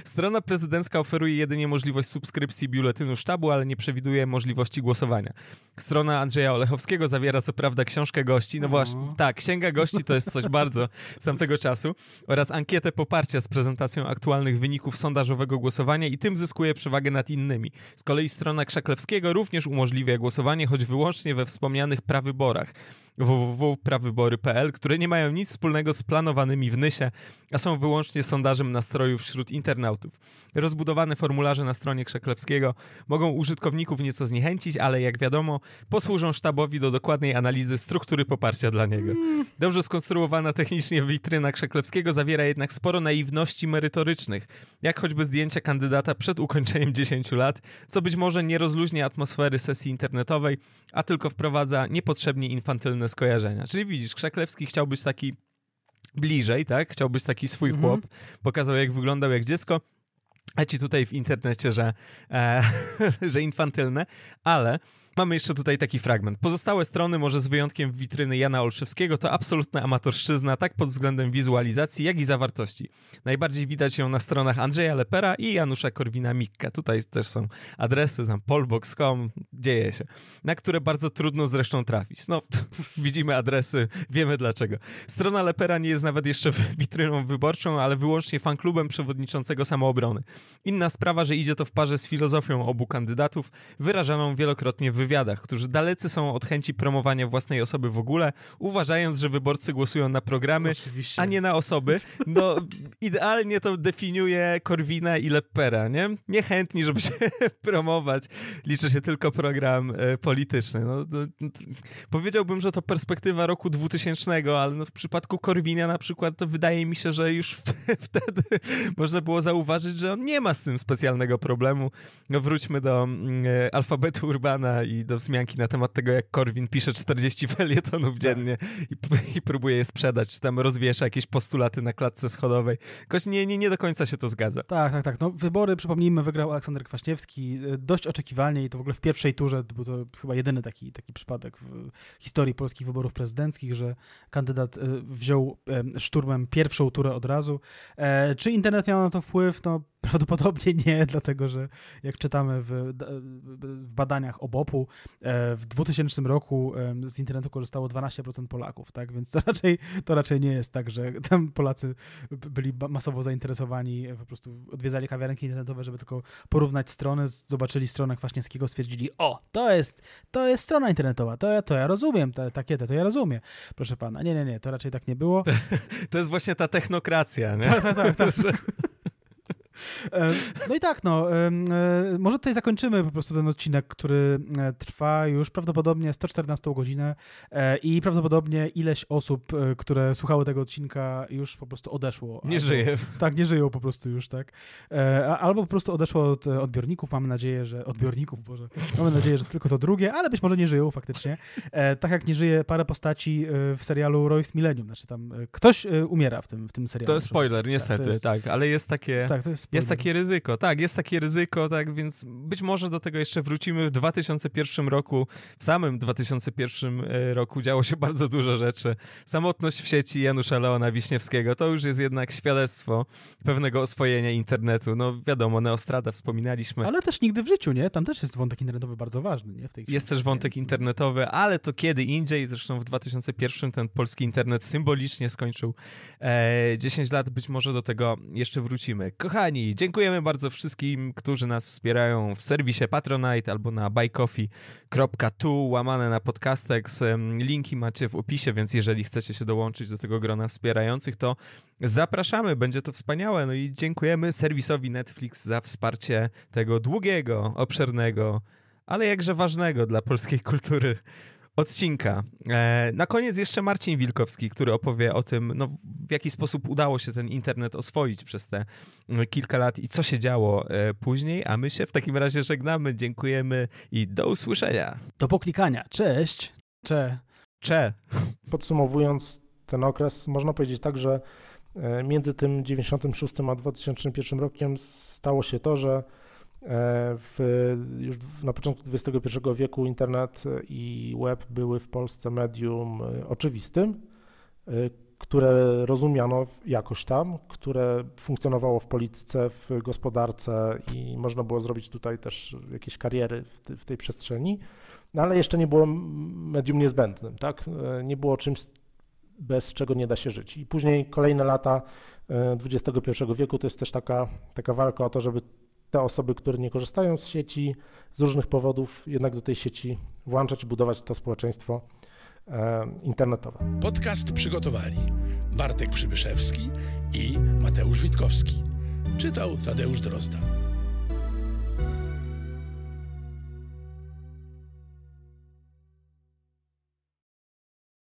Strona prezydencka oferuje jedynie możliwość subskrypcji biuletynu sztabu, ale nie przewiduje możliwości głosowania. Strona Andrzeja Olechowskiego zawiera co prawda książkę gości, no bo no. tak, Księga Gości to jest coś bardzo z tamtego czasu oraz ankietę poparcia z prezentacją aktualnych wyników sondażowego głosowania i tym zyskuje przewagę nad innymi. Z kolei strona Krzaklewskiego również umożliwia głosowanie, choć wyłącznie we wspomnianych prawyborach www.prawybory.pl, które nie mają nic wspólnego z planowanymi w Nysie, a są wyłącznie sondażem nastrojów wśród internautów. Rozbudowane formularze na stronie Krzeklewskiego mogą użytkowników nieco zniechęcić, ale jak wiadomo, posłużą sztabowi do dokładnej analizy struktury poparcia dla niego. Dobrze skonstruowana technicznie witryna Krzeklewskiego zawiera jednak sporo naiwności merytorycznych, jak choćby zdjęcie kandydata przed ukończeniem 10 lat, co być może nie rozluźnia atmosfery sesji internetowej, a tylko wprowadza niepotrzebnie infantylne skojarzenia. Czyli widzisz, Krzaklewski chciał być taki bliżej, tak? Chciał być taki swój mhm. chłop, pokazał jak wyglądał jak dziecko, a ci tutaj w internecie, że, e, (laughs) że infantylne, ale Mamy jeszcze tutaj taki fragment. Pozostałe strony, może z wyjątkiem witryny Jana Olszewskiego, to absolutna amatorszczyzna, tak pod względem wizualizacji, jak i zawartości. Najbardziej widać ją na stronach Andrzeja Lepera i Janusza Korwina-Mikka. Tutaj też są adresy, tam polbox.com, dzieje się. Na które bardzo trudno zresztą trafić. No, (laughs) widzimy adresy, wiemy dlaczego. Strona Lepera nie jest nawet jeszcze witryną wyborczą, ale wyłącznie fanklubem przewodniczącego samoobrony. Inna sprawa, że idzie to w parze z filozofią obu kandydatów, wyrażaną wielokrotnie w wywiadach, którzy dalecy są od chęci promowania własnej osoby w ogóle, uważając, że wyborcy głosują na programy, Oczywiście. a nie na osoby. No, idealnie to definiuje Korwina i Leppera, nie? Niechętni, żeby się (laughs) promować, liczy się tylko program e, polityczny. No, to, no, to, powiedziałbym, że to perspektywa roku 2000, ale no w przypadku Korwina na przykład to wydaje mi się, że już (laughs) wtedy można było zauważyć, że on nie ma z tym specjalnego problemu. No, wróćmy do mm, e, alfabetu Urbana i do wzmianki na temat tego, jak Korwin pisze 40 felietonów tak. dziennie i, i próbuje je sprzedać, czy tam rozwiesza jakieś postulaty na klatce schodowej. Jakoś nie, nie, nie do końca się to zgadza. Tak, tak, tak. No, wybory, przypomnijmy, wygrał Aleksander Kwaśniewski e, dość oczekiwalnie i to w ogóle w pierwszej turze, bo to chyba jedyny taki, taki przypadek w historii polskich wyborów prezydenckich, że kandydat e, wziął szturmem pierwszą turę od razu. E, czy internet miał na to wpływ? No, Prawdopodobnie nie, (laughs) dlatego że jak czytamy w, w badaniach obopu, e, w 2000 roku z internetu korzystało 12% Polaków, tak? Więc to raczej, to raczej nie jest tak, że tam Polacy byli masowo zainteresowani, e, po prostu odwiedzali kawiarenki internetowe, żeby tylko porównać strony, zobaczyli stronę Kwaśniewskiego, stwierdzili, o, to jest, to jest strona internetowa, to, to ja rozumiem, to, takie te, to ja rozumiem. Proszę pana, nie, nie, nie, to raczej tak nie było. (laughs) To jest właśnie ta technokracja, nie? Tak, tak, tak. tak. (laughs) No i tak, no. E, może tutaj zakończymy po prostu ten odcinek, który e, trwa już prawdopodobnie 114 godzinę e, i prawdopodobnie ileś osób, które słuchały tego odcinka już po prostu odeszło. Nie albo, żyje. Tak, nie żyją po prostu już, tak. Albo po prostu odeszło od odbiorników. Mamy nadzieję, że... Odbiorników, Boże. Mamy nadzieję, że tylko to drugie, ale być może nie żyją faktycznie. Tak jak nie żyje parę postaci w serialu Royce Millennium. Znaczy tam ktoś umiera w tym, w tym serialu. To jest spoiler, tak, niestety, tak, jest, tak. Ale jest takie... Tak, to jest jest. Jest takie ryzyko, tak, jest takie ryzyko, tak, więc być może do tego jeszcze wrócimy w 2001 roku. W samym 2001 e, roku działo się bardzo dużo rzeczy. Samotność w sieci Janusza Leona Wiśniewskiego to już jest jednak świadectwo pewnego oswojenia internetu. No wiadomo, Neostrada wspominaliśmy. Ale też nigdy w życiu, nie? Tam też jest wątek internetowy bardzo ważny, nie? W tej jest też wątek internetowy, ale to kiedy indziej, zresztą w 2001 ten polski internet symbolicznie skończył e, 10 lat, być może do tego jeszcze wrócimy. Kochani, kochani, dziękujemy bardzo wszystkim, którzy nas wspierają w serwisie Patronite albo na buycoffee.tu, łamane na podcastek, Linki macie w opisie, więc jeżeli chcecie się dołączyć do tego grona wspierających, to zapraszamy, będzie to wspaniałe. No i dziękujemy serwisowi Netflix za wsparcie tego długiego, obszernego, ale jakże ważnego dla polskiej kultury odcinka. E, na koniec jeszcze Marcin Wilkowski, który opowie o tym, no, w jaki sposób udało się ten internet oswoić przez te e, kilka lat i co się działo e, później, a my się w takim razie żegnamy, dziękujemy i do usłyszenia. Do poklikania. Cześć. Cze. Cze. Podsumowując ten okres, można powiedzieć tak, że między tym 96 a 2001 rokiem stało się to, że E, w, już na początku XXI wieku internet i web były w Polsce medium e, oczywistym, e, które rozumiano jakoś tam, które funkcjonowało w polityce, w gospodarce i można było zrobić tutaj też jakieś kariery w, w tej przestrzeni, no ale jeszcze nie było medium niezbędnym, tak? Nie było czymś, bez czego nie da się żyć. I później kolejne lata XXI wieku to jest też taka, taka walka o to, żeby te osoby, które nie korzystają z sieci z różnych powodów, jednak do tej sieci włączać, budować to społeczeństwo e, internetowe. Podcast przygotowali Bartek Przybyszewski i Mateusz Witkowski. Czytał Tadeusz Drozda.